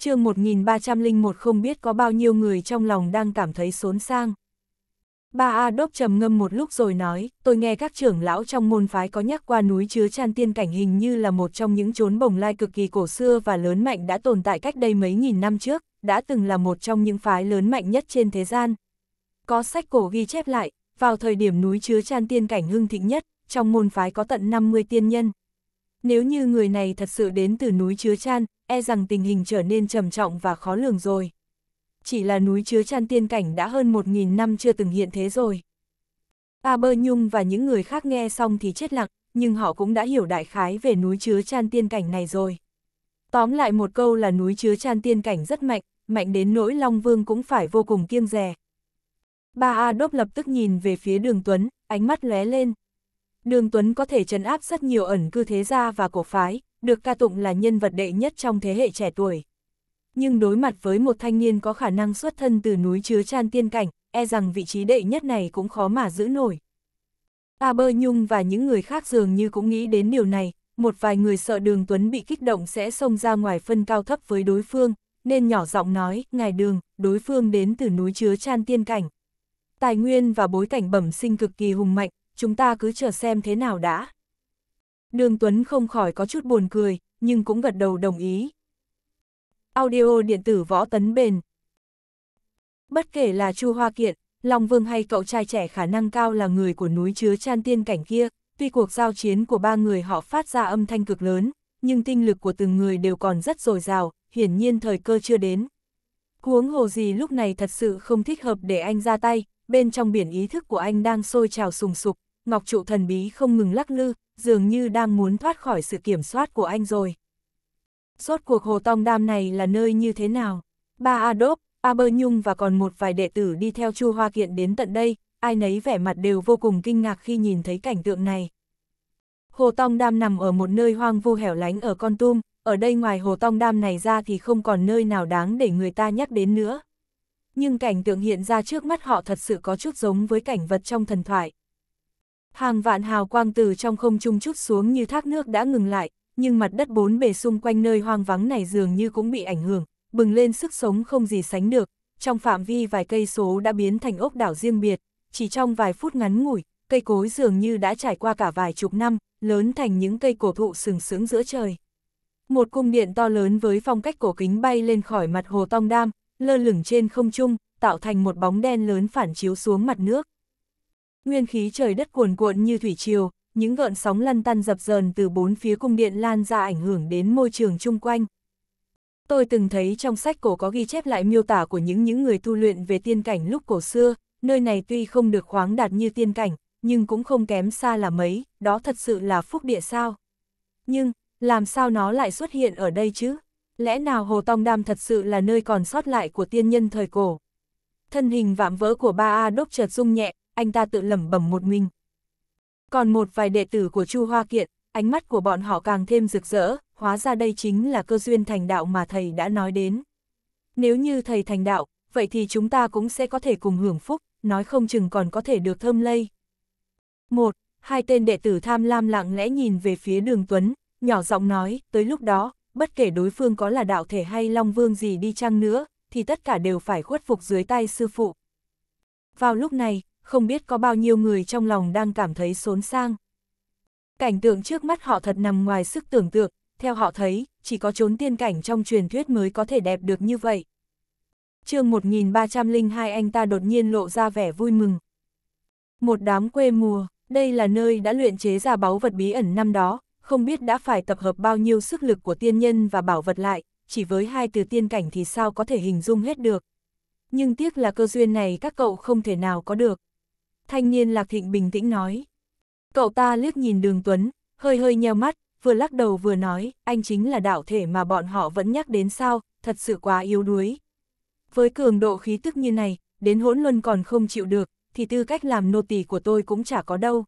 chương 1301 không biết có bao nhiêu người trong lòng đang cảm thấy xốn sang. Ba A Đốc trầm ngâm một lúc rồi nói, tôi nghe các trưởng lão trong môn phái có nhắc qua núi chứa chan tiên cảnh hình như là một trong những chốn bồng lai cực kỳ cổ xưa và lớn mạnh đã tồn tại cách đây mấy nghìn năm trước, đã từng là một trong những phái lớn mạnh nhất trên thế gian. Có sách cổ ghi chép lại, vào thời điểm núi chứa chan tiên cảnh hưng thịnh nhất, trong môn phái có tận 50 tiên nhân. Nếu như người này thật sự đến từ núi chứa chan, e rằng tình hình trở nên trầm trọng và khó lường rồi. Chỉ là núi chứa chan tiên cảnh đã hơn 1.000 năm chưa từng hiện thế rồi. A Bơ Nhung và những người khác nghe xong thì chết lặng, nhưng họ cũng đã hiểu đại khái về núi chứa chan tiên cảnh này rồi. Tóm lại một câu là núi chứa chan tiên cảnh rất mạnh, mạnh đến nỗi Long Vương cũng phải vô cùng kiêng rè. Ba A Đốp lập tức nhìn về phía đường Tuấn, ánh mắt lóe lên. Đường Tuấn có thể trấn áp rất nhiều ẩn cư thế gia và cổ phái, được ca tụng là nhân vật đệ nhất trong thế hệ trẻ tuổi. Nhưng đối mặt với một thanh niên có khả năng xuất thân từ núi chứa chan tiên cảnh, e rằng vị trí đệ nhất này cũng khó mà giữ nổi. A Bơ Nhung và những người khác dường như cũng nghĩ đến điều này, một vài người sợ đường Tuấn bị kích động sẽ xông ra ngoài phân cao thấp với đối phương, nên nhỏ giọng nói, ngài đường, đối phương đến từ núi chứa chan tiên cảnh. Tài nguyên và bối cảnh bẩm sinh cực kỳ hùng mạnh, chúng ta cứ chờ xem thế nào đã. Đường Tuấn không khỏi có chút buồn cười, nhưng cũng gật đầu đồng ý. Audio điện tử võ tấn bền Bất kể là Chu Hoa Kiện, Long Vương hay cậu trai trẻ khả năng cao là người của núi chứa chan tiên cảnh kia, tuy cuộc giao chiến của ba người họ phát ra âm thanh cực lớn, nhưng tinh lực của từng người đều còn rất dồi dào, hiển nhiên thời cơ chưa đến. Cuống hồ gì lúc này thật sự không thích hợp để anh ra tay, bên trong biển ý thức của anh đang sôi trào sùng sục, ngọc trụ thần bí không ngừng lắc lư, dường như đang muốn thoát khỏi sự kiểm soát của anh rồi. Suốt cuộc Hồ Tong Đam này là nơi như thế nào? Ba Adop, Aber Nhung và còn một vài đệ tử đi theo Chu Hoa Kiện đến tận đây, ai nấy vẻ mặt đều vô cùng kinh ngạc khi nhìn thấy cảnh tượng này. Hồ Tong Đam nằm ở một nơi hoang vu hẻo lánh ở Con Tum, ở đây ngoài Hồ Tong Đam này ra thì không còn nơi nào đáng để người ta nhắc đến nữa. Nhưng cảnh tượng hiện ra trước mắt họ thật sự có chút giống với cảnh vật trong thần thoại, Hàng vạn hào quang từ trong không trung chút xuống như thác nước đã ngừng lại, nhưng mặt đất bốn bề xung quanh nơi hoang vắng này dường như cũng bị ảnh hưởng, bừng lên sức sống không gì sánh được, trong phạm vi vài cây số đã biến thành ốc đảo riêng biệt, chỉ trong vài phút ngắn ngủi, cây cối dường như đã trải qua cả vài chục năm, lớn thành những cây cổ thụ sừng sững giữa trời. Một cung điện to lớn với phong cách cổ kính bay lên khỏi mặt hồ Tong Đam, lơ lửng trên không trung, tạo thành một bóng đen lớn phản chiếu xuống mặt nước. Nguyên khí trời đất cuồn cuộn như thủy triều, những gợn sóng lăn tăn dập dờn từ bốn phía cung điện lan ra ảnh hưởng đến môi trường chung quanh. Tôi từng thấy trong sách cổ có ghi chép lại miêu tả của những những người tu luyện về tiên cảnh lúc cổ xưa, nơi này tuy không được khoáng đạt như tiên cảnh, nhưng cũng không kém xa là mấy, đó thật sự là phúc địa sao. Nhưng, làm sao nó lại xuất hiện ở đây chứ? Lẽ nào Hồ Tông Đam thật sự là nơi còn sót lại của tiên nhân thời cổ? Thân hình vạm vỡ của ba A đốc chợt rung nhẹ, anh ta tự lẩm bẩm một mình. Còn một vài đệ tử của Chu Hoa Kiện, ánh mắt của bọn họ càng thêm rực rỡ, hóa ra đây chính là cơ duyên thành đạo mà thầy đã nói đến. Nếu như thầy thành đạo, vậy thì chúng ta cũng sẽ có thể cùng hưởng phúc, nói không chừng còn có thể được thơm lây. Một, hai tên đệ tử tham lam lặng lẽ nhìn về phía đường Tuấn, nhỏ giọng nói, tới lúc đó, bất kể đối phương có là đạo thể hay long vương gì đi chăng nữa, thì tất cả đều phải khuất phục dưới tay sư phụ. Vào lúc này, không biết có bao nhiêu người trong lòng đang cảm thấy xốn sang. Cảnh tượng trước mắt họ thật nằm ngoài sức tưởng tượng, theo họ thấy, chỉ có trốn tiên cảnh trong truyền thuyết mới có thể đẹp được như vậy. chương 1302 anh ta đột nhiên lộ ra vẻ vui mừng. Một đám quê mùa, đây là nơi đã luyện chế ra báu vật bí ẩn năm đó, không biết đã phải tập hợp bao nhiêu sức lực của tiên nhân và bảo vật lại, chỉ với hai từ tiên cảnh thì sao có thể hình dung hết được. Nhưng tiếc là cơ duyên này các cậu không thể nào có được thanh niên lạc thịnh bình tĩnh nói. Cậu ta liếc nhìn đường Tuấn, hơi hơi nheo mắt, vừa lắc đầu vừa nói, anh chính là đạo thể mà bọn họ vẫn nhắc đến sao, thật sự quá yếu đuối. Với cường độ khí tức như này, đến hỗn luân còn không chịu được, thì tư cách làm nô tỳ của tôi cũng chả có đâu.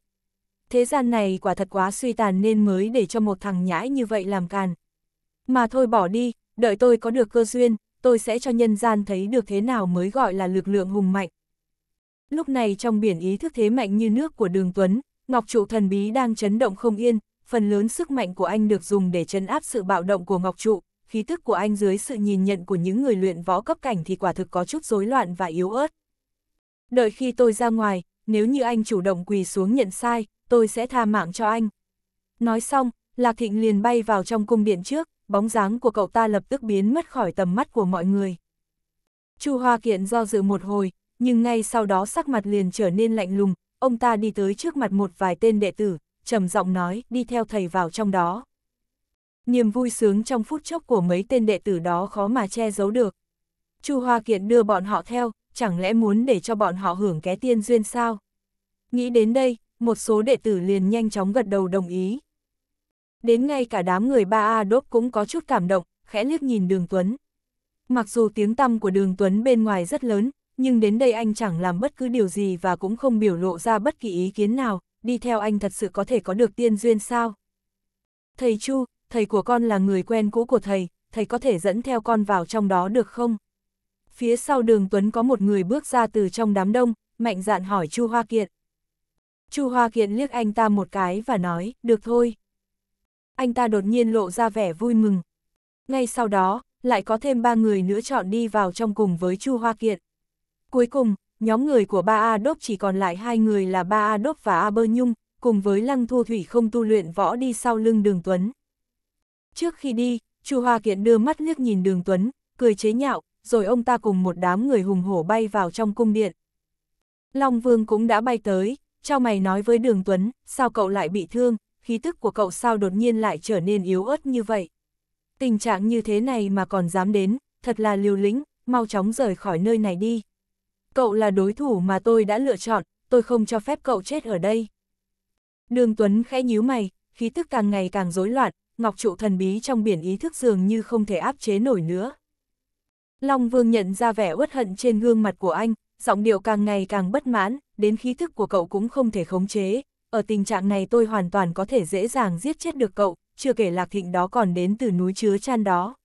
Thế gian này quả thật quá suy tàn nên mới để cho một thằng nhãi như vậy làm càn. Mà thôi bỏ đi, đợi tôi có được cơ duyên, tôi sẽ cho nhân gian thấy được thế nào mới gọi là lực lượng hùng mạnh. Lúc này trong biển ý thức thế mạnh như nước của đường Tuấn, Ngọc Trụ thần bí đang chấn động không yên, phần lớn sức mạnh của anh được dùng để chấn áp sự bạo động của Ngọc Trụ, khí tức của anh dưới sự nhìn nhận của những người luyện võ cấp cảnh thì quả thực có chút rối loạn và yếu ớt. Đợi khi tôi ra ngoài, nếu như anh chủ động quỳ xuống nhận sai, tôi sẽ tha mạng cho anh. Nói xong, Lạc Thịnh liền bay vào trong cung điện trước, bóng dáng của cậu ta lập tức biến mất khỏi tầm mắt của mọi người. Chu Hoa Kiện do dự một hồi, nhưng ngay sau đó sắc mặt liền trở nên lạnh lùng, ông ta đi tới trước mặt một vài tên đệ tử, trầm giọng nói, đi theo thầy vào trong đó. Niềm vui sướng trong phút chốc của mấy tên đệ tử đó khó mà che giấu được. Chu Hoa Kiện đưa bọn họ theo, chẳng lẽ muốn để cho bọn họ hưởng cái tiên duyên sao? Nghĩ đến đây, một số đệ tử liền nhanh chóng gật đầu đồng ý. Đến ngay cả đám người ba A đốt cũng có chút cảm động, khẽ liếc nhìn Đường Tuấn. Mặc dù tiếng tăm của Đường Tuấn bên ngoài rất lớn, nhưng đến đây anh chẳng làm bất cứ điều gì và cũng không biểu lộ ra bất kỳ ý kiến nào, đi theo anh thật sự có thể có được tiên duyên sao? Thầy Chu, thầy của con là người quen cũ của thầy, thầy có thể dẫn theo con vào trong đó được không? Phía sau đường Tuấn có một người bước ra từ trong đám đông, mạnh dạn hỏi Chu Hoa Kiện. Chu Hoa Kiện liếc anh ta một cái và nói, được thôi. Anh ta đột nhiên lộ ra vẻ vui mừng. Ngay sau đó, lại có thêm ba người nữa chọn đi vào trong cùng với Chu Hoa Kiện. Cuối cùng, nhóm người của ba A Đốc chỉ còn lại hai người là ba A Đốc và A Bơ Nhung, cùng với Lăng Thu Thủy không tu luyện võ đi sau lưng Đường Tuấn. Trước khi đi, Chu Hoa Kiện đưa mắt liếc nhìn Đường Tuấn, cười chế nhạo, rồi ông ta cùng một đám người hùng hổ bay vào trong cung điện. Long Vương cũng đã bay tới, cho mày nói với Đường Tuấn, sao cậu lại bị thương, khí tức của cậu sao đột nhiên lại trở nên yếu ớt như vậy. Tình trạng như thế này mà còn dám đến, thật là liều lĩnh, mau chóng rời khỏi nơi này đi cậu là đối thủ mà tôi đã lựa chọn, tôi không cho phép cậu chết ở đây. Đường Tuấn khẽ nhíu mày, khí tức càng ngày càng rối loạn, ngọc trụ thần bí trong biển ý thức dường như không thể áp chế nổi nữa. Long Vương nhận ra vẻ uất hận trên gương mặt của anh, giọng điệu càng ngày càng bất mãn, đến khí thức của cậu cũng không thể khống chế. Ở tình trạng này tôi hoàn toàn có thể dễ dàng giết chết được cậu, chưa kể lạc thịnh đó còn đến từ núi chứa chan đó.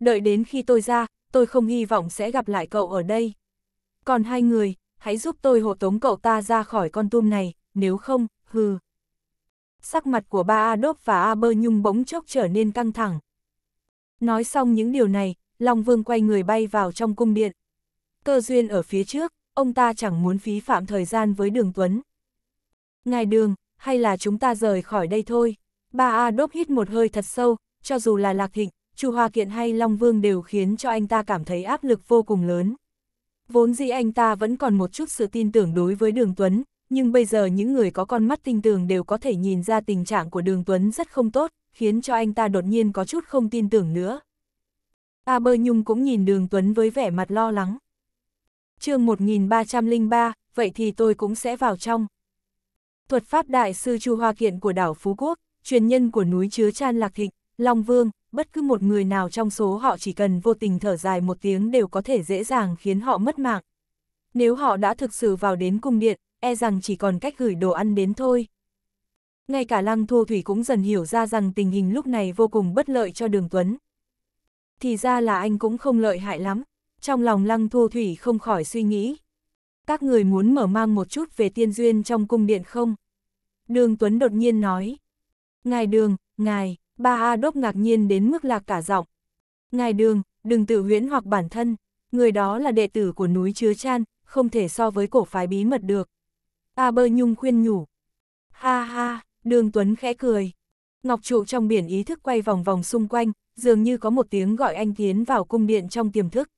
Đợi đến khi tôi ra, tôi không hy vọng sẽ gặp lại cậu ở đây còn hai người, hãy giúp tôi hộ tống cậu ta ra khỏi con tum này, nếu không, hừ. Sắc mặt của ba a Adolf và A Bơ Nhung bỗng chốc trở nên căng thẳng. Nói xong những điều này, Long Vương quay người bay vào trong cung điện. Cơ duyên ở phía trước, ông ta chẳng muốn phí phạm thời gian với đường Tuấn. Ngài đường, hay là chúng ta rời khỏi đây thôi. Ba A đốp hít một hơi thật sâu, cho dù là Lạc Thịnh, Chu Hoa Kiện hay Long Vương đều khiến cho anh ta cảm thấy áp lực vô cùng lớn. Vốn dĩ anh ta vẫn còn một chút sự tin tưởng đối với Đường Tuấn, nhưng bây giờ những người có con mắt tinh tường đều có thể nhìn ra tình trạng của Đường Tuấn rất không tốt, khiến cho anh ta đột nhiên có chút không tin tưởng nữa. A à, Bơ Nhung cũng nhìn Đường Tuấn với vẻ mặt lo lắng. chương 1303, vậy thì tôi cũng sẽ vào trong. Thuật pháp đại sư Chu Hoa Kiện của đảo Phú Quốc, truyền nhân của núi chứa Chan Lạc Thịnh, Long Vương, bất cứ một người nào trong số họ chỉ cần vô tình thở dài một tiếng đều có thể dễ dàng khiến họ mất mạng. Nếu họ đã thực sự vào đến cung điện, e rằng chỉ còn cách gửi đồ ăn đến thôi. Ngay cả Lăng Thu Thủy cũng dần hiểu ra rằng tình hình lúc này vô cùng bất lợi cho Đường Tuấn. Thì ra là anh cũng không lợi hại lắm, trong lòng Lăng Thu Thủy không khỏi suy nghĩ. Các người muốn mở mang một chút về tiên duyên trong cung điện không? Đường Tuấn đột nhiên nói. Ngài Đường, ngài, Ba A Đốc ngạc nhiên đến mức lạc cả giọng. Ngài đường, đừng tự huyễn hoặc bản thân, người đó là đệ tử của núi chứa chan, không thể so với cổ phái bí mật được. A Bơ Nhung khuyên nhủ. Ha ha, đường Tuấn khẽ cười. Ngọc trụ trong biển ý thức quay vòng vòng xung quanh, dường như có một tiếng gọi anh tiến vào cung điện trong tiềm thức.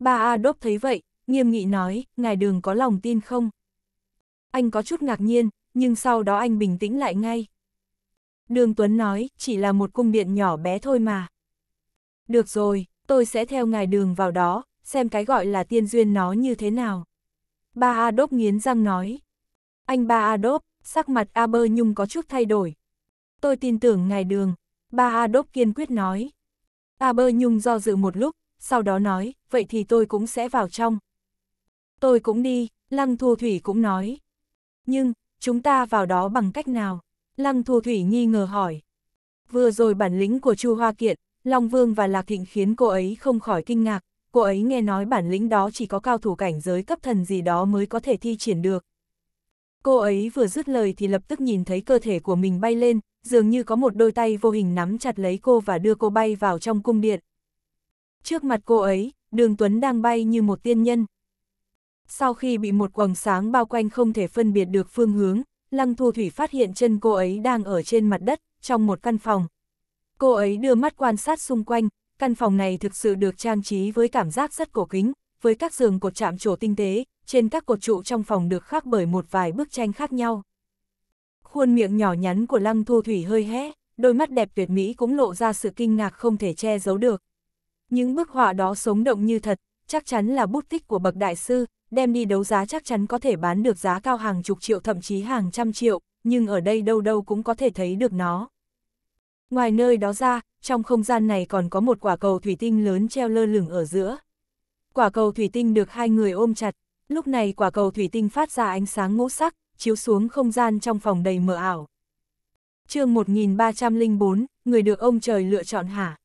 Ba A Đốc thấy vậy, nghiêm nghị nói, ngài đường có lòng tin không? Anh có chút ngạc nhiên, nhưng sau đó anh bình tĩnh lại ngay. Đường Tuấn nói, chỉ là một cung điện nhỏ bé thôi mà. Được rồi, tôi sẽ theo ngài đường vào đó, xem cái gọi là tiên duyên nó như thế nào. Ba A Đốp nghiến răng nói. Anh Ba A Đốp, sắc mặt A Bơ Nhung có chút thay đổi. Tôi tin tưởng ngài đường, Ba A Đốp kiên quyết nói. A Bơ Nhung do dự một lúc, sau đó nói, vậy thì tôi cũng sẽ vào trong. Tôi cũng đi, Lăng Thu Thủy cũng nói. Nhưng, chúng ta vào đó bằng cách nào? Lăng Thu Thủy nghi ngờ hỏi. Vừa rồi bản lĩnh của Chu Hoa Kiện, Long Vương và Lạc Thịnh khiến cô ấy không khỏi kinh ngạc, cô ấy nghe nói bản lĩnh đó chỉ có cao thủ cảnh giới cấp thần gì đó mới có thể thi triển được. Cô ấy vừa dứt lời thì lập tức nhìn thấy cơ thể của mình bay lên, dường như có một đôi tay vô hình nắm chặt lấy cô và đưa cô bay vào trong cung điện. Trước mặt cô ấy, đường Tuấn đang bay như một tiên nhân. Sau khi bị một quầng sáng bao quanh không thể phân biệt được phương hướng, Lăng Thu Thủy phát hiện chân cô ấy đang ở trên mặt đất, trong một căn phòng. Cô ấy đưa mắt quan sát xung quanh, căn phòng này thực sự được trang trí với cảm giác rất cổ kính, với các giường cột chạm trổ tinh tế, trên các cột trụ trong phòng được khắc bởi một vài bức tranh khác nhau. Khuôn miệng nhỏ nhắn của Lăng Thu Thủy hơi hé, đôi mắt đẹp tuyệt mỹ cũng lộ ra sự kinh ngạc không thể che giấu được. Những bức họa đó sống động như thật, chắc chắn là bút tích của bậc đại sư, đem đi đấu giá chắc chắn có thể bán được giá cao hàng chục triệu thậm chí hàng trăm triệu, nhưng ở đây đâu đâu cũng có thể thấy được nó. Ngoài nơi đó ra, trong không gian này còn có một quả cầu thủy tinh lớn treo lơ lửng ở giữa. Quả cầu thủy tinh được hai người ôm chặt, lúc này quả cầu thủy tinh phát ra ánh sáng ngũ sắc, chiếu xuống không gian trong phòng đầy mờ ảo. chương 1304, người được ông trời lựa chọn hả?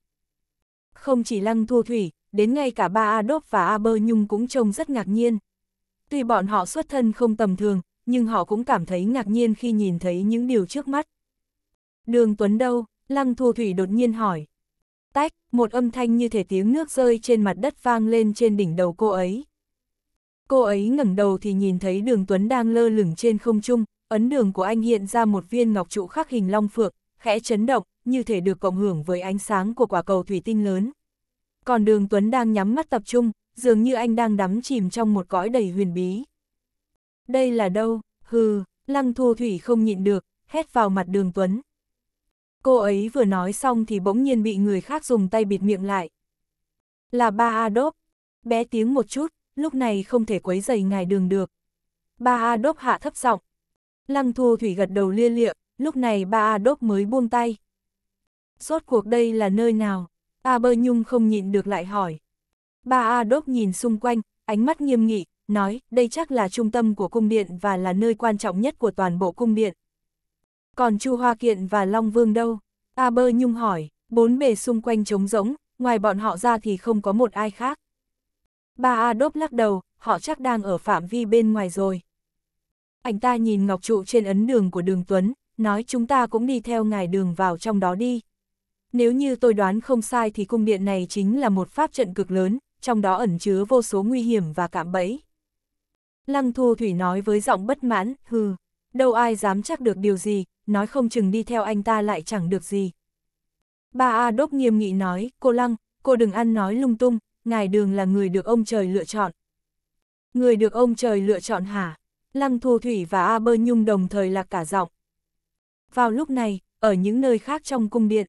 Không chỉ lăng thu thủy, đến ngay cả ba a Adolf và a bơ Nhung cũng trông rất ngạc nhiên, Tuy bọn họ xuất thân không tầm thường, nhưng họ cũng cảm thấy ngạc nhiên khi nhìn thấy những điều trước mắt. Đường Tuấn đâu? Lăng Thu Thủy đột nhiên hỏi. Tách, một âm thanh như thể tiếng nước rơi trên mặt đất vang lên trên đỉnh đầu cô ấy. Cô ấy ngẩng đầu thì nhìn thấy đường Tuấn đang lơ lửng trên không trung, ấn đường của anh hiện ra một viên ngọc trụ khắc hình long phượng, khẽ chấn động, như thể được cộng hưởng với ánh sáng của quả cầu thủy tinh lớn. Còn đường Tuấn đang nhắm mắt tập trung, dường như anh đang đắm chìm trong một cõi đầy huyền bí. Đây là đâu, hừ, lăng thu thủy không nhịn được, hét vào mặt đường Tuấn. Cô ấy vừa nói xong thì bỗng nhiên bị người khác dùng tay bịt miệng lại. Là ba A đốp, bé tiếng một chút, lúc này không thể quấy dày ngài đường được. Ba A đốp hạ thấp giọng Lăng thu thủy gật đầu lia lịa, lúc này ba A đốp mới buông tay. Rốt cuộc đây là nơi nào? A bơ nhung không nhịn được lại hỏi. Ba A Đốc nhìn xung quanh, ánh mắt nghiêm nghị, nói, đây chắc là trung tâm của cung điện và là nơi quan trọng nhất của toàn bộ cung điện. Còn Chu Hoa Kiện và Long Vương đâu? A Bơ Nhung hỏi, bốn bề xung quanh trống rỗng, ngoài bọn họ ra thì không có một ai khác. Ba A Đốp lắc đầu, họ chắc đang ở phạm vi bên ngoài rồi. Anh ta nhìn ngọc trụ trên ấn đường của đường Tuấn, nói chúng ta cũng đi theo ngài đường vào trong đó đi. Nếu như tôi đoán không sai thì cung điện này chính là một pháp trận cực lớn, trong đó ẩn chứa vô số nguy hiểm và cạm bẫy. Lăng Thu Thủy nói với giọng bất mãn, hừ, đâu ai dám chắc được điều gì, nói không chừng đi theo anh ta lại chẳng được gì. Bà A Đốc nghiêm nghị nói, cô Lăng, cô đừng ăn nói lung tung, ngài đường là người được ông trời lựa chọn. Người được ông trời lựa chọn hả? Lăng Thu Thủy và A Bơ Nhung đồng thời là cả giọng. Vào lúc này, ở những nơi khác trong cung điện,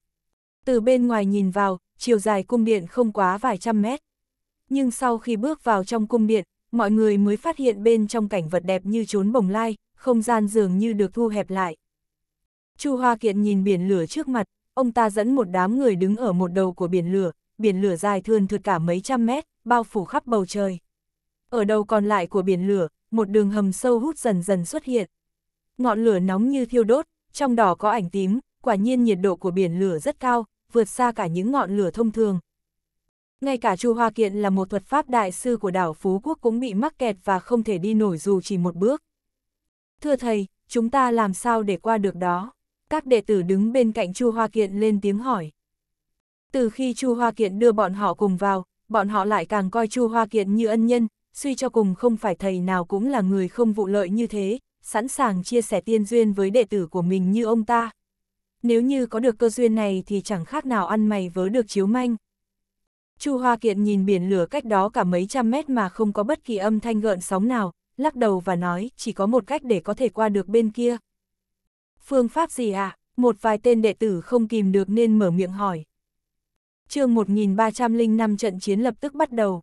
từ bên ngoài nhìn vào, chiều dài cung điện không quá vài trăm mét nhưng sau khi bước vào trong cung điện, mọi người mới phát hiện bên trong cảnh vật đẹp như trốn bồng lai, không gian dường như được thu hẹp lại. Chu Hoa Kiện nhìn biển lửa trước mặt, ông ta dẫn một đám người đứng ở một đầu của biển lửa, biển lửa dài thường thượt cả mấy trăm mét, bao phủ khắp bầu trời. Ở đầu còn lại của biển lửa, một đường hầm sâu hút dần dần xuất hiện. Ngọn lửa nóng như thiêu đốt, trong đỏ có ảnh tím, quả nhiên nhiệt độ của biển lửa rất cao, vượt xa cả những ngọn lửa thông thường, ngay cả Chu Hoa Kiện là một thuật pháp đại sư của đảo Phú Quốc cũng bị mắc kẹt và không thể đi nổi dù chỉ một bước. Thưa thầy, chúng ta làm sao để qua được đó? Các đệ tử đứng bên cạnh Chu Hoa Kiện lên tiếng hỏi. Từ khi Chu Hoa Kiện đưa bọn họ cùng vào, bọn họ lại càng coi Chu Hoa Kiện như ân nhân, suy cho cùng không phải thầy nào cũng là người không vụ lợi như thế, sẵn sàng chia sẻ tiên duyên với đệ tử của mình như ông ta. Nếu như có được cơ duyên này thì chẳng khác nào ăn mày vớ được chiếu manh. Chu Hoa Kiện nhìn biển lửa cách đó cả mấy trăm mét mà không có bất kỳ âm thanh gợn sóng nào, lắc đầu và nói chỉ có một cách để có thể qua được bên kia. Phương pháp gì ạ? À? Một vài tên đệ tử không kìm được nên mở miệng hỏi. chương 1305 trận chiến lập tức bắt đầu.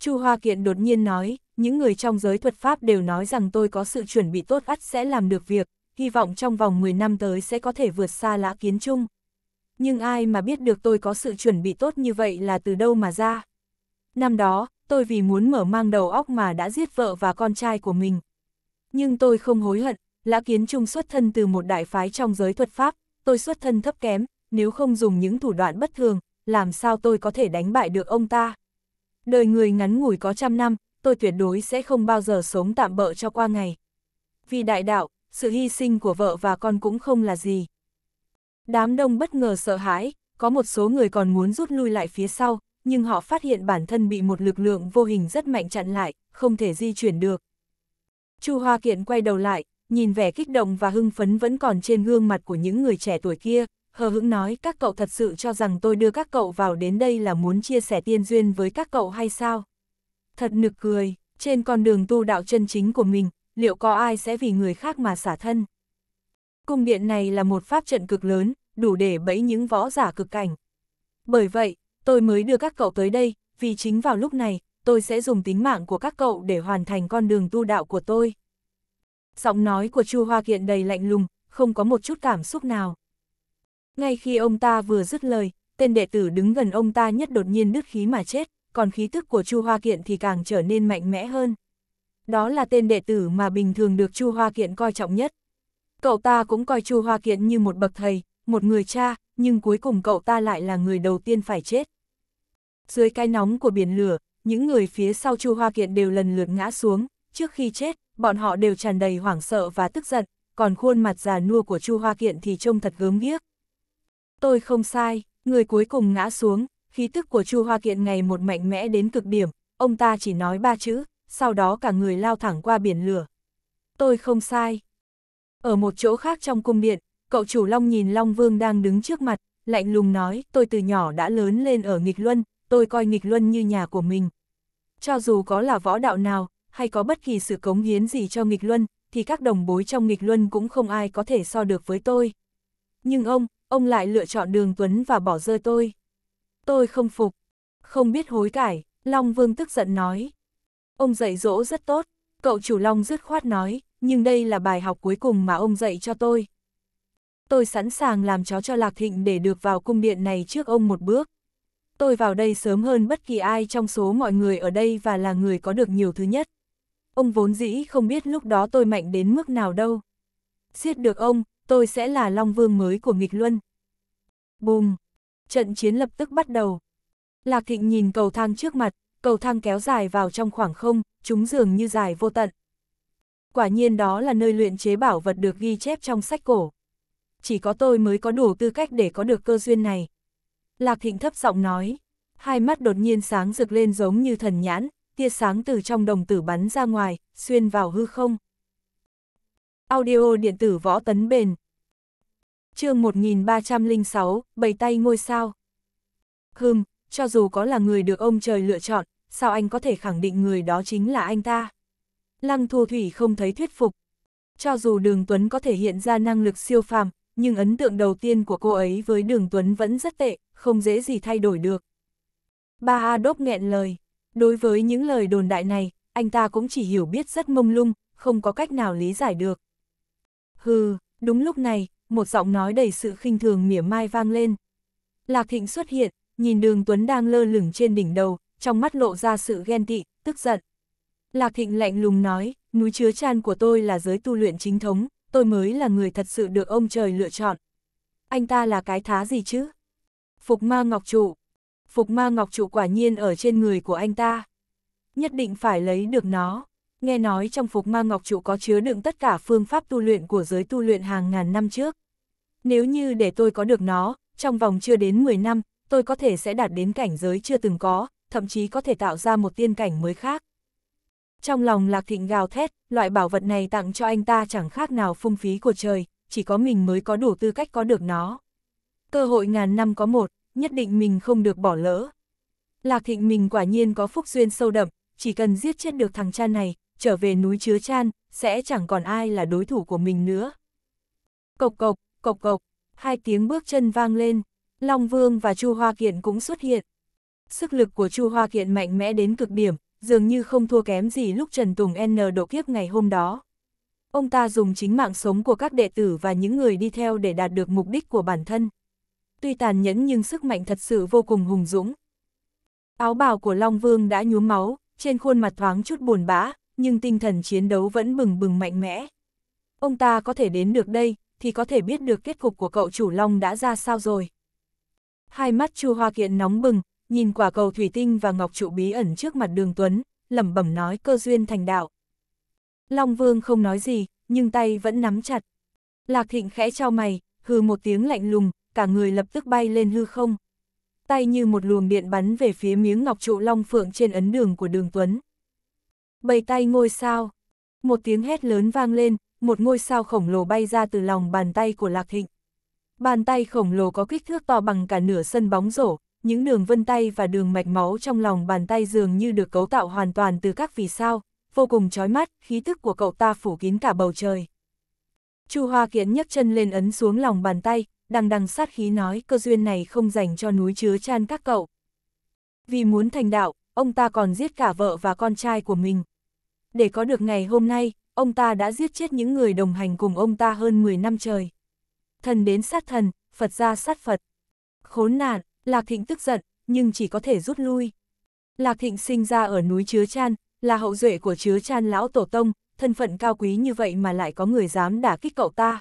Chu Hoa Kiện đột nhiên nói, những người trong giới thuật pháp đều nói rằng tôi có sự chuẩn bị tốt ắt sẽ làm được việc, hy vọng trong vòng 10 năm tới sẽ có thể vượt xa lã kiến chung nhưng ai mà biết được tôi có sự chuẩn bị tốt như vậy là từ đâu mà ra. Năm đó, tôi vì muốn mở mang đầu óc mà đã giết vợ và con trai của mình. Nhưng tôi không hối hận, Lã Kiến Trung xuất thân từ một đại phái trong giới thuật pháp, tôi xuất thân thấp kém, nếu không dùng những thủ đoạn bất thường, làm sao tôi có thể đánh bại được ông ta. Đời người ngắn ngủi có trăm năm, tôi tuyệt đối sẽ không bao giờ sống tạm bỡ cho qua ngày. Vì đại đạo, sự hy sinh của vợ và con cũng không là gì. Đám đông bất ngờ sợ hãi, có một số người còn muốn rút lui lại phía sau, nhưng họ phát hiện bản thân bị một lực lượng vô hình rất mạnh chặn lại, không thể di chuyển được. Chu Hoa Kiện quay đầu lại, nhìn vẻ kích động và hưng phấn vẫn còn trên gương mặt của những người trẻ tuổi kia, hờ hững nói các cậu thật sự cho rằng tôi đưa các cậu vào đến đây là muốn chia sẻ tiên duyên với các cậu hay sao? Thật nực cười, trên con đường tu đạo chân chính của mình, liệu có ai sẽ vì người khác mà xả thân? Cung điện này là một pháp trận cực lớn, đủ để bẫy những võ giả cực cảnh. Bởi vậy, tôi mới đưa các cậu tới đây, vì chính vào lúc này, tôi sẽ dùng tính mạng của các cậu để hoàn thành con đường tu đạo của tôi. Giọng nói của Chu Hoa Kiện đầy lạnh lùng, không có một chút cảm xúc nào. Ngay khi ông ta vừa dứt lời, tên đệ tử đứng gần ông ta nhất đột nhiên đứt khí mà chết, còn khí tức của Chu Hoa Kiện thì càng trở nên mạnh mẽ hơn. Đó là tên đệ tử mà bình thường được Chu Hoa Kiện coi trọng nhất. Cậu ta cũng coi Chu Hoa Kiện như một bậc thầy, một người cha, nhưng cuối cùng cậu ta lại là người đầu tiên phải chết. Dưới cái nóng của biển lửa, những người phía sau Chu Hoa Kiện đều lần lượt ngã xuống, trước khi chết, bọn họ đều tràn đầy hoảng sợ và tức giận, còn khuôn mặt già nua của Chu Hoa Kiện thì trông thật gớm ghiếc. Tôi không sai, người cuối cùng ngã xuống, khí tức của Chu Hoa Kiện ngày một mạnh mẽ đến cực điểm, ông ta chỉ nói ba chữ, sau đó cả người lao thẳng qua biển lửa. Tôi không sai. Ở một chỗ khác trong cung điện, Cậu chủ Long nhìn Long Vương đang đứng trước mặt, lạnh lùng nói, tôi từ nhỏ đã lớn lên ở nghịch luân, tôi coi nghịch luân như nhà của mình. Cho dù có là võ đạo nào, hay có bất kỳ sự cống hiến gì cho nghịch luân, thì các đồng bối trong nghịch luân cũng không ai có thể so được với tôi. Nhưng ông, ông lại lựa chọn đường Tuấn và bỏ rơi tôi. Tôi không phục, không biết hối cải, Long Vương tức giận nói. Ông dạy dỗ rất tốt, cậu chủ Long dứt khoát nói, nhưng đây là bài học cuối cùng mà ông dạy cho tôi tôi sẵn sàng làm chó cho Lạc Thịnh để được vào cung điện này trước ông một bước. Tôi vào đây sớm hơn bất kỳ ai trong số mọi người ở đây và là người có được nhiều thứ nhất. Ông vốn dĩ không biết lúc đó tôi mạnh đến mức nào đâu. Giết được ông, tôi sẽ là Long Vương mới của nghịch luân. Bùm! Trận chiến lập tức bắt đầu. Lạc Thịnh nhìn cầu thang trước mặt, cầu thang kéo dài vào trong khoảng không, chúng dường như dài vô tận. Quả nhiên đó là nơi luyện chế bảo vật được ghi chép trong sách cổ chỉ có tôi mới có đủ tư cách để có được cơ duyên này. Lạc Thịnh thấp giọng nói, hai mắt đột nhiên sáng rực lên giống như thần nhãn, tia sáng từ trong đồng tử bắn ra ngoài, xuyên vào hư không. Audio điện tử võ tấn bền chương 1306, bầy tay ngôi sao. Hừm, cho dù có là người được ông trời lựa chọn, sao anh có thể khẳng định người đó chính là anh ta? Lăng Thu Thủy không thấy thuyết phục. Cho dù Đường Tuấn có thể hiện ra năng lực siêu phàm, nhưng ấn tượng đầu tiên của cô ấy với Đường Tuấn vẫn rất tệ, không dễ gì thay đổi được. Ba A Đốc nghẹn lời, đối với những lời đồn đại này, anh ta cũng chỉ hiểu biết rất mông lung, không có cách nào lý giải được. Hừ, đúng lúc này, một giọng nói đầy sự khinh thường mỉa mai vang lên. Lạc Thịnh xuất hiện, nhìn đường Tuấn đang lơ lửng trên đỉnh đầu, trong mắt lộ ra sự ghen tị, tức giận. Lạc Thịnh lạnh lùng nói, núi chứa chan của tôi là giới tu luyện chính thống, tôi mới là người thật sự được ông trời lựa chọn. Anh ta là cái thá gì chứ? Phục ma ngọc trụ. Phục ma ngọc trụ quả nhiên ở trên người của anh ta. Nhất định phải lấy được nó. Nghe nói trong phục ma ngọc trụ có chứa đựng tất cả phương pháp tu luyện của giới tu luyện hàng ngàn năm trước. Nếu như để tôi có được nó, trong vòng chưa đến 10 năm, tôi có thể sẽ đạt đến cảnh giới chưa từng có, thậm chí có thể tạo ra một tiên cảnh mới khác. Trong lòng Lạc Thịnh gào thét, loại bảo vật này tặng cho anh ta chẳng khác nào phung phí của trời, chỉ có mình mới có đủ tư cách có được nó. Cơ hội ngàn năm có một, nhất định mình không được bỏ lỡ. Lạc Thịnh mình quả nhiên có phúc duyên sâu đậm, chỉ cần giết chết được thằng cha này, trở về núi chứa chan, sẽ chẳng còn ai là đối thủ của mình nữa. Cộc cộc, cộc cộc, hai tiếng bước chân vang lên, Long Vương và Chu Hoa Kiện cũng xuất hiện. Sức lực của Chu Hoa Kiện mạnh mẽ đến cực điểm, dường như không thua kém gì lúc Trần Tùng N độ kiếp ngày hôm đó. Ông ta dùng chính mạng sống của các đệ tử và những người đi theo để đạt được mục đích của bản thân. Tuy tàn nhẫn nhưng sức mạnh thật sự vô cùng hùng dũng. Áo bào của Long Vương đã nhuốm máu, trên khuôn mặt thoáng chút buồn bã, nhưng tinh thần chiến đấu vẫn bừng bừng mạnh mẽ. Ông ta có thể đến được đây, thì có thể biết được kết cục của cậu chủ Long đã ra sao rồi. Hai mắt Chu Hoa Kiện nóng bừng, nhìn quả cầu thủy tinh và ngọc trụ bí ẩn trước mặt đường Tuấn, lẩm bẩm nói cơ duyên thành đạo. Long Vương không nói gì, nhưng tay vẫn nắm chặt. Lạc Thịnh khẽ trao mày, hừ một tiếng lạnh lùng, cả người lập tức bay lên hư không. Tay như một luồng điện bắn về phía miếng ngọc trụ long phượng trên ấn đường của đường Tuấn. Bầy tay ngôi sao. Một tiếng hét lớn vang lên, một ngôi sao khổng lồ bay ra từ lòng bàn tay của Lạc Thịnh. Bàn tay khổng lồ có kích thước to bằng cả nửa sân bóng rổ, những đường vân tay và đường mạch máu trong lòng bàn tay dường như được cấu tạo hoàn toàn từ các vì sao, vô cùng chói mắt, khí tức của cậu ta phủ kín cả bầu trời. Chu Hoa Kiến nhấc chân lên ấn xuống lòng bàn tay, đằng đằng sát khí nói cơ duyên này không dành cho núi chứa chan các cậu. Vì muốn thành đạo, ông ta còn giết cả vợ và con trai của mình. Để có được ngày hôm nay, ông ta đã giết chết những người đồng hành cùng ông ta hơn 10 năm trời. Thần đến sát thần, Phật ra sát Phật. Khốn nạn, Lạc Thịnh tức giận, nhưng chỉ có thể rút lui. Lạc Thịnh sinh ra ở núi Chứa Chan, là hậu duệ của Chứa Chan lão tổ tông, thân phận cao quý như vậy mà lại có người dám đả kích cậu ta.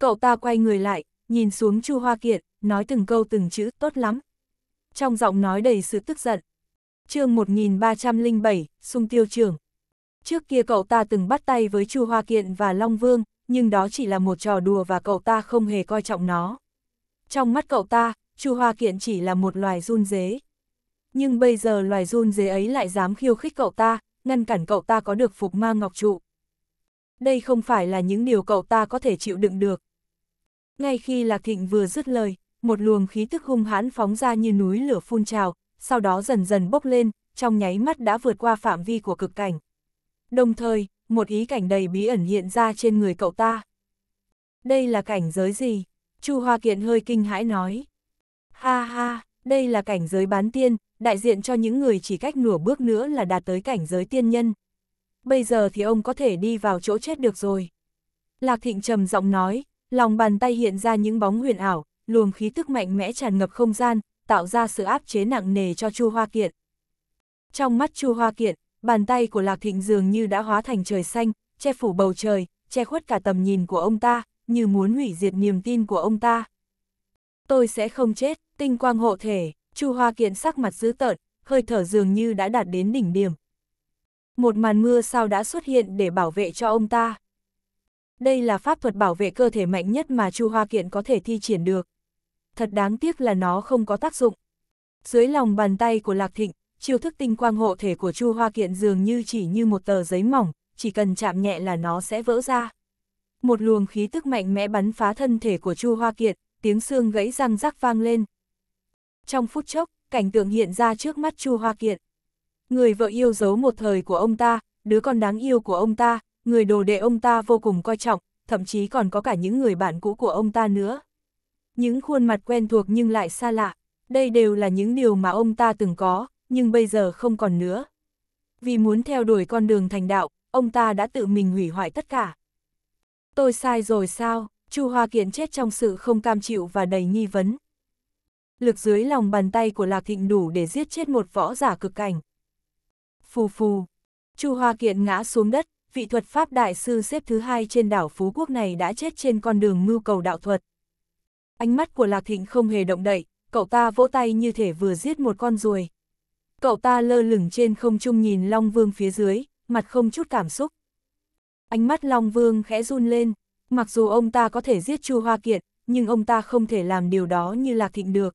Cậu ta quay người lại, nhìn xuống Chu Hoa Kiệt, nói từng câu từng chữ tốt lắm. Trong giọng nói đầy sự tức giận. chương 1307, Sung Tiêu Trường. Trước kia cậu ta từng bắt tay với Chu Hoa Kiện và Long Vương, nhưng đó chỉ là một trò đùa và cậu ta không hề coi trọng nó. Trong mắt cậu ta, Chu Hoa Kiện chỉ là một loài run dế. Nhưng bây giờ loài run dế ấy lại dám khiêu khích cậu ta, ngăn cản cậu ta có được phục ma ngọc trụ. Đây không phải là những điều cậu ta có thể chịu đựng được. Ngay khi Lạc Thịnh vừa dứt lời, một luồng khí tức hung hãn phóng ra như núi lửa phun trào, sau đó dần dần bốc lên, trong nháy mắt đã vượt qua phạm vi của cực cảnh. Đồng thời, một ý cảnh đầy bí ẩn hiện ra trên người cậu ta. Đây là cảnh giới gì? Chu Hoa Kiện hơi kinh hãi nói. Ha ha, đây là cảnh giới bán tiên, đại diện cho những người chỉ cách nửa bước nữa là đạt tới cảnh giới tiên nhân. Bây giờ thì ông có thể đi vào chỗ chết được rồi. Lạc Thịnh trầm giọng nói, lòng bàn tay hiện ra những bóng huyền ảo, luồng khí tức mạnh mẽ tràn ngập không gian, tạo ra sự áp chế nặng nề cho Chu Hoa Kiện. Trong mắt Chu Hoa Kiện, bàn tay của Lạc Thịnh dường như đã hóa thành trời xanh, che phủ bầu trời, che khuất cả tầm nhìn của ông ta, như muốn hủy diệt niềm tin của ông ta. Tôi sẽ không chết, Tinh quang hộ thể, Chu Hoa Kiện sắc mặt dữ tợn, hơi thở dường như đã đạt đến đỉnh điểm. Một màn mưa sao đã xuất hiện để bảo vệ cho ông ta. Đây là pháp thuật bảo vệ cơ thể mạnh nhất mà Chu Hoa Kiện có thể thi triển được. Thật đáng tiếc là nó không có tác dụng. Dưới lòng bàn tay của Lạc Thịnh, chiêu thức tinh quang hộ thể của Chu Hoa Kiện dường như chỉ như một tờ giấy mỏng, chỉ cần chạm nhẹ là nó sẽ vỡ ra. Một luồng khí tức mạnh mẽ bắn phá thân thể của Chu Hoa Kiện, tiếng xương gãy răng rắc vang lên, trong phút chốc, cảnh tượng hiện ra trước mắt Chu Hoa Kiệt. Người vợ yêu dấu một thời của ông ta, đứa con đáng yêu của ông ta, người đồ đệ ông ta vô cùng coi trọng, thậm chí còn có cả những người bạn cũ của ông ta nữa. Những khuôn mặt quen thuộc nhưng lại xa lạ, đây đều là những điều mà ông ta từng có, nhưng bây giờ không còn nữa. Vì muốn theo đuổi con đường thành đạo, ông ta đã tự mình hủy hoại tất cả. Tôi sai rồi sao? Chu Hoa Kiện chết trong sự không cam chịu và đầy nghi vấn lực dưới lòng bàn tay của Lạc Thịnh đủ để giết chết một võ giả cực cảnh. Phù phù, Chu Hoa Kiện ngã xuống đất, vị thuật pháp đại sư xếp thứ hai trên đảo Phú Quốc này đã chết trên con đường mưu cầu đạo thuật. Ánh mắt của Lạc Thịnh không hề động đậy, cậu ta vỗ tay như thể vừa giết một con ruồi. Cậu ta lơ lửng trên không trung nhìn Long Vương phía dưới, mặt không chút cảm xúc. Ánh mắt Long Vương khẽ run lên, mặc dù ông ta có thể giết Chu Hoa Kiện, nhưng ông ta không thể làm điều đó như Lạc Thịnh được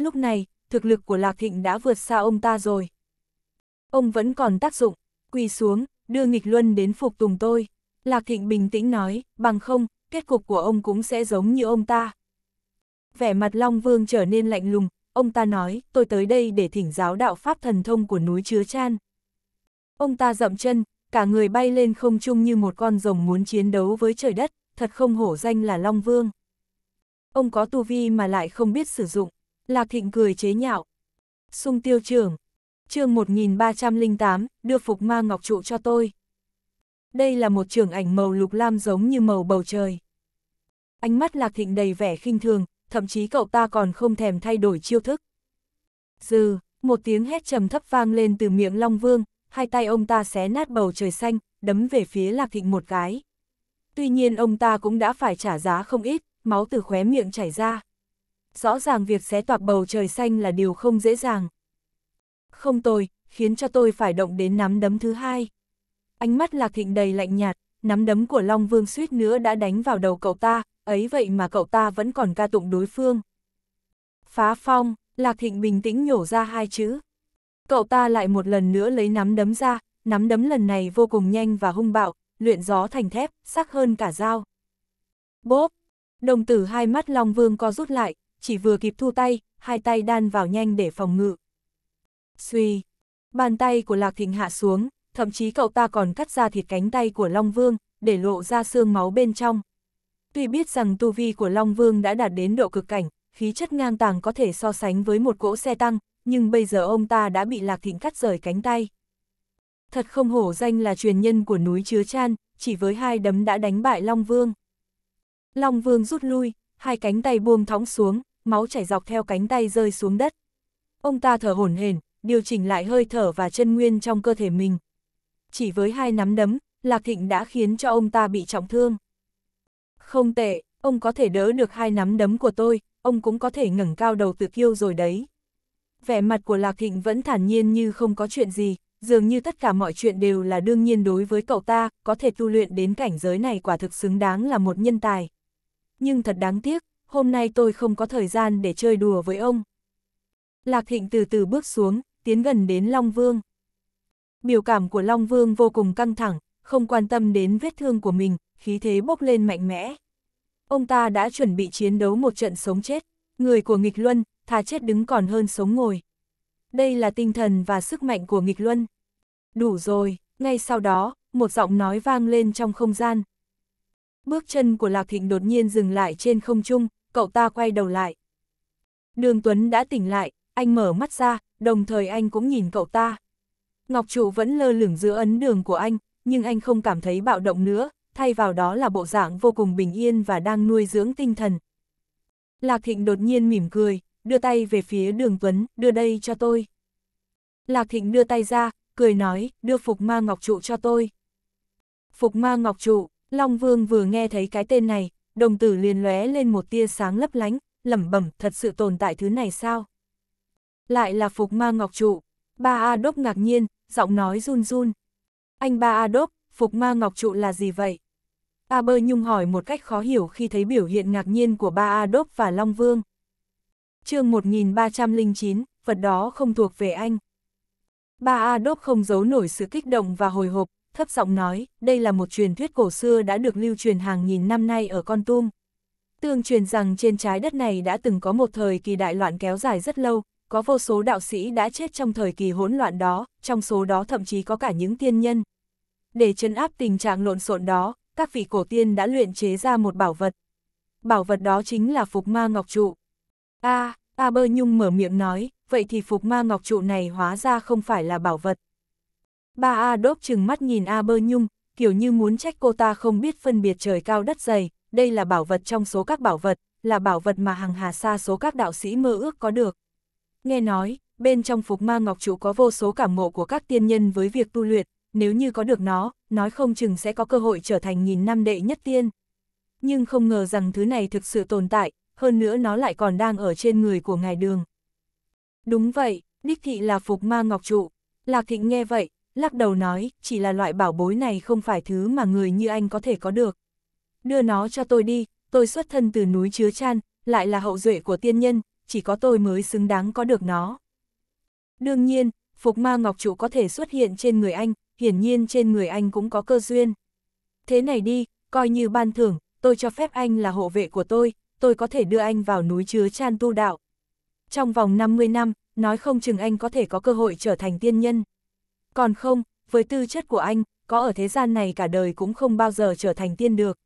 lúc này, thực lực của Lạc Thịnh đã vượt xa ông ta rồi. Ông vẫn còn tác dụng, quỳ xuống, đưa nghịch luân đến phục tùng tôi. Lạc Thịnh bình tĩnh nói, bằng không, kết cục của ông cũng sẽ giống như ông ta. Vẻ mặt Long Vương trở nên lạnh lùng, ông ta nói, tôi tới đây để thỉnh giáo đạo pháp thần thông của núi chứa chan. Ông ta dậm chân, cả người bay lên không trung như một con rồng muốn chiến đấu với trời đất, thật không hổ danh là Long Vương. Ông có tu vi mà lại không biết sử dụng, Lạc Thịnh cười chế nhạo. Sung tiêu trưởng, chương 1308, đưa phục ma ngọc trụ cho tôi. Đây là một trường ảnh màu lục lam giống như màu bầu trời. Ánh mắt Lạc Thịnh đầy vẻ khinh thường, thậm chí cậu ta còn không thèm thay đổi chiêu thức. Dừ, một tiếng hét trầm thấp vang lên từ miệng Long Vương, hai tay ông ta xé nát bầu trời xanh, đấm về phía Lạc Thịnh một cái. Tuy nhiên ông ta cũng đã phải trả giá không ít, máu từ khóe miệng chảy ra rõ ràng việc xé toạc bầu trời xanh là điều không dễ dàng. Không tồi, khiến cho tôi phải động đến nắm đấm thứ hai. Ánh mắt Lạc Thịnh đầy lạnh nhạt, nắm đấm của Long Vương suýt nữa đã đánh vào đầu cậu ta, ấy vậy mà cậu ta vẫn còn ca tụng đối phương. Phá phong, Lạc Thịnh bình tĩnh nhổ ra hai chữ. Cậu ta lại một lần nữa lấy nắm đấm ra, nắm đấm lần này vô cùng nhanh và hung bạo, luyện gió thành thép, sắc hơn cả dao. Bốp, đồng tử hai mắt Long Vương co rút lại, chỉ vừa kịp thu tay, hai tay đan vào nhanh để phòng ngự. Suy, bàn tay của Lạc Thịnh hạ xuống, thậm chí cậu ta còn cắt ra thịt cánh tay của Long Vương, để lộ ra xương máu bên trong. Tuy biết rằng tu vi của Long Vương đã đạt đến độ cực cảnh, khí chất ngang tàng có thể so sánh với một cỗ xe tăng, nhưng bây giờ ông ta đã bị Lạc Thịnh cắt rời cánh tay. Thật không hổ danh là truyền nhân của núi Chứa Chan, chỉ với hai đấm đã đánh bại Long Vương. Long Vương rút lui, hai cánh tay buông thõng xuống, máu chảy dọc theo cánh tay rơi xuống đất. Ông ta thở hổn hển, điều chỉnh lại hơi thở và chân nguyên trong cơ thể mình. Chỉ với hai nắm đấm, Lạc Thịnh đã khiến cho ông ta bị trọng thương. Không tệ, ông có thể đỡ được hai nắm đấm của tôi, ông cũng có thể ngẩng cao đầu tự kiêu rồi đấy. Vẻ mặt của Lạc Thịnh vẫn thản nhiên như không có chuyện gì, dường như tất cả mọi chuyện đều là đương nhiên đối với cậu ta, có thể tu luyện đến cảnh giới này quả thực xứng đáng là một nhân tài. Nhưng thật đáng tiếc, hôm nay tôi không có thời gian để chơi đùa với ông. Lạc Thịnh từ từ bước xuống, tiến gần đến Long Vương. Biểu cảm của Long Vương vô cùng căng thẳng, không quan tâm đến vết thương của mình, khí thế bốc lên mạnh mẽ. Ông ta đã chuẩn bị chiến đấu một trận sống chết, người của nghịch luân, thà chết đứng còn hơn sống ngồi. Đây là tinh thần và sức mạnh của nghịch luân. Đủ rồi, ngay sau đó, một giọng nói vang lên trong không gian. Bước chân của Lạc Thịnh đột nhiên dừng lại trên không trung, cậu ta quay đầu lại. Đường Tuấn đã tỉnh lại, anh mở mắt ra, đồng thời anh cũng nhìn cậu ta. Ngọc Trụ vẫn lơ lửng giữa ấn đường của anh, nhưng anh không cảm thấy bạo động nữa, thay vào đó là bộ dạng vô cùng bình yên và đang nuôi dưỡng tinh thần. Lạc Thịnh đột nhiên mỉm cười, đưa tay về phía đường Tuấn, đưa đây cho tôi. Lạc Thịnh đưa tay ra, cười nói, đưa Phục Ma Ngọc Trụ cho tôi. Phục Ma Ngọc Trụ, Long Vương vừa nghe thấy cái tên này, đồng tử liền lóe lên một tia sáng lấp lánh, lẩm bẩm thật sự tồn tại thứ này sao? Lại là phục ma ngọc trụ, ba A Đốc ngạc nhiên, giọng nói run run. Anh ba A Đốc, phục ma ngọc trụ là gì vậy? A Bơ Nhung hỏi một cách khó hiểu khi thấy biểu hiện ngạc nhiên của ba A Đốc và Long Vương. chương 1309, vật đó không thuộc về anh. Ba A Đốc không giấu nổi sự kích động và hồi hộp, thấp giọng nói, đây là một truyền thuyết cổ xưa đã được lưu truyền hàng nghìn năm nay ở Con Tum. Tương truyền rằng trên trái đất này đã từng có một thời kỳ đại loạn kéo dài rất lâu, có vô số đạo sĩ đã chết trong thời kỳ hỗn loạn đó, trong số đó thậm chí có cả những tiên nhân. Để chấn áp tình trạng lộn xộn đó, các vị cổ tiên đã luyện chế ra một bảo vật. Bảo vật đó chính là Phục Ma Ngọc Trụ. A, A Bơ Nhung mở miệng nói, vậy thì Phục Ma Ngọc Trụ này hóa ra không phải là bảo vật. Ba A đốp chừng mắt nhìn A bơ nhung, kiểu như muốn trách cô ta không biết phân biệt trời cao đất dày, đây là bảo vật trong số các bảo vật, là bảo vật mà hàng hà xa số các đạo sĩ mơ ước có được. Nghe nói, bên trong phục ma ngọc trụ có vô số cảm ngộ của các tiên nhân với việc tu luyện, nếu như có được nó, nói không chừng sẽ có cơ hội trở thành nghìn năm đệ nhất tiên. Nhưng không ngờ rằng thứ này thực sự tồn tại, hơn nữa nó lại còn đang ở trên người của ngài đường. Đúng vậy, đích thị là phục ma ngọc trụ. Lạc thịnh nghe vậy, lắc đầu nói, chỉ là loại bảo bối này không phải thứ mà người như anh có thể có được. Đưa nó cho tôi đi, tôi xuất thân từ núi chứa chan, lại là hậu duệ của tiên nhân, chỉ có tôi mới xứng đáng có được nó. Đương nhiên, phục ma ngọc trụ có thể xuất hiện trên người anh, hiển nhiên trên người anh cũng có cơ duyên. Thế này đi, coi như ban thưởng, tôi cho phép anh là hộ vệ của tôi, tôi có thể đưa anh vào núi chứa chan tu đạo. Trong vòng 50 năm, nói không chừng anh có thể có cơ hội trở thành tiên nhân. Còn không, với tư chất của anh, có ở thế gian này cả đời cũng không bao giờ trở thành tiên được.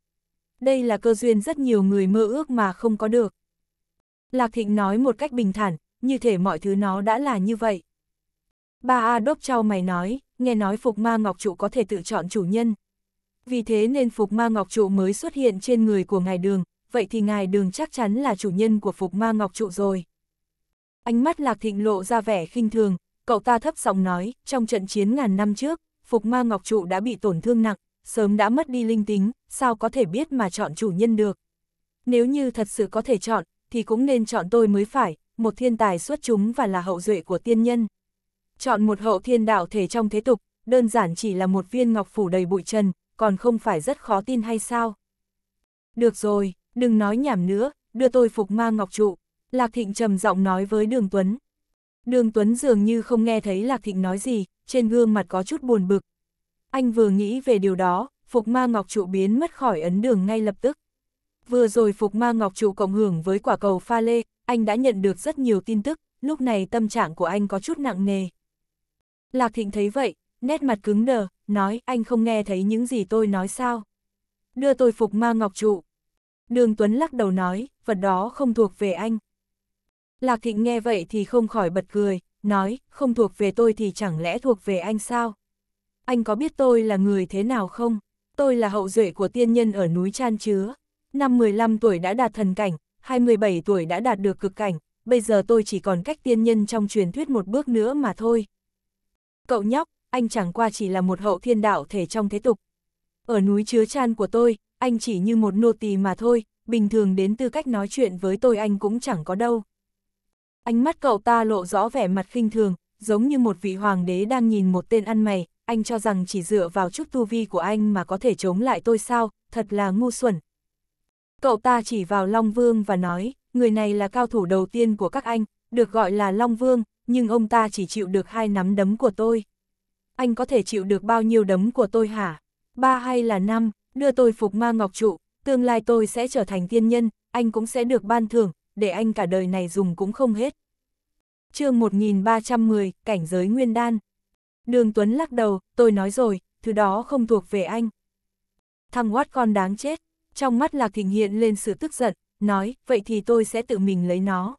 Đây là cơ duyên rất nhiều người mơ ước mà không có được. Lạc Thịnh nói một cách bình thản, như thể mọi thứ nó đã là như vậy. Bà A đốc trao mày nói, nghe nói Phục Ma Ngọc Trụ có thể tự chọn chủ nhân. Vì thế nên Phục Ma Ngọc Trụ mới xuất hiện trên người của Ngài Đường, vậy thì Ngài Đường chắc chắn là chủ nhân của Phục Ma Ngọc Trụ rồi. Ánh mắt Lạc Thịnh lộ ra vẻ khinh thường, Cậu ta thấp giọng nói, trong trận chiến ngàn năm trước, Phục Ma Ngọc Trụ đã bị tổn thương nặng, sớm đã mất đi linh tính, sao có thể biết mà chọn chủ nhân được. Nếu như thật sự có thể chọn, thì cũng nên chọn tôi mới phải, một thiên tài xuất chúng và là hậu duệ của tiên nhân. Chọn một hậu thiên đạo thể trong thế tục, đơn giản chỉ là một viên ngọc phủ đầy bụi trần, còn không phải rất khó tin hay sao? Được rồi, đừng nói nhảm nữa, đưa tôi phục ma ngọc trụ. Lạc Thịnh trầm giọng nói với Đường Tuấn. Đường Tuấn dường như không nghe thấy Lạc Thịnh nói gì, trên gương mặt có chút buồn bực. Anh vừa nghĩ về điều đó, Phục Ma Ngọc Trụ biến mất khỏi ấn đường ngay lập tức. Vừa rồi Phục Ma Ngọc Trụ cộng hưởng với quả cầu pha lê, anh đã nhận được rất nhiều tin tức, lúc này tâm trạng của anh có chút nặng nề. Lạc Thịnh thấy vậy, nét mặt cứng đờ, nói anh không nghe thấy những gì tôi nói sao. Đưa tôi Phục Ma Ngọc Trụ. Đường Tuấn lắc đầu nói, vật đó không thuộc về anh. Lạc Thịnh nghe vậy thì không khỏi bật cười, nói, không thuộc về tôi thì chẳng lẽ thuộc về anh sao? Anh có biết tôi là người thế nào không? Tôi là hậu duệ của tiên nhân ở núi Chan Chứa. Năm 15 tuổi đã đạt thần cảnh, 27 tuổi đã đạt được cực cảnh, bây giờ tôi chỉ còn cách tiên nhân trong truyền thuyết một bước nữa mà thôi. Cậu nhóc, anh chẳng qua chỉ là một hậu thiên đạo thể trong thế tục. Ở núi Chứa Chan của tôi, anh chỉ như một nô tỳ mà thôi, bình thường đến tư cách nói chuyện với tôi anh cũng chẳng có đâu. Ánh mắt cậu ta lộ rõ vẻ mặt khinh thường, giống như một vị hoàng đế đang nhìn một tên ăn mày, anh cho rằng chỉ dựa vào chút tu vi của anh mà có thể chống lại tôi sao, thật là ngu xuẩn. Cậu ta chỉ vào Long Vương và nói, người này là cao thủ đầu tiên của các anh, được gọi là Long Vương, nhưng ông ta chỉ chịu được hai nắm đấm của tôi. Anh có thể chịu được bao nhiêu đấm của tôi hả? Ba hay là năm, đưa tôi phục ma ngọc trụ, tương lai tôi sẽ trở thành tiên nhân, anh cũng sẽ được ban thưởng, để anh cả đời này dùng cũng không hết. chương 1310, Cảnh giới Nguyên Đan. Đường Tuấn lắc đầu, tôi nói rồi, thứ đó không thuộc về anh. Thằng Watt con đáng chết, trong mắt Lạc Thịnh hiện lên sự tức giận, nói, vậy thì tôi sẽ tự mình lấy nó.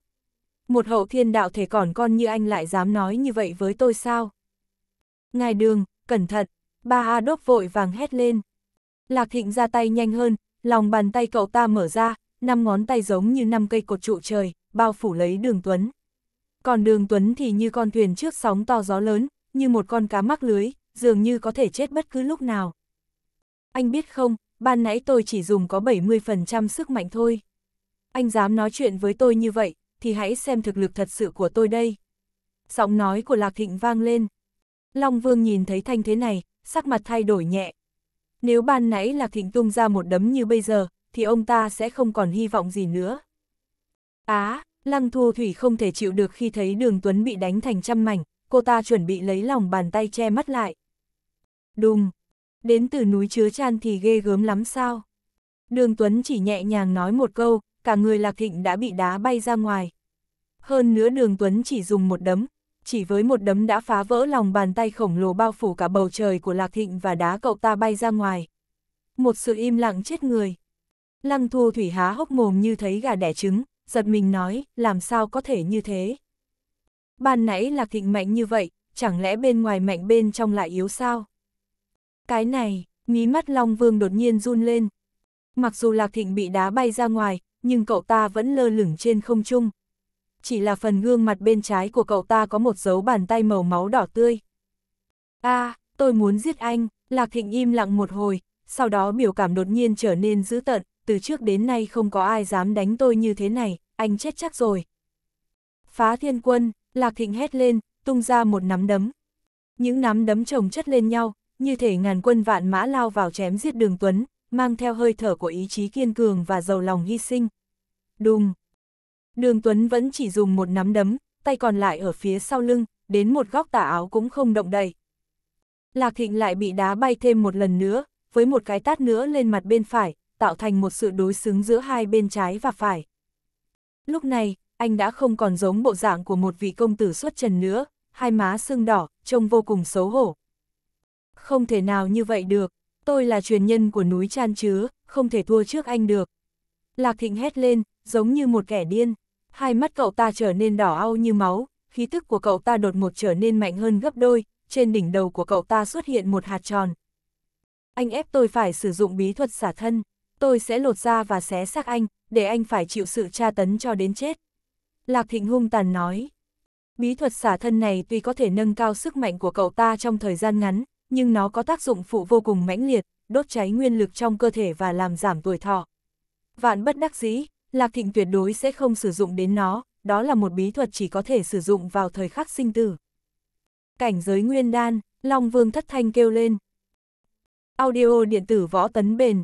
Một hậu thiên đạo thể còn con như anh lại dám nói như vậy với tôi sao? Ngài đường, cẩn thận, ba A đốt vội vàng hét lên. Lạc Thịnh ra tay nhanh hơn, lòng bàn tay cậu ta mở ra, năm ngón tay giống như năm cây cột trụ trời, bao phủ lấy đường Tuấn. Còn đường Tuấn thì như con thuyền trước sóng to gió lớn, như một con cá mắc lưới, dường như có thể chết bất cứ lúc nào. Anh biết không, ban nãy tôi chỉ dùng có 70% sức mạnh thôi. Anh dám nói chuyện với tôi như vậy, thì hãy xem thực lực thật sự của tôi đây. Giọng nói của Lạc Thịnh vang lên. Long Vương nhìn thấy thanh thế này, sắc mặt thay đổi nhẹ. Nếu ban nãy Lạc Thịnh tung ra một đấm như bây giờ, thì ông ta sẽ không còn hy vọng gì nữa. Á, à, Lăng Thu Thủy không thể chịu được khi thấy đường Tuấn bị đánh thành trăm mảnh, cô ta chuẩn bị lấy lòng bàn tay che mắt lại. Đùng, đến từ núi chứa chan thì ghê gớm lắm sao. Đường Tuấn chỉ nhẹ nhàng nói một câu, cả người Lạc Thịnh đã bị đá bay ra ngoài. Hơn nữa đường Tuấn chỉ dùng một đấm, chỉ với một đấm đã phá vỡ lòng bàn tay khổng lồ bao phủ cả bầu trời của Lạc Thịnh và đá cậu ta bay ra ngoài. Một sự im lặng chết người. Lăng thu thủy há hốc mồm như thấy gà đẻ trứng, giật mình nói, làm sao có thể như thế. Ban nãy là Thịnh mạnh như vậy, chẳng lẽ bên ngoài mạnh bên trong lại yếu sao? Cái này, mí mắt Long Vương đột nhiên run lên. Mặc dù Lạc Thịnh bị đá bay ra ngoài, nhưng cậu ta vẫn lơ lửng trên không trung. Chỉ là phần gương mặt bên trái của cậu ta có một dấu bàn tay màu máu đỏ tươi. a à, tôi muốn giết anh, Lạc Thịnh im lặng một hồi, sau đó biểu cảm đột nhiên trở nên dữ tợn, từ trước đến nay không có ai dám đánh tôi như thế này, anh chết chắc rồi. Phá thiên quân, Lạc Thịnh hét lên, tung ra một nắm đấm. Những nắm đấm chồng chất lên nhau, như thể ngàn quân vạn mã lao vào chém giết đường Tuấn, mang theo hơi thở của ý chí kiên cường và giàu lòng hy sinh. Đùng! Đường Tuấn vẫn chỉ dùng một nắm đấm, tay còn lại ở phía sau lưng, đến một góc tà áo cũng không động đậy. Lạc Thịnh lại bị đá bay thêm một lần nữa, với một cái tát nữa lên mặt bên phải, tạo thành một sự đối xứng giữa hai bên trái và phải. Lúc này, anh đã không còn giống bộ dạng của một vị công tử xuất trần nữa, hai má sưng đỏ, trông vô cùng xấu hổ. Không thể nào như vậy được, tôi là truyền nhân của núi Chan Chứa, không thể thua trước anh được. Lạc Thịnh hét lên, giống như một kẻ điên. Hai mắt cậu ta trở nên đỏ au như máu, khí tức của cậu ta đột một trở nên mạnh hơn gấp đôi, trên đỉnh đầu của cậu ta xuất hiện một hạt tròn. Anh ép tôi phải sử dụng bí thuật xả thân tôi sẽ lột da và xé xác anh, để anh phải chịu sự tra tấn cho đến chết. Lạc Thịnh hung tàn nói. Bí thuật xả thân này tuy có thể nâng cao sức mạnh của cậu ta trong thời gian ngắn, nhưng nó có tác dụng phụ vô cùng mãnh liệt, đốt cháy nguyên lực trong cơ thể và làm giảm tuổi thọ. Vạn bất đắc dĩ, Lạc Thịnh tuyệt đối sẽ không sử dụng đến nó, đó là một bí thuật chỉ có thể sử dụng vào thời khắc sinh tử. Cảnh giới nguyên đan, Long Vương thất thanh kêu lên. Audio điện tử võ tấn bền,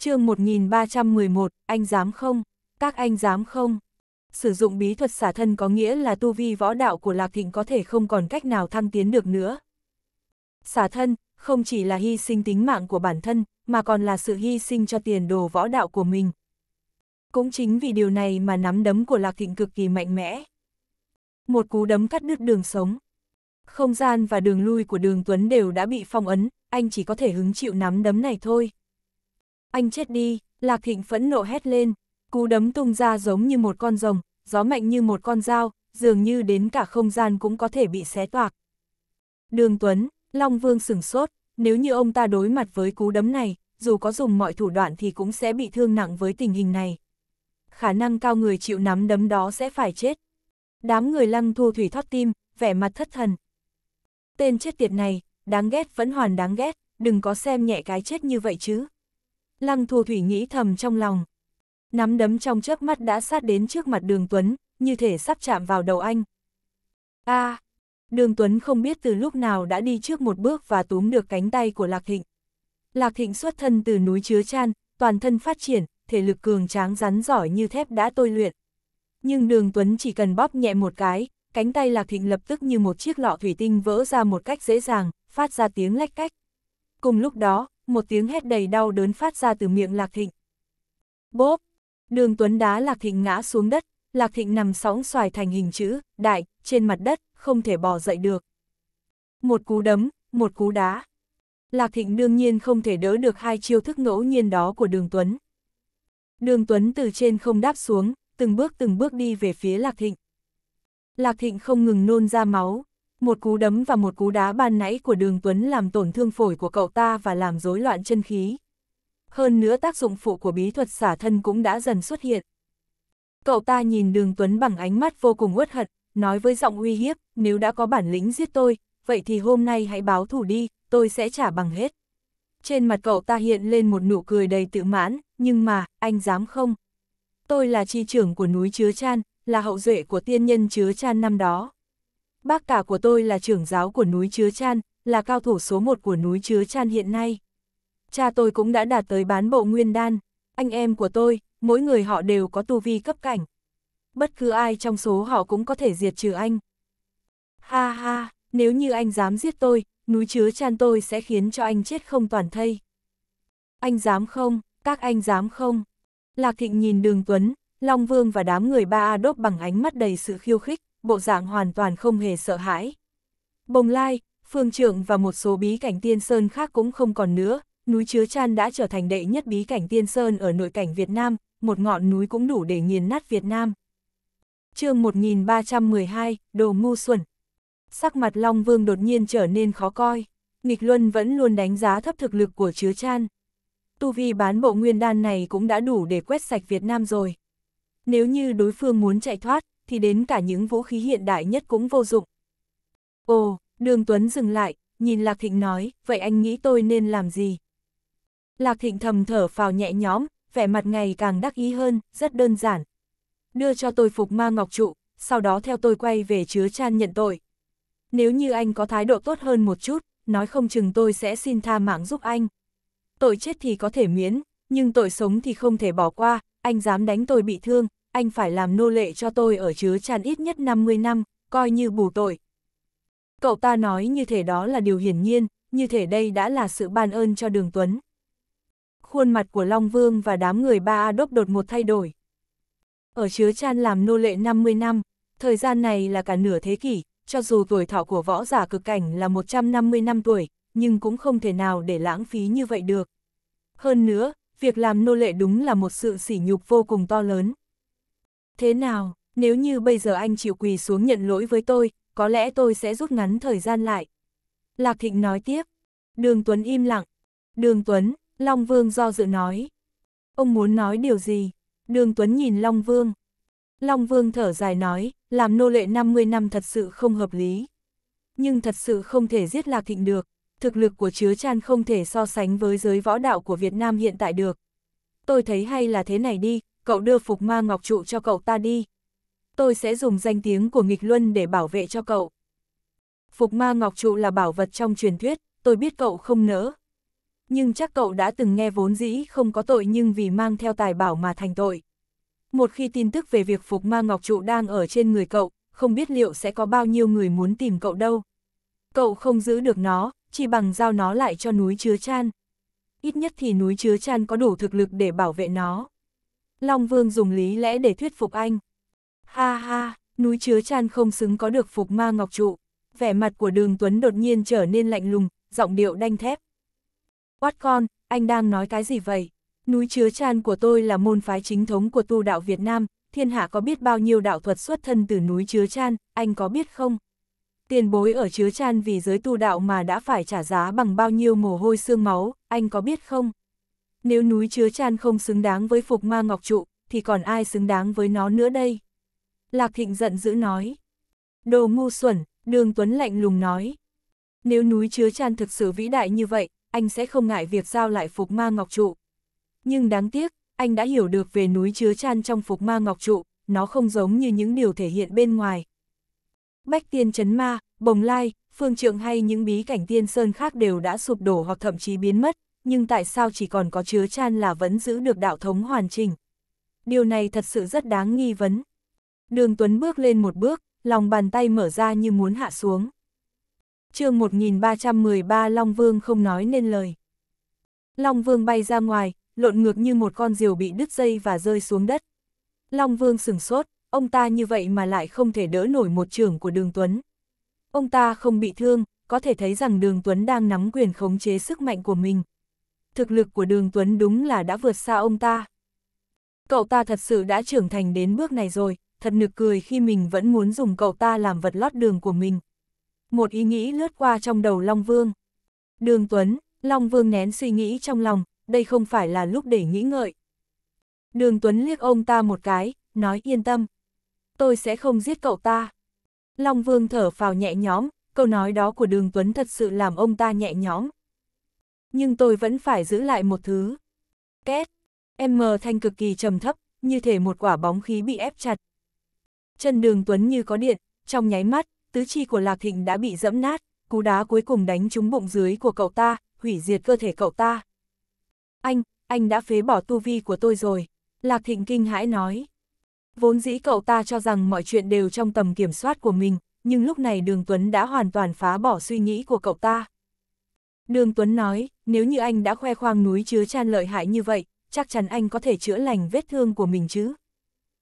chương 1311, anh dám không? Các anh dám không? Sử dụng bí thuật xả thân có nghĩa là tu vi võ đạo của Lạc Thịnh có thể không còn cách nào thăng tiến được nữa. Xả thân, không chỉ là hy sinh tính mạng của bản thân, mà còn là sự hy sinh cho tiền đồ võ đạo của mình. Cũng chính vì điều này mà nắm đấm của Lạc Thịnh cực kỳ mạnh mẽ. Một cú đấm cắt đứt đường sống. Không gian và đường lui của đường Tuấn đều đã bị phong ấn, anh chỉ có thể hứng chịu nắm đấm này thôi anh chết đi, Lạc Thịnh phẫn nộ hét lên, cú đấm tung ra giống như một con rồng, gió mạnh như một con dao, dường như đến cả không gian cũng có thể bị xé toạc. Đường Tuấn, Long Vương sửng sốt, nếu như ông ta đối mặt với cú đấm này, dù có dùng mọi thủ đoạn thì cũng sẽ bị thương nặng với tình hình này. Khả năng cao người chịu nắm đấm đó sẽ phải chết. Đám người lăng thu thủy thoát tim, vẻ mặt thất thần. Tên chết tiệt này, đáng ghét vẫn hoàn đáng ghét, đừng có xem nhẹ cái chết như vậy chứ. Lăng Thu Thủy nghĩ thầm trong lòng. Nắm đấm trong chớp mắt đã sát đến trước mặt Đường Tuấn, như thể sắp chạm vào đầu anh. A, à, Đường Tuấn không biết từ lúc nào đã đi trước một bước và túm được cánh tay của Lạc Thịnh. Lạc Thịnh xuất thân từ núi chứa chan, toàn thân phát triển, thể lực cường tráng rắn giỏi như thép đã tôi luyện. Nhưng Đường Tuấn chỉ cần bóp nhẹ một cái, cánh tay Lạc Thịnh lập tức như một chiếc lọ thủy tinh vỡ ra một cách dễ dàng, phát ra tiếng lách cách. Cùng lúc đó, một tiếng hét đầy đau đớn phát ra từ miệng Lạc Thịnh. Bốp! Đường Tuấn đá Lạc Thịnh ngã xuống đất, Lạc Thịnh nằm sóng xoài thành hình chữ, đại, trên mặt đất, không thể bò dậy được. Một cú đấm, một cú đá. Lạc Thịnh đương nhiên không thể đỡ được hai chiêu thức ngẫu nhiên đó của Đường Tuấn. Đường Tuấn từ trên không đáp xuống, từng bước từng bước đi về phía Lạc Thịnh. Lạc Thịnh không ngừng nôn ra máu, một cú đấm và một cú đá ban nãy của đường Tuấn làm tổn thương phổi của cậu ta và làm rối loạn chân khí. Hơn nữa tác dụng phụ của bí thuật xả thân cũng đã dần xuất hiện. Cậu ta nhìn đường Tuấn bằng ánh mắt vô cùng uất hận, nói với giọng uy hiếp, nếu đã có bản lĩnh giết tôi, vậy thì hôm nay hãy báo thủ đi, tôi sẽ trả bằng hết. Trên mặt cậu ta hiện lên một nụ cười đầy tự mãn, nhưng mà, anh dám không? Tôi là chi trưởng của núi Chứa Chan, là hậu duệ của tiên nhân Chứa Chan năm đó. Bác cả của tôi là trưởng giáo của núi Chứa Chan, là cao thủ số một của núi Chứa Chan hiện nay. Cha tôi cũng đã đạt tới bán bộ nguyên đan. Anh em của tôi, mỗi người họ đều có tu vi cấp cảnh. Bất cứ ai trong số họ cũng có thể diệt trừ anh. Ha ha, nếu như anh dám giết tôi, núi Chứa Chan tôi sẽ khiến cho anh chết không toàn thây. Anh dám không, các anh dám không? Lạc Thịnh nhìn Đường Tuấn, Long Vương và đám người ba A đốp bằng ánh mắt đầy sự khiêu khích bộ dạng hoàn toàn không hề sợ hãi. Bồng lai, phương trưởng và một số bí cảnh tiên sơn khác cũng không còn nữa, núi chứa chan đã trở thành đệ nhất bí cảnh tiên sơn ở nội cảnh Việt Nam, một ngọn núi cũng đủ để nghiền nát Việt Nam. chương 1312, Đồ Ngu Xuân Sắc mặt Long Vương đột nhiên trở nên khó coi, nghịch luân vẫn luôn đánh giá thấp thực lực của chứa chan. Tu vi bán bộ nguyên đan này cũng đã đủ để quét sạch Việt Nam rồi. Nếu như đối phương muốn chạy thoát, thì đến cả những vũ khí hiện đại nhất cũng vô dụng. Ồ, Đường Tuấn dừng lại, nhìn Lạc Thịnh nói, vậy anh nghĩ tôi nên làm gì? Lạc Thịnh thầm thở phào nhẹ nhõm, vẻ mặt ngày càng đắc ý hơn, rất đơn giản. Đưa cho tôi phục ma ngọc trụ, sau đó theo tôi quay về chứa chan nhận tội. Nếu như anh có thái độ tốt hơn một chút, nói không chừng tôi sẽ xin tha mạng giúp anh. Tội chết thì có thể miễn, nhưng tội sống thì không thể bỏ qua, anh dám đánh tôi bị thương, anh phải làm nô lệ cho tôi ở chứa chan ít nhất 50 năm, coi như bù tội. Cậu ta nói như thể đó là điều hiển nhiên, như thể đây đã là sự ban ơn cho Đường Tuấn. Khuôn mặt của Long Vương và đám người ba A đốc đột một thay đổi. Ở chứa chan làm nô lệ 50 năm, thời gian này là cả nửa thế kỷ, cho dù tuổi thọ của võ giả cực cảnh là 150 năm tuổi, nhưng cũng không thể nào để lãng phí như vậy được. Hơn nữa, việc làm nô lệ đúng là một sự sỉ nhục vô cùng to lớn. Thế nào, nếu như bây giờ anh chịu quỳ xuống nhận lỗi với tôi, có lẽ tôi sẽ rút ngắn thời gian lại. Lạc Thịnh nói tiếp. Đường Tuấn im lặng. Đường Tuấn, Long Vương do dự nói. Ông muốn nói điều gì? Đường Tuấn nhìn Long Vương. Long Vương thở dài nói, làm nô lệ 50 năm thật sự không hợp lý. Nhưng thật sự không thể giết Lạc Thịnh được, thực lực của chứa chan không thể so sánh với giới võ đạo của Việt Nam hiện tại được. Tôi thấy hay là thế này đi, cậu đưa phục ma ngọc trụ cho cậu ta đi. Tôi sẽ dùng danh tiếng của nghịch luân để bảo vệ cho cậu. Phục ma ngọc trụ là bảo vật trong truyền thuyết, tôi biết cậu không nỡ. Nhưng chắc cậu đã từng nghe vốn dĩ không có tội nhưng vì mang theo tài bảo mà thành tội. Một khi tin tức về việc phục ma ngọc trụ đang ở trên người cậu, không biết liệu sẽ có bao nhiêu người muốn tìm cậu đâu. Cậu không giữ được nó, chỉ bằng giao nó lại cho núi chứa chan. Ít nhất thì núi chứa chan có đủ thực lực để bảo vệ nó. Long Vương dùng lý lẽ để thuyết phục anh. Ha ha, núi chứa chan không xứng có được phục ma ngọc trụ. Vẻ mặt của đường Tuấn đột nhiên trở nên lạnh lùng, giọng điệu đanh thép. Quát con, anh đang nói cái gì vậy? Núi chứa chan của tôi là môn phái chính thống của tu đạo Việt Nam, thiên hạ có biết bao nhiêu đạo thuật xuất thân từ núi chứa chan, anh có biết không? Tiền bối ở chứa chan vì giới tu đạo mà đã phải trả giá bằng bao nhiêu mồ hôi xương máu, anh có biết không? Nếu núi chứa chan không xứng đáng với phục ma ngọc trụ, thì còn ai xứng đáng với nó nữa đây? Lạc Thịnh giận dữ nói. Đồ ngu xuẩn, Đường Tuấn lạnh lùng nói. Nếu núi chứa chan thực sự vĩ đại như vậy, anh sẽ không ngại việc giao lại phục ma ngọc trụ. Nhưng đáng tiếc, anh đã hiểu được về núi chứa chan trong phục ma ngọc trụ, nó không giống như những điều thể hiện bên ngoài. Bách tiên chấn ma, bồng lai, phương trượng hay những bí cảnh tiên sơn khác đều đã sụp đổ hoặc thậm chí biến mất, nhưng tại sao chỉ còn có chứa chan là vẫn giữ được đạo thống hoàn chỉnh. Điều này thật sự rất đáng nghi vấn. Đường Tuấn bước lên một bước, lòng bàn tay mở ra như muốn hạ xuống. chương 1313 Long Vương không nói nên lời. Long Vương bay ra ngoài, lộn ngược như một con diều bị đứt dây và rơi xuống đất. Long Vương sửng sốt, ông ta như vậy mà lại không thể đỡ nổi một trường của Đường Tuấn. Ông ta không bị thương, có thể thấy rằng Đường Tuấn đang nắm quyền khống chế sức mạnh của mình, thực lực của đường Tuấn đúng là đã vượt xa ông ta. Cậu ta thật sự đã trưởng thành đến bước này rồi, thật nực cười khi mình vẫn muốn dùng cậu ta làm vật lót đường của mình. Một ý nghĩ lướt qua trong đầu Long Vương. Đường Tuấn, Long Vương nén suy nghĩ trong lòng, đây không phải là lúc để nghĩ ngợi. Đường Tuấn liếc ông ta một cái, nói yên tâm. Tôi sẽ không giết cậu ta. Long Vương thở phào nhẹ nhõm, câu nói đó của Đường Tuấn thật sự làm ông ta nhẹ nhõm nhưng tôi vẫn phải giữ lại một thứ. Két, M thanh cực kỳ trầm thấp, như thể một quả bóng khí bị ép chặt. Chân đường Tuấn như có điện, trong nháy mắt, tứ chi của Lạc Thịnh đã bị dẫm nát, cú đá cuối cùng đánh trúng bụng dưới của cậu ta, hủy diệt cơ thể cậu ta. Anh, anh đã phế bỏ tu vi của tôi rồi, Lạc Thịnh kinh hãi nói. Vốn dĩ cậu ta cho rằng mọi chuyện đều trong tầm kiểm soát của mình, nhưng lúc này Đường Tuấn đã hoàn toàn phá bỏ suy nghĩ của cậu ta. Đường Tuấn nói, nếu như anh đã khoe khoang núi chứa chan lợi hại như vậy, chắc chắn anh có thể chữa lành vết thương của mình chứ.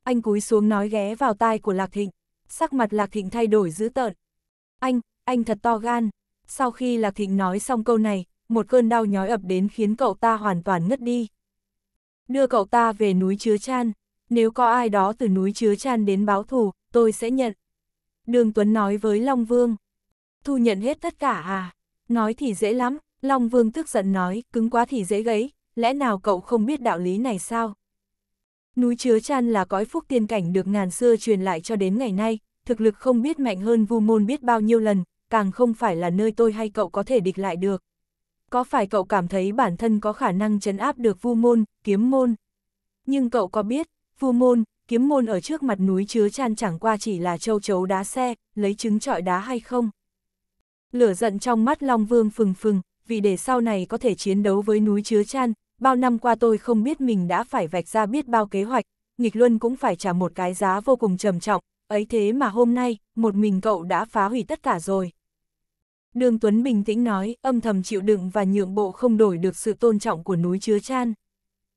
Anh cúi xuống nói ghé vào tai của Lạc Thịnh, sắc mặt Lạc Thịnh thay đổi dữ tợn. Anh, anh thật to gan. Sau khi Lạc Thịnh nói xong câu này, một cơn đau nhói ập đến khiến cậu ta hoàn toàn ngất đi. Đưa cậu ta về núi chứa chan, nếu có ai đó từ núi chứa chan đến báo thù, tôi sẽ nhận. Đường Tuấn nói với Long Vương. Thu nhận hết tất cả à? Nói thì dễ lắm, Long Vương tức giận nói, cứng quá thì dễ gấy, lẽ nào cậu không biết đạo lý này sao? Núi chứa chan là cõi phúc tiên cảnh được ngàn xưa truyền lại cho đến ngày nay, thực lực không biết mạnh hơn vu môn biết bao nhiêu lần, càng không phải là nơi tôi hay cậu có thể địch lại được. Có phải cậu cảm thấy bản thân có khả năng chấn áp được vu môn, kiếm môn? Nhưng cậu có biết, vu môn, kiếm môn ở trước mặt núi chứa chan chẳng qua chỉ là châu chấu đá xe, lấy trứng trọi đá hay không? Lửa giận trong mắt Long Vương phừng phừng, vì để sau này có thể chiến đấu với núi chứa chan, bao năm qua tôi không biết mình đã phải vạch ra biết bao kế hoạch, nghịch luân cũng phải trả một cái giá vô cùng trầm trọng, ấy thế mà hôm nay, một mình cậu đã phá hủy tất cả rồi. Đường Tuấn bình tĩnh nói, âm thầm chịu đựng và nhượng bộ không đổi được sự tôn trọng của núi chứa chan.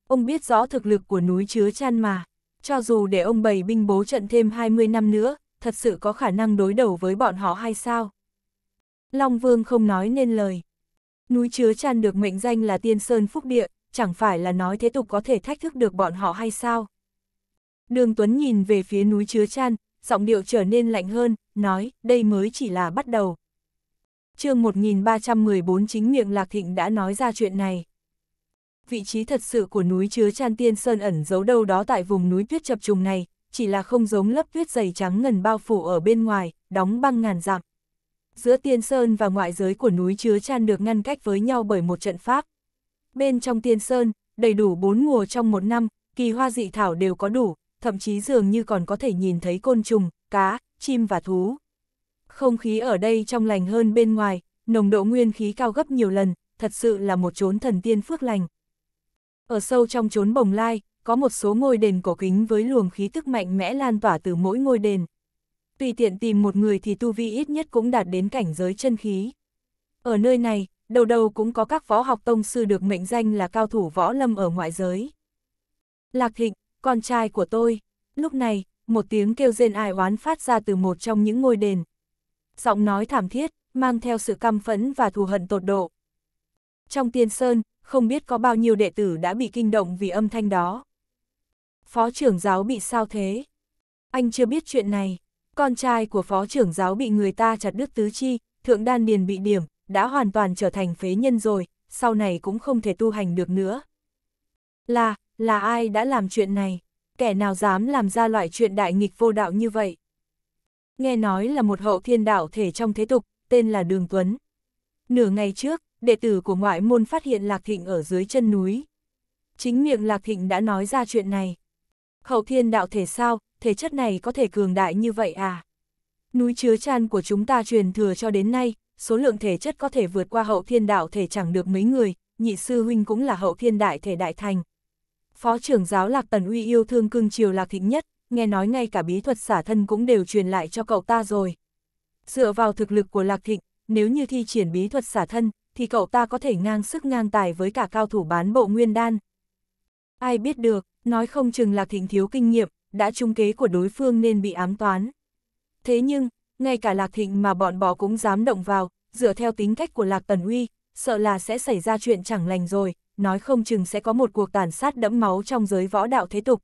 Ông biết rõ thực lực của núi chứa chan mà, cho dù để ông bày binh bố trận thêm 20 năm nữa, thật sự có khả năng đối đầu với bọn họ hay sao? Long Vương không nói nên lời. Núi chứa tràn được mệnh danh là tiên sơn phúc địa, chẳng phải là nói thế tục có thể thách thức được bọn họ hay sao? Đường Tuấn nhìn về phía núi chứa tràn, giọng điệu trở nên lạnh hơn, nói, đây mới chỉ là bắt đầu. chương 1314 chính miệng Lạc Thịnh đã nói ra chuyện này. Vị trí thật sự của núi chứa tràn tiên sơn ẩn giấu đâu đó tại vùng núi tuyết chập trùng này, chỉ là không giống lớp tuyết dày trắng ngần bao phủ ở bên ngoài, đóng băng ngàn dặm. Giữa tiên sơn và ngoại giới của núi chứa chan được ngăn cách với nhau bởi một trận pháp. Bên trong tiên sơn, đầy đủ bốn mùa trong một năm, kỳ hoa dị thảo đều có đủ, thậm chí dường như còn có thể nhìn thấy côn trùng, cá, chim và thú. Không khí ở đây trong lành hơn bên ngoài, nồng độ nguyên khí cao gấp nhiều lần, thật sự là một chốn thần tiên phước lành. Ở sâu trong chốn bồng lai, có một số ngôi đền cổ kính với luồng khí tức mạnh mẽ lan tỏa từ mỗi ngôi đền tùy tiện tìm một người thì tu vi ít nhất cũng đạt đến cảnh giới chân khí. Ở nơi này, đầu đầu cũng có các võ học tông sư được mệnh danh là cao thủ võ lâm ở ngoại giới. Lạc Thịnh, con trai của tôi, lúc này, một tiếng kêu rên ai oán phát ra từ một trong những ngôi đền. Giọng nói thảm thiết, mang theo sự căm phẫn và thù hận tột độ. Trong tiên sơn, không biết có bao nhiêu đệ tử đã bị kinh động vì âm thanh đó. Phó trưởng giáo bị sao thế? Anh chưa biết chuyện này. Con trai của phó trưởng giáo bị người ta chặt đứt tứ chi, thượng đan điền bị điểm, đã hoàn toàn trở thành phế nhân rồi, sau này cũng không thể tu hành được nữa. Là, là ai đã làm chuyện này? Kẻ nào dám làm ra loại chuyện đại nghịch vô đạo như vậy? Nghe nói là một hậu thiên đạo thể trong thế tục, tên là Đường Tuấn. Nửa ngày trước, đệ tử của ngoại môn phát hiện Lạc Thịnh ở dưới chân núi. Chính miệng Lạc Thịnh đã nói ra chuyện này. Hậu thiên đạo thể sao, thể chất này có thể cường đại như vậy à? Núi chứa chan của chúng ta truyền thừa cho đến nay, số lượng thể chất có thể vượt qua hậu thiên đạo thể chẳng được mấy người, nhị sư huynh cũng là hậu thiên đại thể đại thành. Phó trưởng giáo Lạc Tần Uy yêu thương cưng chiều Lạc Thịnh nhất, nghe nói ngay cả bí thuật xả thân cũng đều truyền lại cho cậu ta rồi. Dựa vào thực lực của Lạc Thịnh, nếu như thi triển bí thuật xả thân, thì cậu ta có thể ngang sức ngang tài với cả cao thủ bán bộ nguyên đan. Ai biết được, nói không chừng Lạc Thịnh thiếu kinh nghiệm, đã trung kế của đối phương nên bị ám toán. Thế nhưng, ngay cả Lạc Thịnh mà bọn bỏ cũng dám động vào, dựa theo tính cách của Lạc Tần Uy, sợ là sẽ xảy ra chuyện chẳng lành rồi, nói không chừng sẽ có một cuộc tàn sát đẫm máu trong giới võ đạo thế tục.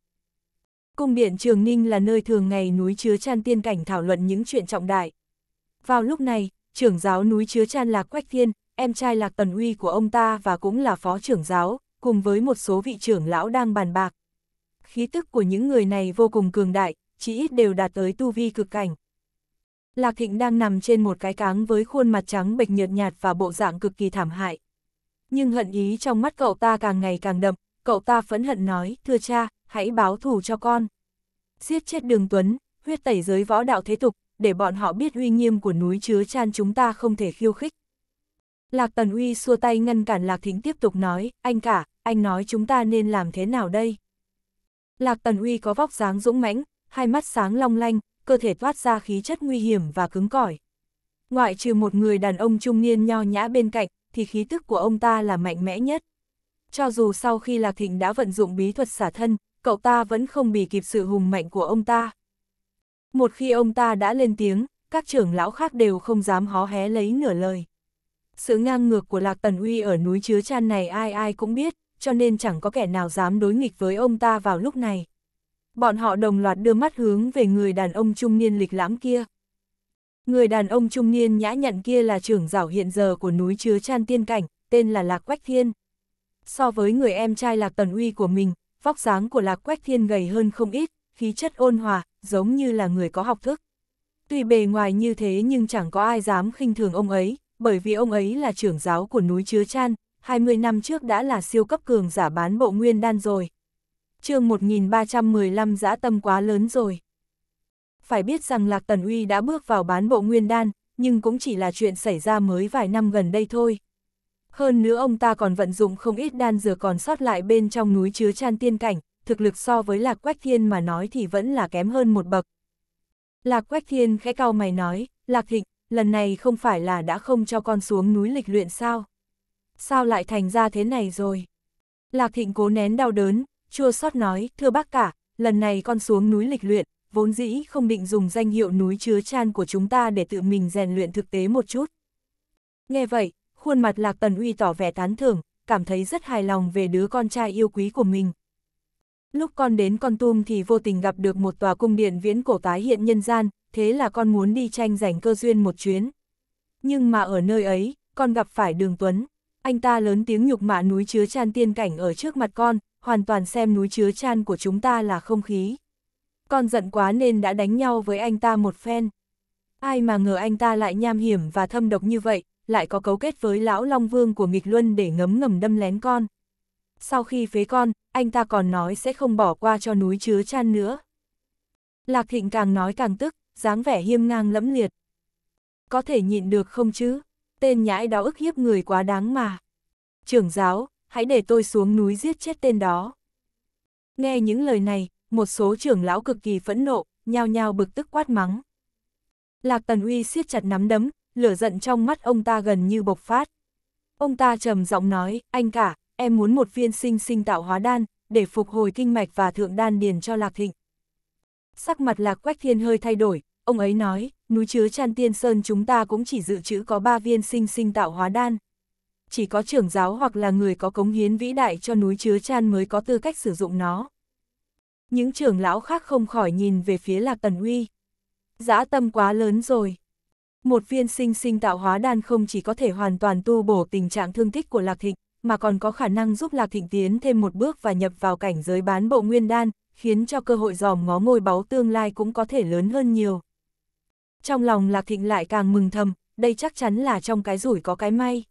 Cung điện Trường Ninh là nơi thường ngày núi chứa chan tiên cảnh thảo luận những chuyện trọng đại. Vào lúc này, trưởng giáo núi chứa chan là Quách Thiên, em trai Lạc Tần Uy của ông ta và cũng là phó trưởng giáo, cùng với một số vị trưởng lão đang bàn bạc khí tức của những người này vô cùng cường đại, chỉ ít đều đạt tới tu vi cực cảnh. Lạc Thịnh đang nằm trên một cái cáng với khuôn mặt trắng bệch nhợt nhạt và bộ dạng cực kỳ thảm hại. Nhưng hận ý trong mắt cậu ta càng ngày càng đậm, cậu ta phẫn hận nói, thưa cha, hãy báo thù cho con. Giết chết đường Tuấn, huyết tẩy giới võ đạo thế tục, để bọn họ biết uy nghiêm của núi chứa chan chúng ta không thể khiêu khích. Lạc Tần Uy xua tay ngăn cản Lạc Thịnh tiếp tục nói, anh cả, anh nói chúng ta nên làm thế nào đây? Lạc Tần Uy có vóc dáng dũng mãnh, hai mắt sáng long lanh, cơ thể toát ra khí chất nguy hiểm và cứng cỏi. Ngoại trừ một người đàn ông trung niên nho nhã bên cạnh, thì khí tức của ông ta là mạnh mẽ nhất. Cho dù sau khi Lạc Thịnh đã vận dụng bí thuật xả thân, cậu ta vẫn không bị kịp sự hùng mạnh của ông ta. Một khi ông ta đã lên tiếng, các trưởng lão khác đều không dám hó hé lấy nửa lời. Sự ngang ngược của Lạc Tần Uy ở núi Chứa Chan này ai ai cũng biết, cho nên chẳng có kẻ nào dám đối nghịch với ông ta vào lúc này. Bọn họ đồng loạt đưa mắt hướng về người đàn ông trung niên lịch lãm kia. Người đàn ông trung niên nhã nhặn kia là trưởng giảo hiện giờ của núi chứa chan tiên cảnh, tên là Lạc Quách Thiên. So với người em trai Lạc Tần Uy của mình, vóc dáng của Lạc Quách Thiên gầy hơn không ít, khí chất ôn hòa, giống như là người có học thức. Tuy bề ngoài như thế nhưng chẳng có ai dám khinh thường ông ấy, bởi vì ông ấy là trưởng giáo của núi Chứa Chan, 20 năm trước đã là siêu cấp cường giả bán bộ nguyên đan rồi. chương 1315 giã tâm quá lớn rồi. Phải biết rằng Lạc Tần Uy đã bước vào bán bộ nguyên đan, nhưng cũng chỉ là chuyện xảy ra mới vài năm gần đây thôi. Hơn nữa ông ta còn vận dụng không ít đan dừa còn sót lại bên trong núi chứa chan tiên cảnh, thực lực so với Lạc Quách Thiên mà nói thì vẫn là kém hơn một bậc. Lạc Quách Thiên khẽ cao mày nói, Lạc Thịnh, lần này không phải là đã không cho con xuống núi lịch luyện sao? sao lại thành ra thế này rồi? Lạc Thịnh cố nén đau đớn, chua xót nói, thưa bác cả, lần này con xuống núi lịch luyện, vốn dĩ không định dùng danh hiệu núi chứa chan của chúng ta để tự mình rèn luyện thực tế một chút. Nghe vậy, khuôn mặt Lạc Tần Uy tỏ vẻ tán thưởng, cảm thấy rất hài lòng về đứa con trai yêu quý của mình. Lúc con đến con tum thì vô tình gặp được một tòa cung điện viễn cổ tái hiện nhân gian, thế là con muốn đi tranh giành cơ duyên một chuyến. Nhưng mà ở nơi ấy, con gặp phải đường Tuấn, anh ta lớn tiếng nhục mạ núi chứa chan tiên cảnh ở trước mặt con, hoàn toàn xem núi chứa chan của chúng ta là không khí. Con giận quá nên đã đánh nhau với anh ta một phen. Ai mà ngờ anh ta lại nham hiểm và thâm độc như vậy, lại có cấu kết với lão Long Vương của nghịch luân để ngấm ngầm đâm lén con. Sau khi phế con, anh ta còn nói sẽ không bỏ qua cho núi chứa chan nữa. Lạc Thịnh càng nói càng tức, dáng vẻ hiêm ngang lẫm liệt. Có thể nhịn được không chứ? tên nhãi đó ức hiếp người quá đáng mà. Trưởng giáo, hãy để tôi xuống núi giết chết tên đó. Nghe những lời này, một số trưởng lão cực kỳ phẫn nộ, nhao nhao bực tức quát mắng. Lạc Tần Uy siết chặt nắm đấm, lửa giận trong mắt ông ta gần như bộc phát. Ông ta trầm giọng nói, anh cả, em muốn một viên sinh sinh tạo hóa đan, để phục hồi kinh mạch và thượng đan điền cho Lạc Thịnh. Sắc mặt Lạc Quách Thiên hơi thay đổi, Ông ấy nói, núi chứa chan tiên sơn chúng ta cũng chỉ dự trữ có ba viên sinh sinh tạo hóa đan. Chỉ có trưởng giáo hoặc là người có cống hiến vĩ đại cho núi chứa chan mới có tư cách sử dụng nó. Những trưởng lão khác không khỏi nhìn về phía lạc tần uy. Giã tâm quá lớn rồi. Một viên sinh sinh tạo hóa đan không chỉ có thể hoàn toàn tu bổ tình trạng thương tích của lạc thịnh, mà còn có khả năng giúp lạc thịnh tiến thêm một bước và nhập vào cảnh giới bán bộ nguyên đan, khiến cho cơ hội dòm ngó ngôi báu tương lai cũng có thể lớn hơn nhiều. Trong lòng Lạc Thịnh lại càng mừng thầm, đây chắc chắn là trong cái rủi có cái may.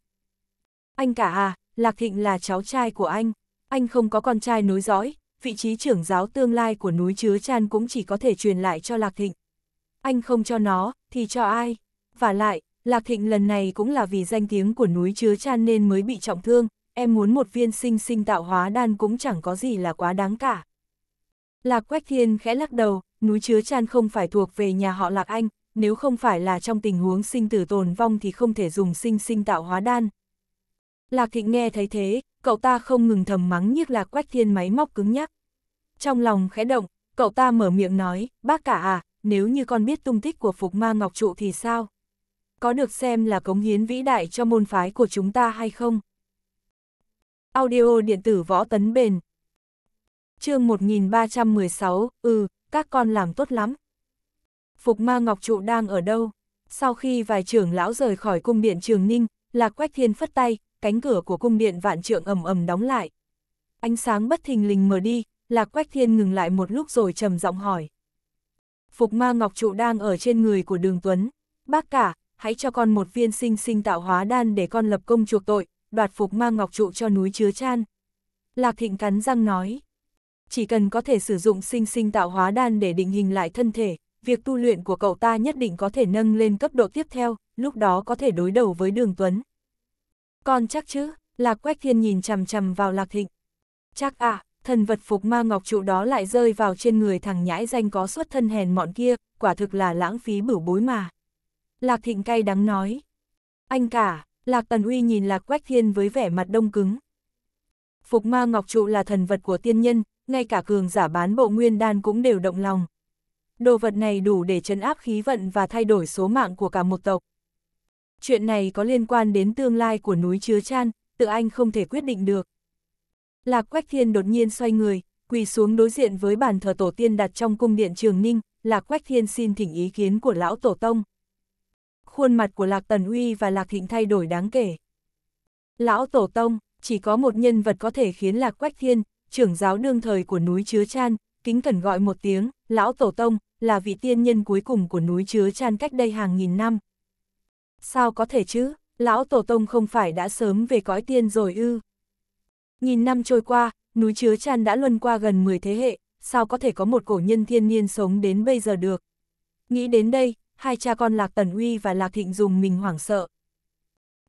Anh cả à, Lạc Thịnh là cháu trai của anh, anh không có con trai nối dõi, vị trí trưởng giáo tương lai của núi chứa chan cũng chỉ có thể truyền lại cho Lạc Thịnh. Anh không cho nó, thì cho ai? Và lại, Lạc Thịnh lần này cũng là vì danh tiếng của núi chứa chan nên mới bị trọng thương, em muốn một viên sinh sinh tạo hóa đan cũng chẳng có gì là quá đáng cả. Lạc Quách Thiên khẽ lắc đầu, núi chứa chan không phải thuộc về nhà họ Lạc Anh, nếu không phải là trong tình huống sinh tử tồn vong thì không thể dùng sinh sinh tạo hóa đan. Lạc Thịnh nghe thấy thế, cậu ta không ngừng thầm mắng nhiếc là quách thiên máy móc cứng nhắc. Trong lòng khẽ động, cậu ta mở miệng nói, bác cả à, nếu như con biết tung tích của Phục Ma Ngọc Trụ thì sao? Có được xem là cống hiến vĩ đại cho môn phái của chúng ta hay không? Audio điện tử võ tấn bền. Chương 1316, ừ, các con làm tốt lắm. Phục ma ngọc trụ đang ở đâu? Sau khi vài trưởng lão rời khỏi cung điện Trường Ninh, Lạc Quách Thiên phất tay, cánh cửa của cung điện vạn trượng ầm ầm đóng lại. Ánh sáng bất thình lình mở đi, Lạc Quách Thiên ngừng lại một lúc rồi trầm giọng hỏi. Phục ma ngọc trụ đang ở trên người của đường Tuấn. Bác cả, hãy cho con một viên sinh sinh tạo hóa đan để con lập công chuộc tội, đoạt phục ma ngọc trụ cho núi chứa chan. Lạc Thịnh cắn răng nói. Chỉ cần có thể sử dụng sinh sinh tạo hóa đan để định hình lại thân thể, việc tu luyện của cậu ta nhất định có thể nâng lên cấp độ tiếp theo, lúc đó có thể đối đầu với Đường Tuấn. Còn chắc chứ, Lạc Quách Thiên nhìn chằm chằm vào Lạc Thịnh. Chắc à, thần vật phục ma ngọc trụ đó lại rơi vào trên người thằng nhãi danh có xuất thân hèn mọn kia, quả thực là lãng phí bửu bối mà. Lạc Thịnh cay đắng nói. Anh cả, Lạc Tần Uy nhìn Lạc Quách Thiên với vẻ mặt đông cứng. Phục ma ngọc trụ là thần vật của tiên nhân, ngay cả cường giả bán bộ nguyên đan cũng đều động lòng, đồ vật này đủ để chấn áp khí vận và thay đổi số mạng của cả một tộc. Chuyện này có liên quan đến tương lai của núi chứa chan, tự anh không thể quyết định được. Lạc Quách Thiên đột nhiên xoay người, quỳ xuống đối diện với bàn thờ tổ tiên đặt trong cung điện Trường Ninh, Lạc Quách Thiên xin thỉnh ý kiến của lão tổ tông. Khuôn mặt của Lạc Tần Uy và Lạc Thịnh thay đổi đáng kể. Lão tổ tông, chỉ có một nhân vật có thể khiến Lạc Quách Thiên, trưởng giáo đương thời của núi Chứa Chan, kính cẩn gọi một tiếng, lão tổ tông, là vị tiên nhân cuối cùng của núi chứa chan cách đây hàng nghìn năm. Sao có thể chứ, lão tổ tông không phải đã sớm về cõi tiên rồi ư? Nghìn năm trôi qua, núi chứa chan đã luân qua gần 10 thế hệ, sao có thể có một cổ nhân thiên niên sống đến bây giờ được? Nghĩ đến đây, hai cha con Lạc Tần Uy và Lạc Thịnh dùng mình hoảng sợ.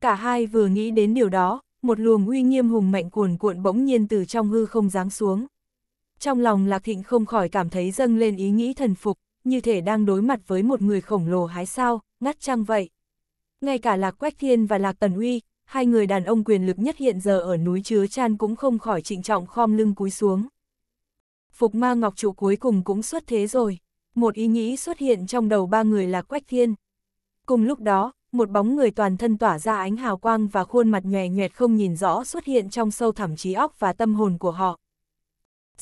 Cả hai vừa nghĩ đến điều đó, một luồng uy nghiêm hùng mạnh cuồn cuộn bỗng nhiên từ trong hư không giáng xuống trong lòng Lạc Thịnh không khỏi cảm thấy dâng lên ý nghĩ thần phục, như thể đang đối mặt với một người khổng lồ hái sao, ngắt trăng vậy. Ngay cả Lạc Quách Thiên và Lạc Tần Uy, hai người đàn ông quyền lực nhất hiện giờ ở núi Chứa Chan cũng không khỏi trịnh trọng khom lưng cúi xuống. Phục ma ngọc trụ cuối cùng cũng xuất thế rồi, một ý nghĩ xuất hiện trong đầu ba người Lạc Quách Thiên. Cùng lúc đó, một bóng người toàn thân tỏa ra ánh hào quang và khuôn mặt nhòe nhoẹt không nhìn rõ xuất hiện trong sâu thẳm trí óc và tâm hồn của họ.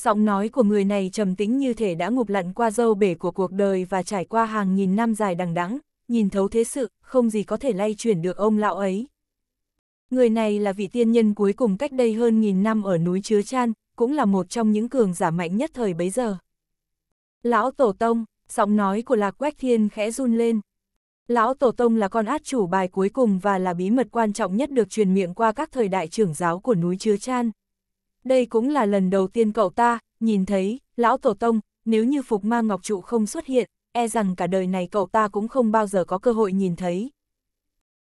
Giọng nói của người này trầm tĩnh như thể đã ngụp lặn qua dâu bể của cuộc đời và trải qua hàng nghìn năm dài đằng đẵng, nhìn thấu thế sự, không gì có thể lay chuyển được ông lão ấy. Người này là vị tiên nhân cuối cùng cách đây hơn nghìn năm ở núi Chứa Chan, cũng là một trong những cường giả mạnh nhất thời bấy giờ. Lão Tổ Tông, giọng nói của Lạc Quách Thiên khẽ run lên. Lão Tổ Tông là con át chủ bài cuối cùng và là bí mật quan trọng nhất được truyền miệng qua các thời đại trưởng giáo của núi Chứa Chan đây cũng là lần đầu tiên cậu ta nhìn thấy lão tổ tông, nếu như Phục Ma Ngọc Trụ không xuất hiện, e rằng cả đời này cậu ta cũng không bao giờ có cơ hội nhìn thấy.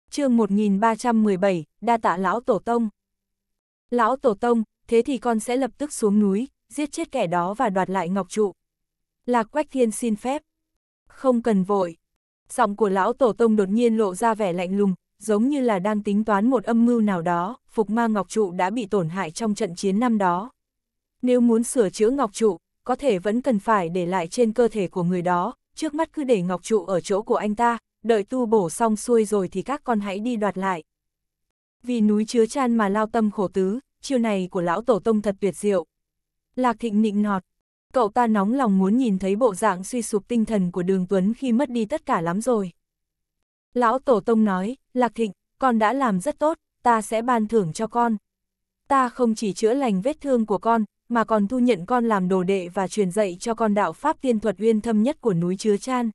chương 1317, đa tạ lão tổ tông. Lão tổ tông, thế thì con sẽ lập tức xuống núi, giết chết kẻ đó và đoạt lại Ngọc Trụ. Lạc Quách Thiên xin phép. Không cần vội. Giọng của lão tổ tông đột nhiên lộ ra vẻ lạnh lùng, giống như là đang tính toán một âm mưu nào đó, Phục Ma Ngọc Trụ đã bị tổn hại trong trận chiến năm đó. Nếu muốn sửa chữa Ngọc Trụ, có thể vẫn cần phải để lại trên cơ thể của người đó, trước mắt cứ để Ngọc Trụ ở chỗ của anh ta, đợi tu bổ xong xuôi rồi thì các con hãy đi đoạt lại. Vì núi chứa chan mà lao tâm khổ tứ, chiêu này của lão tổ tông thật tuyệt diệu. Lạc thịnh nịnh nọt, cậu ta nóng lòng muốn nhìn thấy bộ dạng suy sụp tinh thần của đường Tuấn khi mất đi tất cả lắm rồi. Lão Tổ Tông nói, Lạc Thịnh, con đã làm rất tốt, ta sẽ ban thưởng cho con. Ta không chỉ chữa lành vết thương của con, mà còn thu nhận con làm đồ đệ và truyền dạy cho con đạo Pháp tiên thuật uyên thâm nhất của núi Chứa Chan.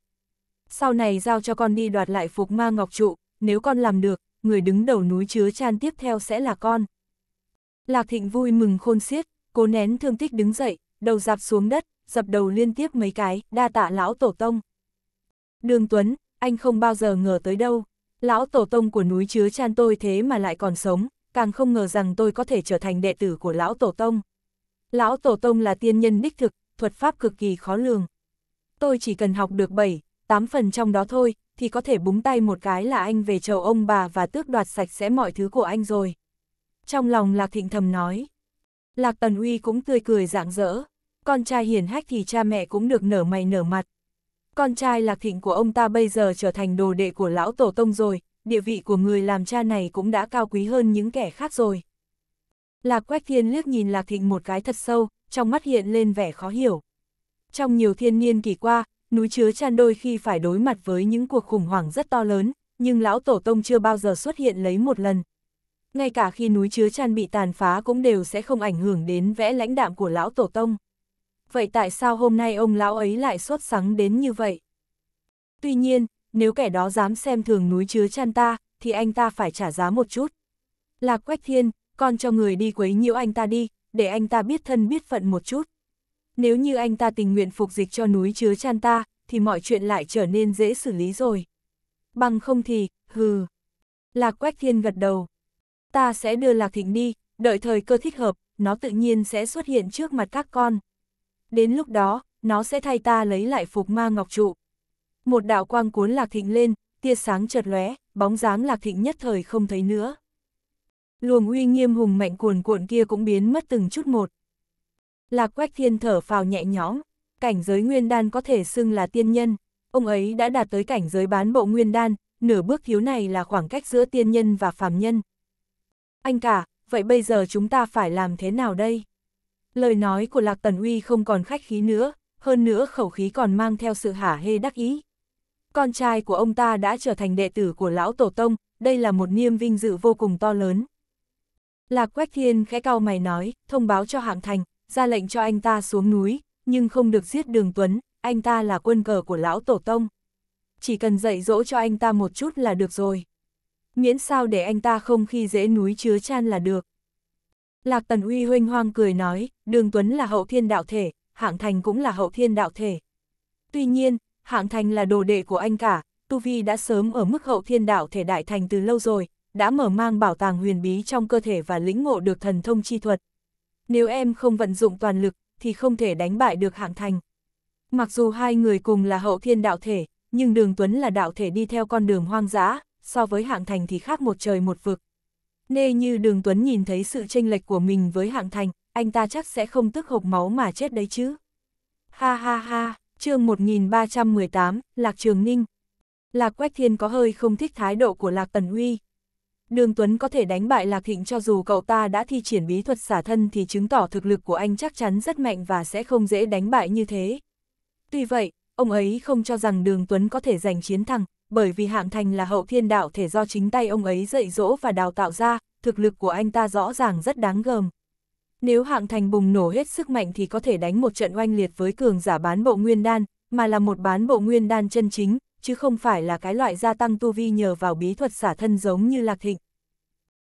Sau này giao cho con đi đoạt lại phục ma ngọc trụ, nếu con làm được, người đứng đầu núi Chứa Chan tiếp theo sẽ là con. Lạc Thịnh vui mừng khôn xiết, cố nén thương tích đứng dậy, đầu dạp xuống đất, dập đầu liên tiếp mấy cái, đa tạ lão tổ tông. Đường Tuấn, anh không bao giờ ngờ tới đâu. Lão tổ tông của núi chứa chan tôi thế mà lại còn sống, càng không ngờ rằng tôi có thể trở thành đệ tử của lão tổ tông. Lão tổ tông là tiên nhân đích thực, thuật pháp cực kỳ khó lường. Tôi chỉ cần học được 7, 8 phần trong đó thôi, thì có thể búng tay một cái là anh về chầu ông bà và tước đoạt sạch sẽ mọi thứ của anh rồi. Trong lòng Lạc Thịnh thầm nói. Lạc Tần Uy cũng tươi cười rạng rỡ. Con trai hiền hách thì cha mẹ cũng được nở mày nở mặt, con trai Lạc Thịnh của ông ta bây giờ trở thành đồ đệ của lão tổ tông rồi, địa vị của người làm cha này cũng đã cao quý hơn những kẻ khác rồi. Lạc Quách Thiên liếc nhìn Lạc Thịnh một cái thật sâu, trong mắt hiện lên vẻ khó hiểu. Trong nhiều thiên niên kỳ qua, núi chứa chan đôi khi phải đối mặt với những cuộc khủng hoảng rất to lớn, nhưng lão tổ tông chưa bao giờ xuất hiện lấy một lần. Ngay cả khi núi chứa chan bị tàn phá cũng đều sẽ không ảnh hưởng đến vẽ lãnh đạm của lão tổ tông vậy tại sao hôm nay ông lão ấy lại sốt sắng đến như vậy? Tuy nhiên, nếu kẻ đó dám xem thường núi chứa chăn ta, thì anh ta phải trả giá một chút. Lạc Quách Thiên, con cho người đi quấy nhiễu anh ta đi, để anh ta biết thân biết phận một chút. Nếu như anh ta tình nguyện phục dịch cho núi chứa chăn ta, thì mọi chuyện lại trở nên dễ xử lý rồi. Bằng không thì, hừ. Lạc Quách Thiên gật đầu. Ta sẽ đưa Lạc Thịnh đi, đợi thời cơ thích hợp, nó tự nhiên sẽ xuất hiện trước mặt các con đến lúc đó, nó sẽ thay ta lấy lại phục ma ngọc trụ. Một đạo quang cuốn Lạc Thịnh lên, tia sáng chợt lóe, bóng dáng Lạc Thịnh nhất thời không thấy nữa. Luồng uy nghiêm hùng mạnh cuồn cuộn kia cũng biến mất từng chút một. Lạc Quách Thiên thở phào nhẹ nhõm, cảnh giới nguyên đan có thể xưng là tiên nhân, ông ấy đã đạt tới cảnh giới bán bộ nguyên đan, nửa bước thiếu này là khoảng cách giữa tiên nhân và phàm nhân. Anh cả, vậy bây giờ chúng ta phải làm thế nào đây? Lời nói của Lạc Tần Uy không còn khách khí nữa, hơn nữa khẩu khí còn mang theo sự hả hê đắc ý. Con trai của ông ta đã trở thành đệ tử của lão tổ tông, đây là một niềm vinh dự vô cùng to lớn. Lạc Quách Thiên khẽ cao mày nói, thông báo cho hạng thành, ra lệnh cho anh ta xuống núi, nhưng không được giết đường Tuấn, anh ta là quân cờ của lão tổ tông. Chỉ cần dạy dỗ cho anh ta một chút là được rồi. Miễn sao để anh ta không khi dễ núi chứa chan là được. Lạc Tần Uy huynh hoang cười nói, Đường Tuấn là hậu thiên đạo thể, Hạng Thành cũng là hậu thiên đạo thể. Tuy nhiên, Hạng Thành là đồ đệ của anh cả, Tu Vi đã sớm ở mức hậu thiên đạo thể đại thành từ lâu rồi, đã mở mang bảo tàng huyền bí trong cơ thể và lĩnh ngộ được thần thông chi thuật. Nếu em không vận dụng toàn lực, thì không thể đánh bại được Hạng Thành. Mặc dù hai người cùng là hậu thiên đạo thể, nhưng đường Tuấn là đạo thể đi theo con đường hoang dã, so với Hạng Thành thì khác một trời một vực. Nê như đường Tuấn nhìn thấy sự tranh lệch của mình với hạng thành, anh ta chắc sẽ không tức hộp máu mà chết đấy chứ. Ha ha ha, chương 1318, Lạc Trường Ninh. Lạc Quách Thiên có hơi không thích thái độ của Lạc Tần Uy. Đường Tuấn có thể đánh bại Lạc Thịnh cho dù cậu ta đã thi triển bí thuật xả thân thì chứng tỏ thực lực của anh chắc chắn rất mạnh và sẽ không dễ đánh bại như thế. Tuy vậy, ông ấy không cho rằng Đường Tuấn có thể giành chiến thắng, bởi vì hạng thành là hậu thiên đạo thể do chính tay ông ấy dạy dỗ và đào tạo ra, thực lực của anh ta rõ ràng rất đáng gờm. Nếu hạng thành bùng nổ hết sức mạnh thì có thể đánh một trận oanh liệt với cường giả bán bộ nguyên đan, mà là một bán bộ nguyên đan chân chính, chứ không phải là cái loại gia tăng tu vi nhờ vào bí thuật xả thân giống như lạc thịnh.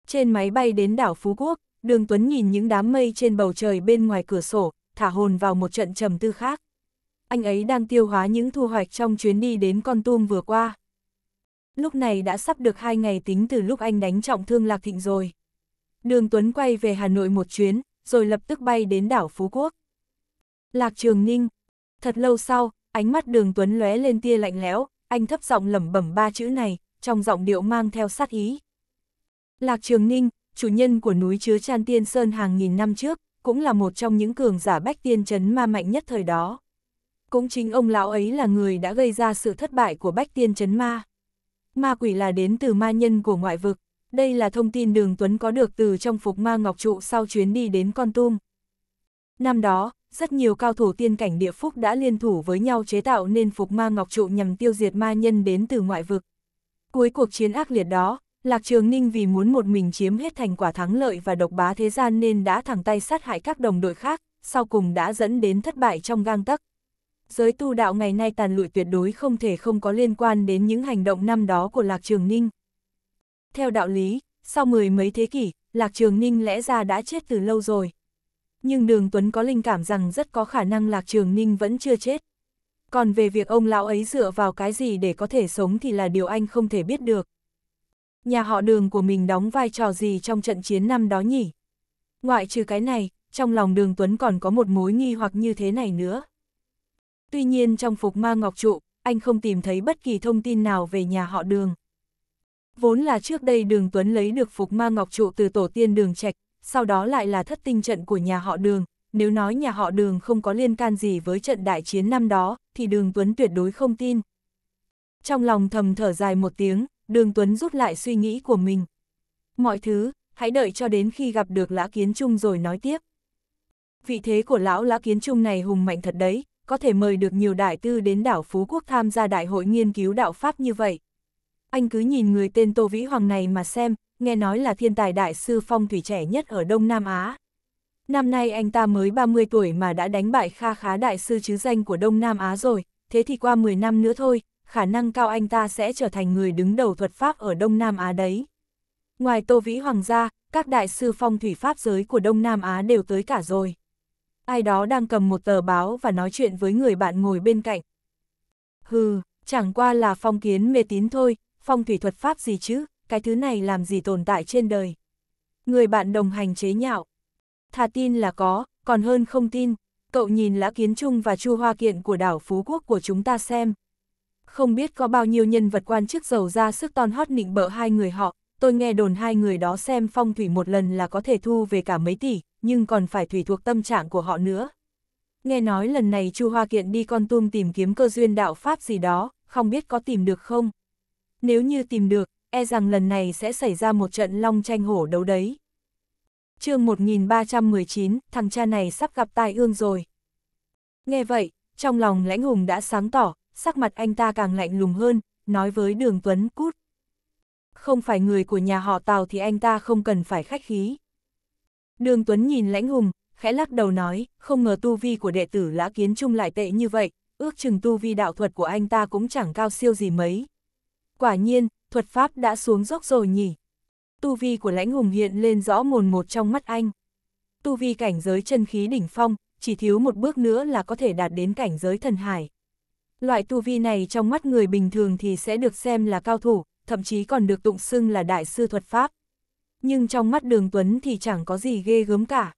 Trên máy bay đến đảo Phú Quốc, Đường Tuấn nhìn những đám mây trên bầu trời bên ngoài cửa sổ, thả hồn vào một trận trầm tư khác. Anh ấy đang tiêu hóa những thu hoạch trong chuyến đi đến Con Tum vừa qua lúc này đã sắp được hai ngày tính từ lúc anh đánh trọng thương Lạc Thịnh rồi. Đường Tuấn quay về Hà Nội một chuyến, rồi lập tức bay đến đảo Phú Quốc. Lạc Trường Ninh. Thật lâu sau, ánh mắt đường Tuấn lóe lên tia lạnh lẽo, anh thấp giọng lẩm bẩm ba chữ này, trong giọng điệu mang theo sát ý. Lạc Trường Ninh, chủ nhân của núi chứa chan Tiên Sơn hàng nghìn năm trước, cũng là một trong những cường giả bách tiên chấn ma mạnh nhất thời đó. Cũng chính ông lão ấy là người đã gây ra sự thất bại của bách tiên chấn ma ma quỷ là đến từ ma nhân của ngoại vực. Đây là thông tin đường Tuấn có được từ trong phục ma ngọc trụ sau chuyến đi đến Con Tum. Năm đó, rất nhiều cao thủ tiên cảnh địa phúc đã liên thủ với nhau chế tạo nên phục ma ngọc trụ nhằm tiêu diệt ma nhân đến từ ngoại vực. Cuối cuộc chiến ác liệt đó, Lạc Trường Ninh vì muốn một mình chiếm hết thành quả thắng lợi và độc bá thế gian nên đã thẳng tay sát hại các đồng đội khác, sau cùng đã dẫn đến thất bại trong gang tấc giới tu đạo ngày nay tàn lụi tuyệt đối không thể không có liên quan đến những hành động năm đó của Lạc Trường Ninh. Theo đạo lý, sau mười mấy thế kỷ, Lạc Trường Ninh lẽ ra đã chết từ lâu rồi. Nhưng Đường Tuấn có linh cảm rằng rất có khả năng Lạc Trường Ninh vẫn chưa chết. Còn về việc ông lão ấy dựa vào cái gì để có thể sống thì là điều anh không thể biết được. Nhà họ đường của mình đóng vai trò gì trong trận chiến năm đó nhỉ? Ngoại trừ cái này, trong lòng đường Tuấn còn có một mối nghi hoặc như thế này nữa. Tuy nhiên trong phục ma ngọc trụ, anh không tìm thấy bất kỳ thông tin nào về nhà họ đường. Vốn là trước đây đường Tuấn lấy được phục ma ngọc trụ từ tổ tiên đường trạch, sau đó lại là thất tinh trận của nhà họ đường. Nếu nói nhà họ đường không có liên can gì với trận đại chiến năm đó, thì đường Tuấn tuyệt đối không tin. Trong lòng thầm thở dài một tiếng, đường Tuấn rút lại suy nghĩ của mình. Mọi thứ, hãy đợi cho đến khi gặp được Lã Kiến Trung rồi nói tiếp. Vị thế của lão Lã Kiến Trung này hùng mạnh thật đấy, có thể mời được nhiều đại tư đến đảo Phú Quốc tham gia đại hội nghiên cứu đạo Pháp như vậy. Anh cứ nhìn người tên Tô Vĩ Hoàng này mà xem, nghe nói là thiên tài đại sư phong thủy trẻ nhất ở Đông Nam Á. Năm nay anh ta mới 30 tuổi mà đã đánh bại kha khá đại sư chứ danh của Đông Nam Á rồi, thế thì qua 10 năm nữa thôi, khả năng cao anh ta sẽ trở thành người đứng đầu thuật pháp ở Đông Nam Á đấy. Ngoài Tô Vĩ Hoàng gia, các đại sư phong thủy pháp giới của Đông Nam Á đều tới cả rồi ai đó đang cầm một tờ báo và nói chuyện với người bạn ngồi bên cạnh. Hừ, chẳng qua là phong kiến mê tín thôi, phong thủy thuật pháp gì chứ, cái thứ này làm gì tồn tại trên đời. Người bạn đồng hành chế nhạo. Thà tin là có, còn hơn không tin, cậu nhìn lã kiến trung và chu hoa kiện của đảo Phú Quốc của chúng ta xem. Không biết có bao nhiêu nhân vật quan chức giàu ra sức ton hót nịnh bợ hai người họ, tôi nghe đồn hai người đó xem phong thủy một lần là có thể thu về cả mấy tỷ, nhưng còn phải thủy thuộc tâm trạng của họ nữa. Nghe nói lần này Chu Hoa Kiện đi con tum tìm kiếm cơ duyên đạo Pháp gì đó, không biết có tìm được không? Nếu như tìm được, e rằng lần này sẽ xảy ra một trận long tranh hổ đấu đấy. chương 1319, thằng cha này sắp gặp tai ương rồi. Nghe vậy, trong lòng lãnh hùng đã sáng tỏ, sắc mặt anh ta càng lạnh lùng hơn, nói với đường Tuấn cút. Không phải người của nhà họ Tào thì anh ta không cần phải khách khí. Đường Tuấn nhìn lãnh hùng, khẽ lắc đầu nói, không ngờ tu vi của đệ tử lã kiến trung lại tệ như vậy, ước chừng tu vi đạo thuật của anh ta cũng chẳng cao siêu gì mấy. Quả nhiên, thuật pháp đã xuống dốc rồi nhỉ. Tu vi của lãnh hùng hiện lên rõ mồn một trong mắt anh. Tu vi cảnh giới chân khí đỉnh phong, chỉ thiếu một bước nữa là có thể đạt đến cảnh giới thần hải. Loại tu vi này trong mắt người bình thường thì sẽ được xem là cao thủ, thậm chí còn được tụng xưng là đại sư thuật pháp nhưng trong mắt đường Tuấn thì chẳng có gì ghê gớm cả.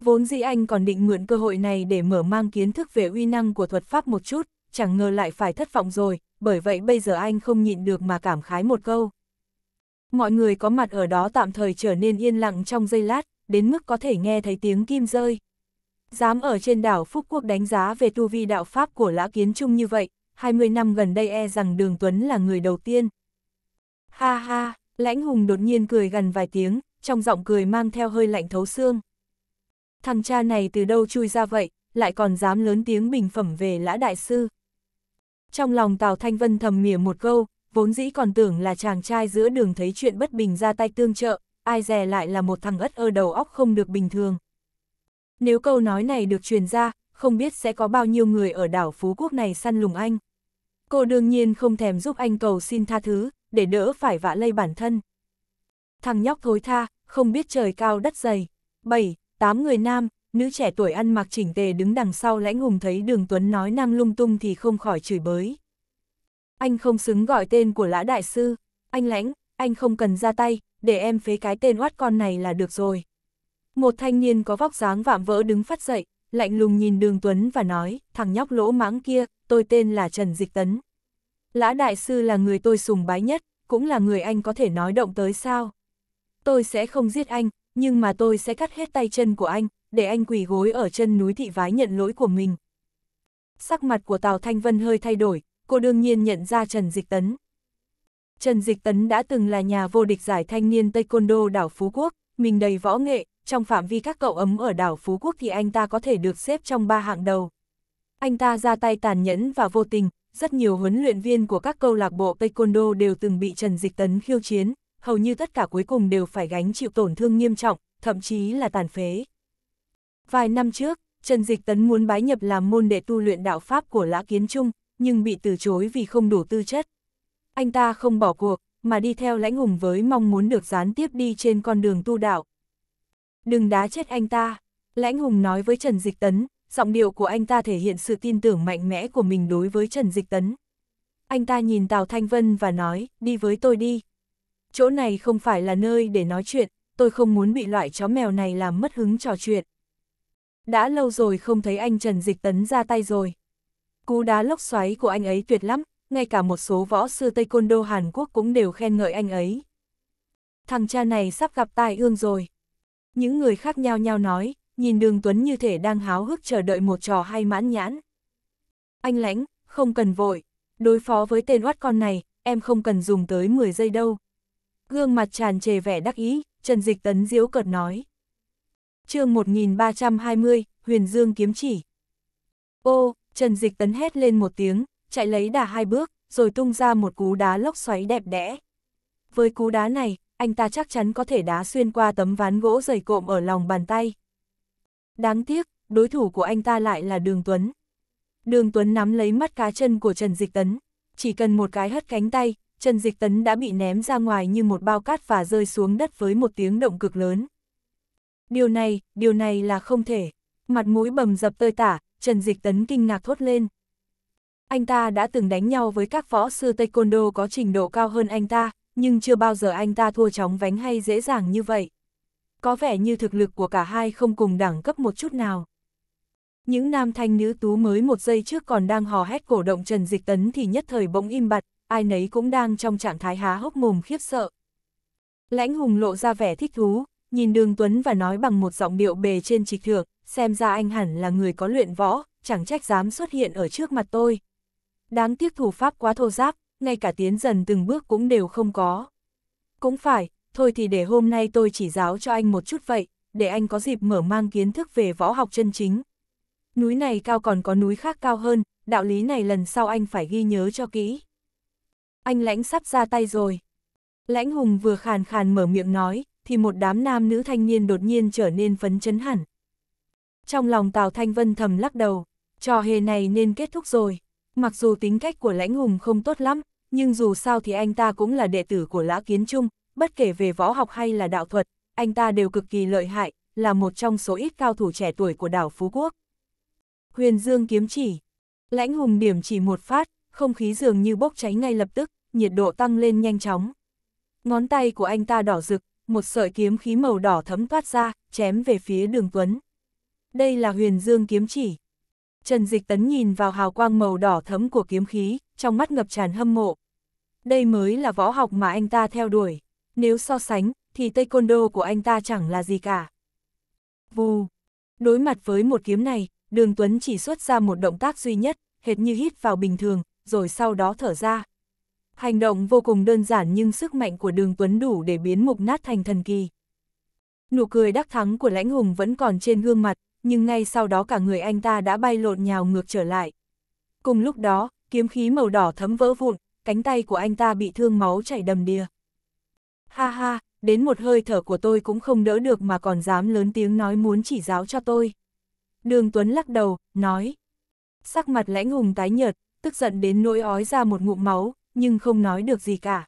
Vốn dĩ anh còn định mượn cơ hội này để mở mang kiến thức về uy năng của thuật pháp một chút, chẳng ngờ lại phải thất vọng rồi, bởi vậy bây giờ anh không nhịn được mà cảm khái một câu. Mọi người có mặt ở đó tạm thời trở nên yên lặng trong giây lát, đến mức có thể nghe thấy tiếng kim rơi. Dám ở trên đảo Phúc Quốc đánh giá về tu vi đạo Pháp của Lã Kiến Trung như vậy, 20 năm gần đây e rằng Đường Tuấn là người đầu tiên. Ha ha, Lãnh hùng đột nhiên cười gần vài tiếng, trong giọng cười mang theo hơi lạnh thấu xương. Thằng cha này từ đâu chui ra vậy, lại còn dám lớn tiếng bình phẩm về lã đại sư. Trong lòng Tào Thanh Vân thầm mỉa một câu, vốn dĩ còn tưởng là chàng trai giữa đường thấy chuyện bất bình ra tay tương trợ, ai dè lại là một thằng ất ơ đầu óc không được bình thường. Nếu câu nói này được truyền ra, không biết sẽ có bao nhiêu người ở đảo Phú Quốc này săn lùng anh. Cô đương nhiên không thèm giúp anh cầu xin tha thứ, để đỡ phải vạ lây bản thân. Thằng nhóc thối tha, không biết trời cao đất dày. Bảy, tám người nam, nữ trẻ tuổi ăn mặc chỉnh tề đứng đằng sau lãnh hùng thấy đường Tuấn nói năng lung tung thì không khỏi chửi bới. Anh không xứng gọi tên của lã đại sư, anh lãnh, anh không cần ra tay, để em phế cái tên oát con này là được rồi. Một thanh niên có vóc dáng vạm vỡ đứng phát dậy, lạnh lùng nhìn đường Tuấn và nói, thằng nhóc lỗ mãng kia, tôi tên là Trần Dịch Tấn. Lã Đại Sư là người tôi sùng bái nhất, cũng là người anh có thể nói động tới sao. Tôi sẽ không giết anh, nhưng mà tôi sẽ cắt hết tay chân của anh, để anh quỳ gối ở chân núi thị vái nhận lỗi của mình. Sắc mặt của Tào Thanh Vân hơi thay đổi, cô đương nhiên nhận ra Trần Dịch Tấn. Trần Dịch Tấn đã từng là nhà vô địch giải thanh niên Taekwondo đảo Phú Quốc, mình đầy võ nghệ, trong phạm vi các cậu ấm ở đảo Phú Quốc thì anh ta có thể được xếp trong ba hạng đầu. Anh ta ra tay tàn nhẫn và vô tình, rất nhiều huấn luyện viên của các câu lạc bộ Taekwondo đều từng bị Trần Dịch Tấn khiêu chiến, hầu như tất cả cuối cùng đều phải gánh chịu tổn thương nghiêm trọng, thậm chí là tàn phế. Vài năm trước, Trần Dịch Tấn muốn bái nhập làm môn đệ tu luyện đạo Pháp của Lã Kiến Trung, nhưng bị từ chối vì không đủ tư chất. Anh ta không bỏ cuộc, mà đi theo lãnh hùng với mong muốn được gián tiếp đi trên con đường tu đạo. Đừng đá chết anh ta, lãnh hùng nói với Trần Dịch Tấn, giọng điệu của anh ta thể hiện sự tin tưởng mạnh mẽ của mình đối với Trần Dịch Tấn. Anh ta nhìn Tào Thanh Vân và nói, đi với tôi đi. Chỗ này không phải là nơi để nói chuyện, tôi không muốn bị loại chó mèo này làm mất hứng trò chuyện. Đã lâu rồi không thấy anh Trần Dịch Tấn ra tay rồi. Cú đá lốc xoáy của anh ấy tuyệt lắm, ngay cả một số võ sư tây đô Hàn Quốc cũng đều khen ngợi anh ấy. Thằng cha này sắp gặp tai ương rồi. Những người khác nhau nhau nói, nhìn đường Tuấn như thể đang háo hức chờ đợi một trò hay mãn nhãn. Anh lãnh, không cần vội, đối phó với tên oát con này, em không cần dùng tới 10 giây đâu. Gương mặt tràn trề vẻ đắc ý, Trần Dịch Tấn diếu cợt nói. chương 1320, Huyền Dương kiếm chỉ. Ô, Trần Dịch Tấn hét lên một tiếng, chạy lấy đà hai bước, rồi tung ra một cú đá lốc xoáy đẹp đẽ. Với cú đá này, anh ta chắc chắn có thể đá xuyên qua tấm ván gỗ dày cộm ở lòng bàn tay. Đáng tiếc, đối thủ của anh ta lại là Đường Tuấn. Đường Tuấn nắm lấy mắt cá chân của Trần Dịch Tấn, chỉ cần một cái hất cánh tay, Trần Dịch Tấn đã bị ném ra ngoài như một bao cát và rơi xuống đất với một tiếng động cực lớn. Điều này, điều này là không thể. Mặt mũi bầm dập tơi tả, Trần Dịch Tấn kinh ngạc thốt lên. Anh ta đã từng đánh nhau với các võ sư Taekwondo có trình độ cao hơn anh ta, nhưng chưa bao giờ anh ta thua chóng vánh hay dễ dàng như vậy có vẻ như thực lực của cả hai không cùng đẳng cấp một chút nào. Những nam thanh nữ tú mới một giây trước còn đang hò hét cổ động Trần Dịch Tấn thì nhất thời bỗng im bặt, ai nấy cũng đang trong trạng thái há hốc mồm khiếp sợ. Lãnh Hùng lộ ra vẻ thích thú, nhìn Đường Tuấn và nói bằng một giọng điệu bề trên trịch thượng, xem ra anh hẳn là người có luyện võ, chẳng trách dám xuất hiện ở trước mặt tôi. Đáng tiếc thủ pháp quá thô giáp, ngay cả tiến dần từng bước cũng đều không có. Cũng phải, thôi thì để hôm nay tôi chỉ giáo cho anh một chút vậy, để anh có dịp mở mang kiến thức về võ học chân chính. Núi này cao còn có núi khác cao hơn, đạo lý này lần sau anh phải ghi nhớ cho kỹ. Anh lãnh sắp ra tay rồi. Lãnh hùng vừa khàn khàn mở miệng nói, thì một đám nam nữ thanh niên đột nhiên trở nên phấn chấn hẳn. Trong lòng Tào Thanh Vân thầm lắc đầu, trò hề này nên kết thúc rồi. Mặc dù tính cách của lãnh hùng không tốt lắm, nhưng dù sao thì anh ta cũng là đệ tử của Lã Kiến Trung, bất kể về võ học hay là đạo thuật, anh ta đều cực kỳ lợi hại, là một trong số ít cao thủ trẻ tuổi của đảo Phú Quốc. Huyền Dương kiếm chỉ. Lãnh hùng điểm chỉ một phát, không khí dường như bốc cháy ngay lập tức, nhiệt độ tăng lên nhanh chóng. Ngón tay của anh ta đỏ rực, một sợi kiếm khí màu đỏ thấm thoát ra, chém về phía đường Tuấn. Đây là huyền dương kiếm chỉ. Trần Dịch Tấn nhìn vào hào quang màu đỏ thấm của kiếm khí, trong mắt ngập tràn hâm mộ. Đây mới là võ học mà anh ta theo đuổi nếu so sánh, thì taekwondo của anh ta chẳng là gì cả. Vù! Đối mặt với một kiếm này, đường Tuấn chỉ xuất ra một động tác duy nhất, hệt như hít vào bình thường, rồi sau đó thở ra. Hành động vô cùng đơn giản nhưng sức mạnh của đường Tuấn đủ để biến mục nát thành thần kỳ. Nụ cười đắc thắng của lãnh hùng vẫn còn trên gương mặt, nhưng ngay sau đó cả người anh ta đã bay lộn nhào ngược trở lại. Cùng lúc đó, kiếm khí màu đỏ thấm vỡ vụn, cánh tay của anh ta bị thương máu chảy đầm đìa ha ha, đến một hơi thở của tôi cũng không đỡ được mà còn dám lớn tiếng nói muốn chỉ giáo cho tôi. Đường Tuấn lắc đầu, nói. Sắc mặt lãnh hùng tái nhợt, tức giận đến nỗi ói ra một ngụm máu, nhưng không nói được gì cả.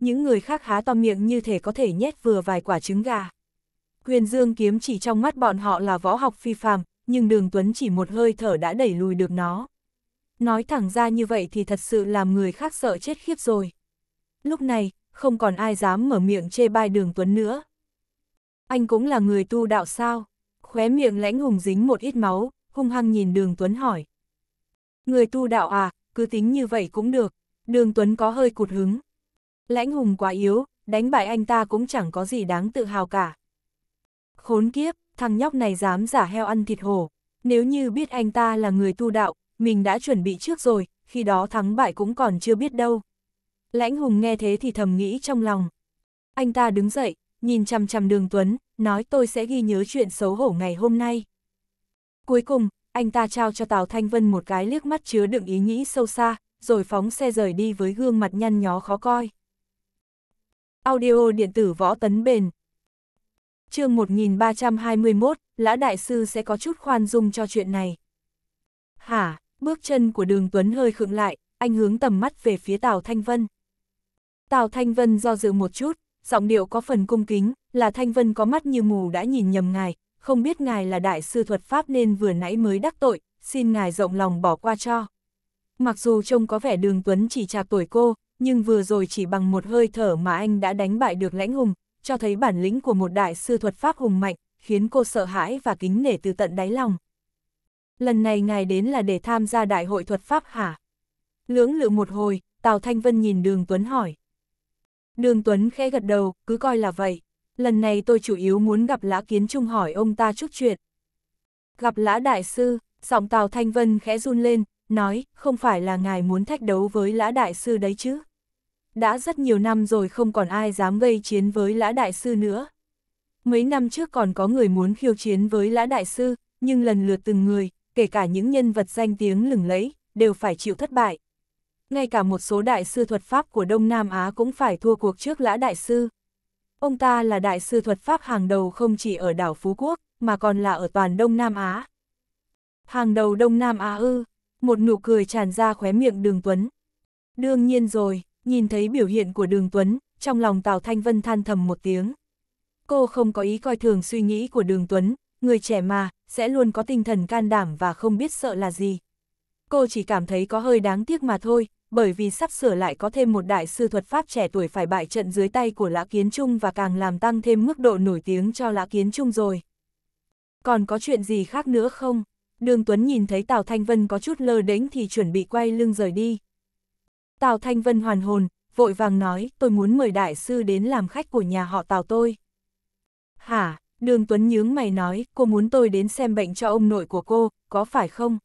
Những người khác há to miệng như thể có thể nhét vừa vài quả trứng gà. quyền Dương kiếm chỉ trong mắt bọn họ là võ học phi phàm, nhưng đường Tuấn chỉ một hơi thở đã đẩy lùi được nó. Nói thẳng ra như vậy thì thật sự làm người khác sợ chết khiếp rồi. Lúc này, không còn ai dám mở miệng chê bai đường Tuấn nữa. Anh cũng là người tu đạo sao? Khóe miệng lãnh hùng dính một ít máu, hung hăng nhìn đường Tuấn hỏi. Người tu đạo à, cứ tính như vậy cũng được. Đường Tuấn có hơi cụt hứng. Lãnh hùng quá yếu, đánh bại anh ta cũng chẳng có gì đáng tự hào cả. Khốn kiếp, thằng nhóc này dám giả heo ăn thịt hổ. Nếu như biết anh ta là người tu đạo, mình đã chuẩn bị trước rồi, khi đó thắng bại cũng còn chưa biết đâu. Lãnh Hùng nghe thế thì thầm nghĩ trong lòng. Anh ta đứng dậy, nhìn chằm chằm đường Tuấn, nói tôi sẽ ghi nhớ chuyện xấu hổ ngày hôm nay. Cuối cùng, anh ta trao cho Tào Thanh Vân một cái liếc mắt chứa đựng ý nghĩ sâu xa, rồi phóng xe rời đi với gương mặt nhăn nhó khó coi. Audio điện tử võ tấn bền chương 1321, Lã Đại Sư sẽ có chút khoan dung cho chuyện này. Hả, bước chân của đường Tuấn hơi khựng lại, anh hướng tầm mắt về phía Tào Thanh Vân. Tào Thanh Vân do dự một chút, giọng điệu có phần cung kính, là Thanh Vân có mắt như mù đã nhìn nhầm ngài, không biết ngài là đại sư thuật Pháp nên vừa nãy mới đắc tội, xin ngài rộng lòng bỏ qua cho. Mặc dù trông có vẻ đường tuấn chỉ trạc tuổi cô, nhưng vừa rồi chỉ bằng một hơi thở mà anh đã đánh bại được lãnh hùng, cho thấy bản lĩnh của một đại sư thuật Pháp hùng mạnh, khiến cô sợ hãi và kính nể từ tận đáy lòng. Lần này ngài đến là để tham gia đại hội thuật Pháp hả? Lưỡng lự một hồi, Tào Thanh Vân nhìn đường Tuấn hỏi. Đường Tuấn khẽ gật đầu, cứ coi là vậy. Lần này tôi chủ yếu muốn gặp Lã Kiến Trung hỏi ông ta chút chuyện. Gặp Lã Đại Sư, giọng Tào Thanh Vân khẽ run lên, nói, không phải là ngài muốn thách đấu với Lã Đại Sư đấy chứ. Đã rất nhiều năm rồi không còn ai dám gây chiến với Lã Đại Sư nữa. Mấy năm trước còn có người muốn khiêu chiến với Lã Đại Sư, nhưng lần lượt từng người, kể cả những nhân vật danh tiếng lừng lẫy, đều phải chịu thất bại, ngay cả một số đại sư thuật pháp của Đông Nam Á cũng phải thua cuộc trước lã đại sư. Ông ta là đại sư thuật pháp hàng đầu không chỉ ở đảo Phú Quốc, mà còn là ở toàn Đông Nam Á. Hàng đầu Đông Nam Á ư, một nụ cười tràn ra khóe miệng Đường Tuấn. Đương nhiên rồi, nhìn thấy biểu hiện của Đường Tuấn, trong lòng Tào Thanh Vân than thầm một tiếng. Cô không có ý coi thường suy nghĩ của Đường Tuấn, người trẻ mà, sẽ luôn có tinh thần can đảm và không biết sợ là gì cô chỉ cảm thấy có hơi đáng tiếc mà thôi, bởi vì sắp sửa lại có thêm một đại sư thuật pháp trẻ tuổi phải bại trận dưới tay của Lã Kiến Trung và càng làm tăng thêm mức độ nổi tiếng cho Lã Kiến Trung rồi. Còn có chuyện gì khác nữa không? Đường Tuấn nhìn thấy Tào Thanh Vân có chút lơ đễnh thì chuẩn bị quay lưng rời đi. Tào Thanh Vân hoàn hồn, vội vàng nói, tôi muốn mời đại sư đến làm khách của nhà họ Tào tôi. Hả, Đường Tuấn nhướng mày nói, cô muốn tôi đến xem bệnh cho ông nội của cô, có phải không?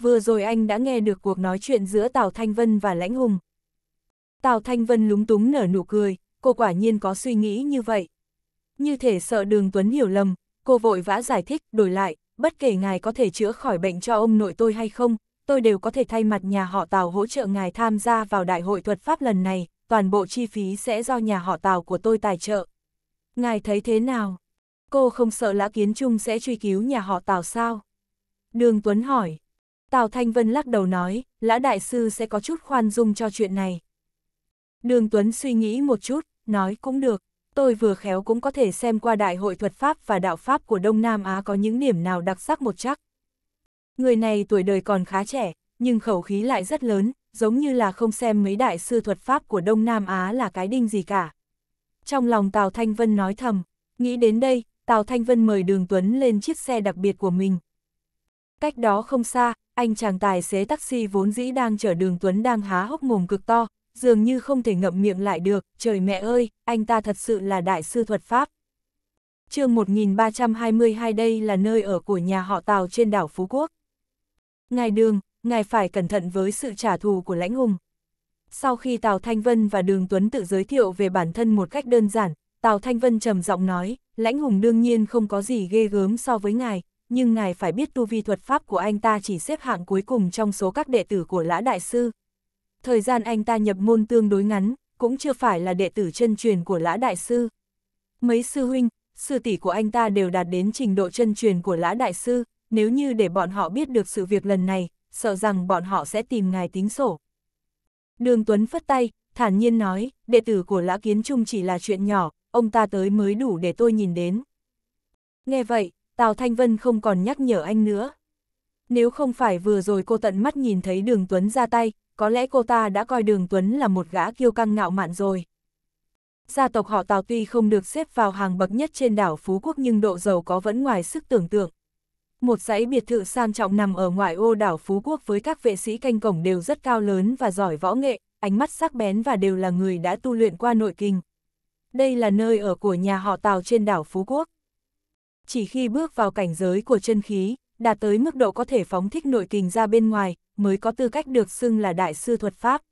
vừa rồi anh đã nghe được cuộc nói chuyện giữa Tào Thanh Vân và Lãnh Hùng. Tào Thanh Vân lúng túng nở nụ cười, cô quả nhiên có suy nghĩ như vậy. Như thể sợ đường Tuấn hiểu lầm, cô vội vã giải thích, đổi lại, bất kể ngài có thể chữa khỏi bệnh cho ông nội tôi hay không, tôi đều có thể thay mặt nhà họ Tào hỗ trợ ngài tham gia vào đại hội thuật pháp lần này, toàn bộ chi phí sẽ do nhà họ Tào của tôi tài trợ. Ngài thấy thế nào? Cô không sợ Lã Kiến Trung sẽ truy cứu nhà họ Tào sao? Đường Tuấn hỏi. Tào Thanh Vân lắc đầu nói, lã đại sư sẽ có chút khoan dung cho chuyện này. Đường Tuấn suy nghĩ một chút, nói cũng được, tôi vừa khéo cũng có thể xem qua đại hội thuật pháp và đạo pháp của Đông Nam Á có những điểm nào đặc sắc một chắc. Người này tuổi đời còn khá trẻ, nhưng khẩu khí lại rất lớn, giống như là không xem mấy đại sư thuật pháp của Đông Nam Á là cái đinh gì cả. Trong lòng Tào Thanh Vân nói thầm, nghĩ đến đây, Tào Thanh Vân mời Đường Tuấn lên chiếc xe đặc biệt của mình, Cách đó không xa, anh chàng tài xế taxi vốn dĩ đang chở đường Tuấn đang há hốc mồm cực to, dường như không thể ngậm miệng lại được, trời mẹ ơi, anh ta thật sự là đại sư thuật Pháp. chương 1322 đây là nơi ở của nhà họ Tào trên đảo Phú Quốc. Ngài đường, ngài phải cẩn thận với sự trả thù của lãnh hùng. Sau khi Tào Thanh Vân và Đường Tuấn tự giới thiệu về bản thân một cách đơn giản, Tào Thanh Vân trầm giọng nói, lãnh hùng đương nhiên không có gì ghê gớm so với ngài, nhưng ngài phải biết tu vi thuật pháp của anh ta chỉ xếp hạng cuối cùng trong số các đệ tử của Lã Đại Sư. Thời gian anh ta nhập môn tương đối ngắn, cũng chưa phải là đệ tử chân truyền của Lã Đại Sư. Mấy sư huynh, sư tỷ của anh ta đều đạt đến trình độ chân truyền của Lã Đại Sư, nếu như để bọn họ biết được sự việc lần này, sợ rằng bọn họ sẽ tìm ngài tính sổ. Đường Tuấn phất tay, thản nhiên nói, đệ tử của Lã Kiến Trung chỉ là chuyện nhỏ, ông ta tới mới đủ để tôi nhìn đến. Nghe vậy, Tào Thanh Vân không còn nhắc nhở anh nữa. Nếu không phải vừa rồi cô tận mắt nhìn thấy đường Tuấn ra tay, có lẽ cô ta đã coi đường Tuấn là một gã kiêu căng ngạo mạn rồi. Gia tộc họ Tào tuy không được xếp vào hàng bậc nhất trên đảo Phú Quốc nhưng độ giàu có vẫn ngoài sức tưởng tượng. Một dãy biệt thự sang trọng nằm ở ngoại ô đảo Phú Quốc với các vệ sĩ canh cổng đều rất cao lớn và giỏi võ nghệ, ánh mắt sắc bén và đều là người đã tu luyện qua nội kinh. Đây là nơi ở của nhà họ Tào trên đảo Phú Quốc chỉ khi bước vào cảnh giới của chân khí, đạt tới mức độ có thể phóng thích nội kình ra bên ngoài, mới có tư cách được xưng là đại sư thuật pháp.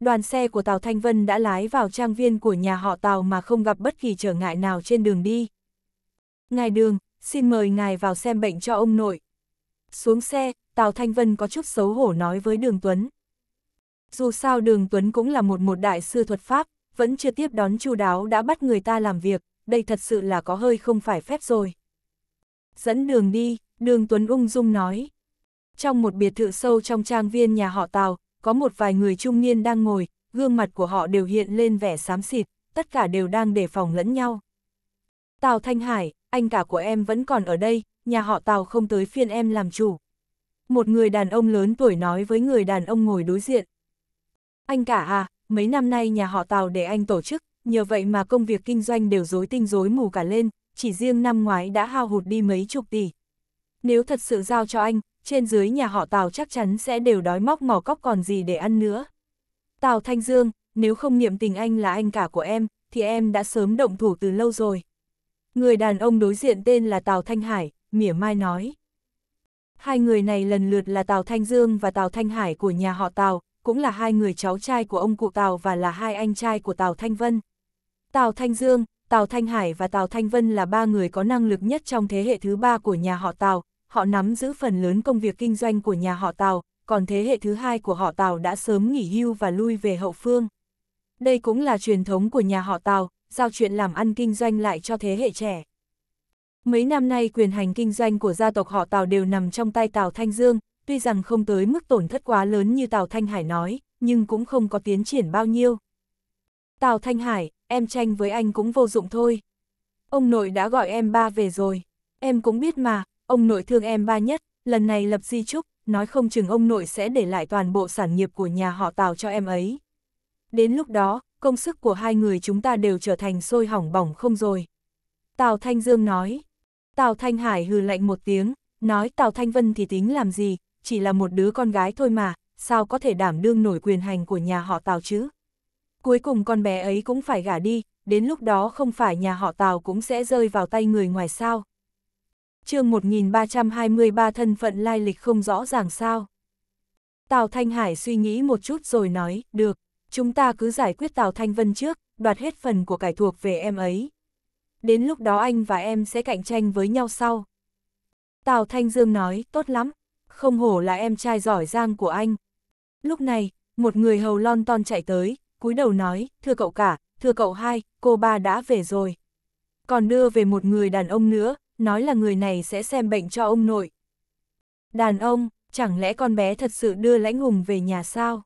Đoàn xe của Tào Thanh Vân đã lái vào trang viên của nhà họ Tào mà không gặp bất kỳ trở ngại nào trên đường đi. Ngài đường, xin mời ngài vào xem bệnh cho ông nội. Xuống xe, Tào Thanh Vân có chút xấu hổ nói với Đường Tuấn. Dù sao Đường Tuấn cũng là một một đại sư thuật pháp, vẫn chưa tiếp đón chu đáo đã bắt người ta làm việc, đây thật sự là có hơi không phải phép rồi. Dẫn đường đi, đường Tuấn ung dung nói. Trong một biệt thự sâu trong trang viên nhà họ Tào, có một vài người trung niên đang ngồi, gương mặt của họ đều hiện lên vẻ xám xịt, tất cả đều đang đề phòng lẫn nhau. Tào Thanh Hải, anh cả của em vẫn còn ở đây, nhà họ Tào không tới phiên em làm chủ. Một người đàn ông lớn tuổi nói với người đàn ông ngồi đối diện. Anh cả à, mấy năm nay nhà họ Tào để anh tổ chức, nhờ vậy mà công việc kinh doanh đều rối tinh rối mù cả lên, chỉ riêng năm ngoái đã hao hụt đi mấy chục tỷ. Nếu thật sự giao cho anh, trên dưới nhà họ Tào chắc chắn sẽ đều đói móc mỏ cóc còn gì để ăn nữa. Tào Thanh Dương, nếu không niệm tình anh là anh cả của em, thì em đã sớm động thủ từ lâu rồi. Người đàn ông đối diện tên là Tào Thanh Hải, mỉa mai nói. Hai người này lần lượt là Tào Thanh Dương và Tào Thanh Hải của nhà họ Tào, cũng là hai người cháu trai của ông cụ Tào và là hai anh trai của Tào Thanh Vân. Tào Thanh Dương, Tào Thanh Hải và Tào Thanh Vân là ba người có năng lực nhất trong thế hệ thứ ba của nhà họ Tào, họ nắm giữ phần lớn công việc kinh doanh của nhà họ Tào, còn thế hệ thứ hai của họ Tào đã sớm nghỉ hưu và lui về hậu phương. Đây cũng là truyền thống của nhà họ Tào, giao chuyện làm ăn kinh doanh lại cho thế hệ trẻ. Mấy năm nay quyền hành kinh doanh của gia tộc họ Tào đều nằm trong tay Tào Thanh Dương, tuy rằng không tới mức tổn thất quá lớn như Tào Thanh Hải nói, nhưng cũng không có tiến triển bao nhiêu. Tào Thanh Hải, em tranh với anh cũng vô dụng thôi. Ông nội đã gọi em ba về rồi, em cũng biết mà, ông nội thương em ba nhất, lần này lập di trúc, nói không chừng ông nội sẽ để lại toàn bộ sản nghiệp của nhà họ Tào cho em ấy. Đến lúc đó, công sức của hai người chúng ta đều trở thành sôi hỏng bỏng không rồi. Tào Thanh Dương nói. Tào Thanh Hải hừ lạnh một tiếng, nói Tào Thanh Vân thì tính làm gì, chỉ là một đứa con gái thôi mà, sao có thể đảm đương nổi quyền hành của nhà họ Tào chứ? Cuối cùng con bé ấy cũng phải gả đi, đến lúc đó không phải nhà họ Tào cũng sẽ rơi vào tay người ngoài sao. chương 1323 thân phận lai lịch không rõ ràng sao. Tào Thanh Hải suy nghĩ một chút rồi nói, được, chúng ta cứ giải quyết Tào Thanh Vân trước, đoạt hết phần của cải thuộc về em ấy. Đến lúc đó anh và em sẽ cạnh tranh với nhau sau. Tào Thanh Dương nói, tốt lắm, không hổ là em trai giỏi giang của anh. Lúc này, một người hầu lon ton chạy tới, cúi đầu nói, thưa cậu cả, thưa cậu hai, cô ba đã về rồi. Còn đưa về một người đàn ông nữa, nói là người này sẽ xem bệnh cho ông nội. Đàn ông, chẳng lẽ con bé thật sự đưa lãnh hùng về nhà sao?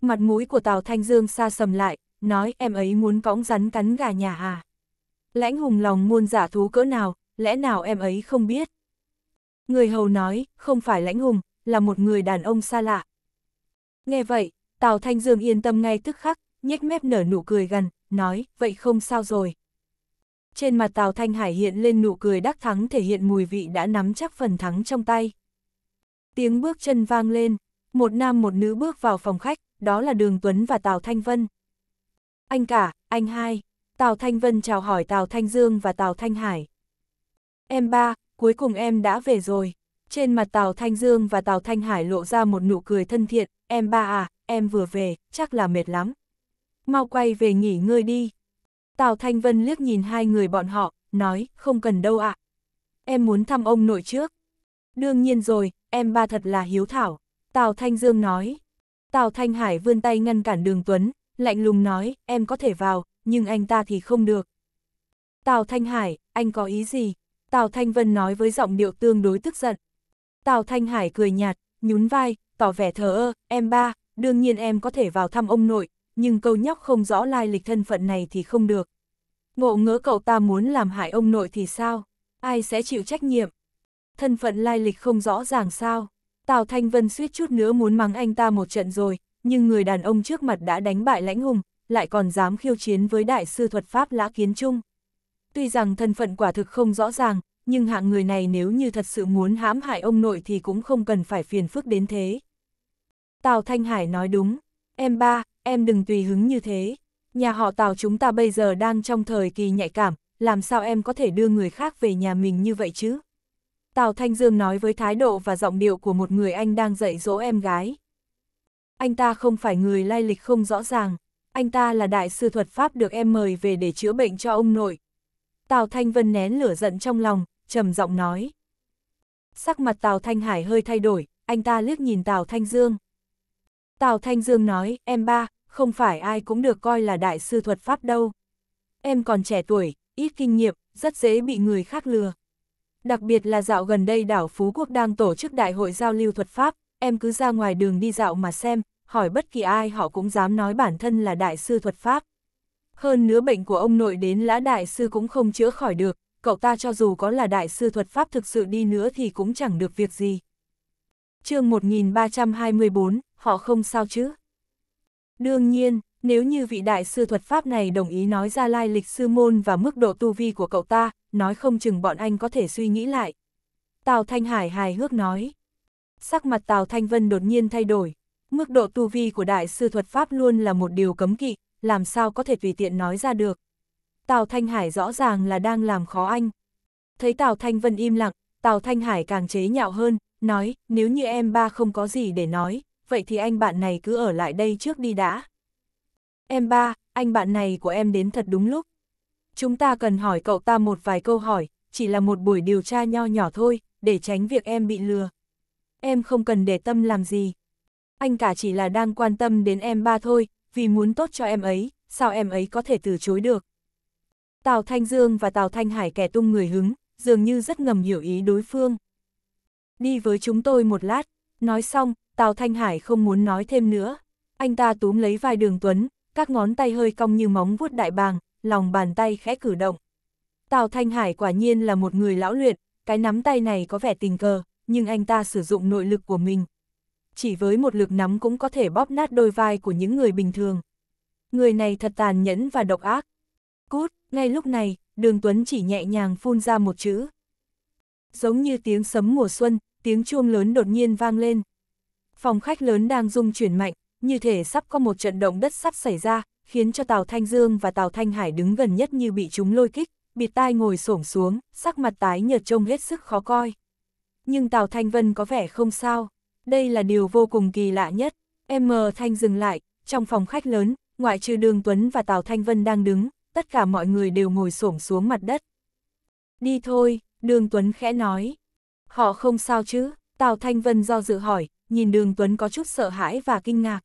Mặt mũi của Tào Thanh Dương xa sầm lại, nói em ấy muốn cõng rắn cắn gà nhà à? Lãnh hùng lòng muôn giả thú cỡ nào, lẽ nào em ấy không biết? Người hầu nói, không phải lãnh hùng, là một người đàn ông xa lạ. Nghe vậy, Tào Thanh Dương yên tâm ngay tức khắc, nhếch mép nở nụ cười gần, nói, vậy không sao rồi. Trên mặt Tào Thanh Hải hiện lên nụ cười đắc thắng thể hiện mùi vị đã nắm chắc phần thắng trong tay. Tiếng bước chân vang lên, một nam một nữ bước vào phòng khách, đó là Đường Tuấn và Tào Thanh Vân. Anh cả, anh hai, Tào Thanh Vân chào hỏi Tào Thanh Dương và Tào Thanh Hải. Em ba, cuối cùng em đã về rồi. Trên mặt Tào Thanh Dương và Tào Thanh Hải lộ ra một nụ cười thân thiện, em ba à, em vừa về, chắc là mệt lắm. Mau quay về nghỉ ngơi đi. Tào Thanh Vân liếc nhìn hai người bọn họ, nói, không cần đâu ạ. À. Em muốn thăm ông nội trước. Đương nhiên rồi, em ba thật là hiếu thảo. Tào Thanh Dương nói. Tào Thanh Hải vươn tay ngăn cản đường Tuấn, lạnh lùng nói, em có thể vào, nhưng anh ta thì không được. Tào Thanh Hải, anh có ý gì? Tào Thanh Vân nói với giọng điệu tương đối tức giận. Tào Thanh Hải cười nhạt, nhún vai, tỏ vẻ thờ ơ, em ba, đương nhiên em có thể vào thăm ông nội, nhưng câu nhóc không rõ lai lịch thân phận này thì không được. Ngộ ngỡ cậu ta muốn làm hại ông nội thì sao? Ai sẽ chịu trách nhiệm? Thân phận lai lịch không rõ ràng sao? Tào Thanh Vân suýt chút nữa muốn mắng anh ta một trận rồi, nhưng người đàn ông trước mặt đã đánh bại lãnh hùng, lại còn dám khiêu chiến với đại sư thuật pháp lã kiến trung. Tuy rằng thân phận quả thực không rõ ràng, nhưng hạng người này nếu như thật sự muốn hãm hại ông nội thì cũng không cần phải phiền phức đến thế. Tào Thanh Hải nói đúng, em ba, em đừng tùy hứng như thế. Nhà họ Tào chúng ta bây giờ đang trong thời kỳ nhạy cảm, làm sao em có thể đưa người khác về nhà mình như vậy chứ? Tào Thanh Dương nói với thái độ và giọng điệu của một người anh đang dạy dỗ em gái. Anh ta không phải người lai lịch không rõ ràng, anh ta là đại sư thuật Pháp được em mời về để chữa bệnh cho ông nội. Tào Thanh Vân nén lửa giận trong lòng, trầm giọng nói. Sắc mặt Tào Thanh Hải hơi thay đổi, anh ta liếc nhìn Tào Thanh Dương. Tào Thanh Dương nói, em ba, không phải ai cũng được coi là đại sư thuật pháp đâu. Em còn trẻ tuổi, ít kinh nghiệm, rất dễ bị người khác lừa. Đặc biệt là dạo gần đây đảo Phú Quốc đang tổ chức đại hội giao lưu thuật pháp, em cứ ra ngoài đường đi dạo mà xem, hỏi bất kỳ ai họ cũng dám nói bản thân là đại sư thuật pháp. Hơn nữa bệnh của ông nội đến lã đại sư cũng không chữa khỏi được, cậu ta cho dù có là đại sư thuật pháp thực sự đi nữa thì cũng chẳng được việc gì. chương 1324, họ không sao chứ? Đương nhiên, nếu như vị đại sư thuật pháp này đồng ý nói ra lai lịch sư môn và mức độ tu vi của cậu ta, nói không chừng bọn anh có thể suy nghĩ lại. Tào Thanh Hải hài hước nói. Sắc mặt Tào Thanh Vân đột nhiên thay đổi. Mức độ tu vi của đại sư thuật pháp luôn là một điều cấm kỵ, làm sao có thể tùy tiện nói ra được. Tào Thanh Hải rõ ràng là đang làm khó anh. Thấy Tào Thanh Vân im lặng, Tào Thanh Hải càng chế nhạo hơn, nói, nếu như em ba không có gì để nói, vậy thì anh bạn này cứ ở lại đây trước đi đã. Em ba, anh bạn này của em đến thật đúng lúc. Chúng ta cần hỏi cậu ta một vài câu hỏi, chỉ là một buổi điều tra nho nhỏ thôi, để tránh việc em bị lừa. Em không cần để tâm làm gì. Anh cả chỉ là đang quan tâm đến em ba thôi, vì muốn tốt cho em ấy, sao em ấy có thể từ chối được. Tào Thanh Dương và Tào Thanh Hải kẻ tung người hứng, dường như rất ngầm hiểu ý đối phương. Đi với chúng tôi một lát, nói xong, Tào Thanh Hải không muốn nói thêm nữa. Anh ta túm lấy vai đường Tuấn, các ngón tay hơi cong như móng vuốt đại bàng, lòng bàn tay khẽ cử động. Tào Thanh Hải quả nhiên là một người lão luyện, cái nắm tay này có vẻ tình cờ, nhưng anh ta sử dụng nội lực của mình. Chỉ với một lực nắm cũng có thể bóp nát đôi vai của những người bình thường. Người này thật tàn nhẫn và độc ác, Cút, ngay lúc này, đường Tuấn chỉ nhẹ nhàng phun ra một chữ. Giống như tiếng sấm mùa xuân, tiếng chuông lớn đột nhiên vang lên. Phòng khách lớn đang rung chuyển mạnh, như thể sắp có một trận động đất sắp xảy ra, khiến cho Tào Thanh Dương và Tào Thanh Hải đứng gần nhất như bị chúng lôi kích, bịt tai ngồi xổm xuống, sắc mặt tái nhợt trông hết sức khó coi. Nhưng Tào Thanh Vân có vẻ không sao, đây là điều vô cùng kỳ lạ nhất. M Thanh dừng lại, trong phòng khách lớn, ngoại trừ Đường Tuấn và Tào Thanh Vân đang đứng, tất cả mọi người đều ngồi xổm xuống mặt đất. Đi thôi, Đường Tuấn khẽ nói. Họ không sao chứ, Tào Thanh Vân do dự hỏi, nhìn Đường Tuấn có chút sợ hãi và kinh ngạc.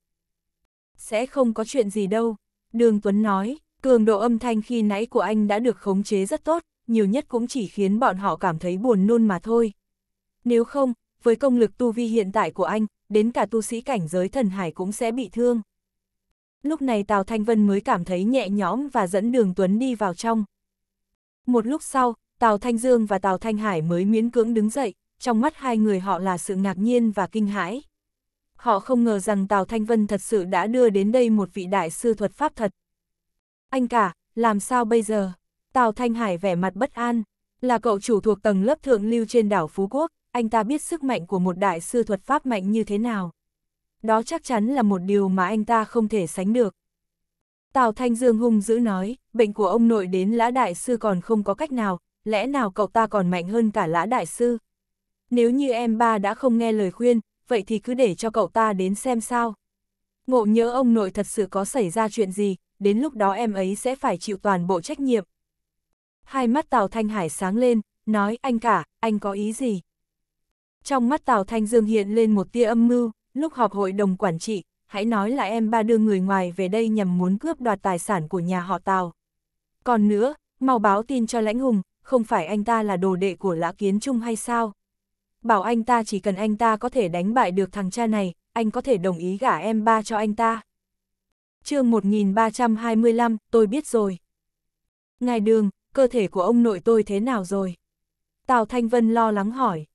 Sẽ không có chuyện gì đâu, Đường Tuấn nói, cường độ âm thanh khi nãy của anh đã được khống chế rất tốt, nhiều nhất cũng chỉ khiến bọn họ cảm thấy buồn nôn mà thôi. Nếu không, với công lực tu vi hiện tại của anh, đến cả tu sĩ cảnh giới thần hải cũng sẽ bị thương lúc này Tào Thanh Vân mới cảm thấy nhẹ nhõm và dẫn đường Tuấn đi vào trong. Một lúc sau, Tào Thanh Dương và Tào Thanh Hải mới miễn cưỡng đứng dậy, trong mắt hai người họ là sự ngạc nhiên và kinh hãi. Họ không ngờ rằng Tào Thanh Vân thật sự đã đưa đến đây một vị đại sư thuật pháp thật. Anh cả, làm sao bây giờ? Tào Thanh Hải vẻ mặt bất an, là cậu chủ thuộc tầng lớp thượng lưu trên đảo Phú Quốc, anh ta biết sức mạnh của một đại sư thuật pháp mạnh như thế nào đó chắc chắn là một điều mà anh ta không thể sánh được. Tào Thanh Dương hung dữ nói, bệnh của ông nội đến lã đại sư còn không có cách nào, lẽ nào cậu ta còn mạnh hơn cả lã đại sư? Nếu như em ba đã không nghe lời khuyên, vậy thì cứ để cho cậu ta đến xem sao. Ngộ nhớ ông nội thật sự có xảy ra chuyện gì, đến lúc đó em ấy sẽ phải chịu toàn bộ trách nhiệm. Hai mắt Tào Thanh Hải sáng lên, nói anh cả, anh có ý gì? Trong mắt Tào Thanh Dương hiện lên một tia âm mưu, lúc họp hội đồng quản trị, hãy nói là em ba đưa người ngoài về đây nhằm muốn cướp đoạt tài sản của nhà họ Tào. Còn nữa, mau báo tin cho Lãnh Hùng, không phải anh ta là đồ đệ của Lã Kiến Trung hay sao? Bảo anh ta chỉ cần anh ta có thể đánh bại được thằng cha này, anh có thể đồng ý gả em ba cho anh ta. chương 1325, tôi biết rồi. Ngài Đường, cơ thể của ông nội tôi thế nào rồi? Tào Thanh Vân lo lắng hỏi.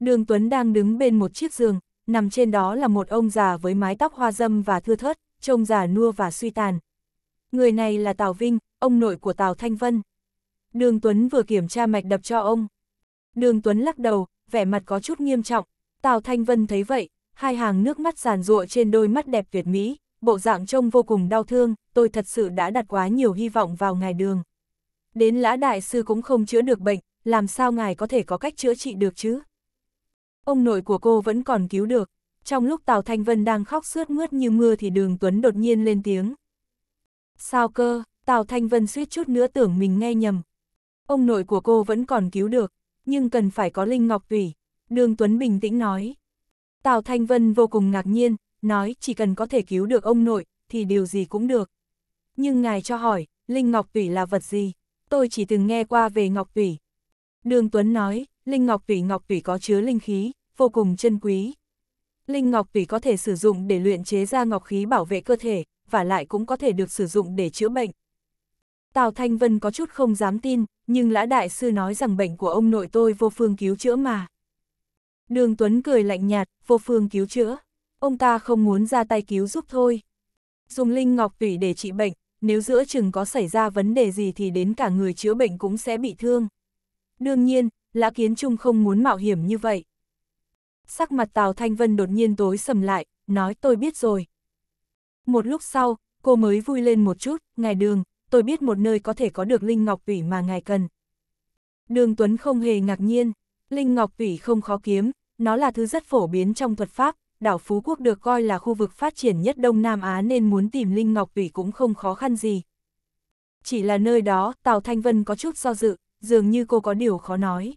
Đường Tuấn đang đứng bên một chiếc giường, nằm trên đó là một ông già với mái tóc hoa dâm và thưa thớt, trông già nua và suy tàn. Người này là Tào Vinh, ông nội của Tào Thanh Vân. Đường Tuấn vừa kiểm tra mạch đập cho ông. Đường Tuấn lắc đầu, vẻ mặt có chút nghiêm trọng. Tào Thanh Vân thấy vậy, hai hàng nước mắt giàn ruộng trên đôi mắt đẹp Việt Mỹ, bộ dạng trông vô cùng đau thương, tôi thật sự đã đặt quá nhiều hy vọng vào ngài đường. Đến lã đại sư cũng không chữa được bệnh, làm sao ngài có thể có cách chữa trị được chứ? Ông nội của cô vẫn còn cứu được. Trong lúc Tào Thanh Vân đang khóc sướt mướt như mưa thì đường Tuấn đột nhiên lên tiếng. Sao cơ, Tào Thanh Vân suýt chút nữa tưởng mình nghe nhầm. Ông nội của cô vẫn còn cứu được, nhưng cần phải có Linh Ngọc Tủy. Đường Tuấn bình tĩnh nói. Tào Thanh Vân vô cùng ngạc nhiên, nói chỉ cần có thể cứu được ông nội, thì điều gì cũng được. Nhưng ngài cho hỏi, Linh Ngọc Tủy là vật gì? Tôi chỉ từng nghe qua về Ngọc Tủy. Đường Tuấn nói, Linh ngọc tủy ngọc tủy có chứa linh khí, vô cùng chân quý. Linh ngọc tủy có thể sử dụng để luyện chế ra ngọc khí bảo vệ cơ thể, và lại cũng có thể được sử dụng để chữa bệnh. Tào Thanh Vân có chút không dám tin, nhưng lã đại sư nói rằng bệnh của ông nội tôi vô phương cứu chữa mà. Đường Tuấn cười lạnh nhạt, vô phương cứu chữa. Ông ta không muốn ra tay cứu giúp thôi. Dùng linh ngọc tủy để trị bệnh, nếu giữa chừng có xảy ra vấn đề gì thì đến cả người chữa bệnh cũng sẽ bị thương. Đương nhiên, Lã Kiến Trung không muốn mạo hiểm như vậy. Sắc mặt Tào Thanh Vân đột nhiên tối sầm lại, nói tôi biết rồi. Một lúc sau, cô mới vui lên một chút, ngài đường, tôi biết một nơi có thể có được Linh Ngọc Ủy mà ngài cần. Đường Tuấn không hề ngạc nhiên, Linh Ngọc Ủy không khó kiếm, nó là thứ rất phổ biến trong thuật pháp, đảo Phú Quốc được coi là khu vực phát triển nhất Đông Nam Á nên muốn tìm Linh Ngọc Ủy cũng không khó khăn gì. Chỉ là nơi đó, Tào Thanh Vân có chút do dự, dường như cô có điều khó nói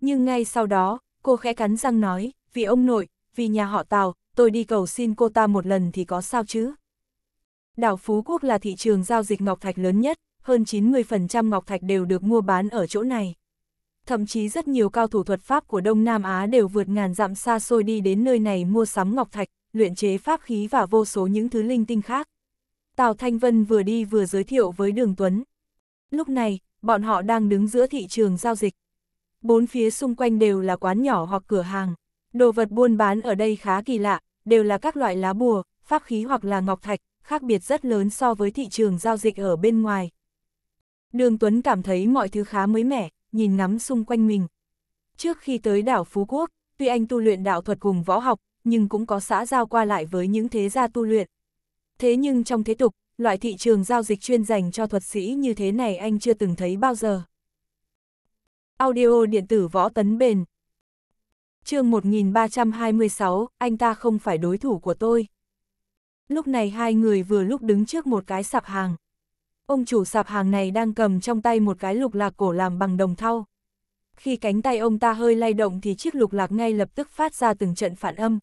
nhưng ngay sau đó, cô khẽ cắn răng nói, vì ông nội, vì nhà họ Tào, tôi đi cầu xin cô ta một lần thì có sao chứ. Đảo Phú Quốc là thị trường giao dịch ngọc thạch lớn nhất, hơn 90% ngọc thạch đều được mua bán ở chỗ này. Thậm chí rất nhiều cao thủ thuật pháp của Đông Nam Á đều vượt ngàn dặm xa xôi đi đến nơi này mua sắm ngọc thạch, luyện chế pháp khí và vô số những thứ linh tinh khác. Tào Thanh Vân vừa đi vừa giới thiệu với Đường Tuấn. Lúc này, bọn họ đang đứng giữa thị trường giao dịch, bốn phía xung quanh đều là quán nhỏ hoặc cửa hàng. Đồ vật buôn bán ở đây khá kỳ lạ, đều là các loại lá bùa, pháp khí hoặc là ngọc thạch, khác biệt rất lớn so với thị trường giao dịch ở bên ngoài. Đường Tuấn cảm thấy mọi thứ khá mới mẻ, nhìn ngắm xung quanh mình. Trước khi tới đảo Phú Quốc, tuy anh tu luyện đạo thuật cùng võ học, nhưng cũng có xã giao qua lại với những thế gia tu luyện. Thế nhưng trong thế tục, loại thị trường giao dịch chuyên dành cho thuật sĩ như thế này anh chưa từng thấy bao giờ. Audio điện tử võ tấn bền. chương 1326, anh ta không phải đối thủ của tôi. Lúc này hai người vừa lúc đứng trước một cái sạp hàng. Ông chủ sạp hàng này đang cầm trong tay một cái lục lạc cổ làm bằng đồng thau. Khi cánh tay ông ta hơi lay động thì chiếc lục lạc ngay lập tức phát ra từng trận phản âm.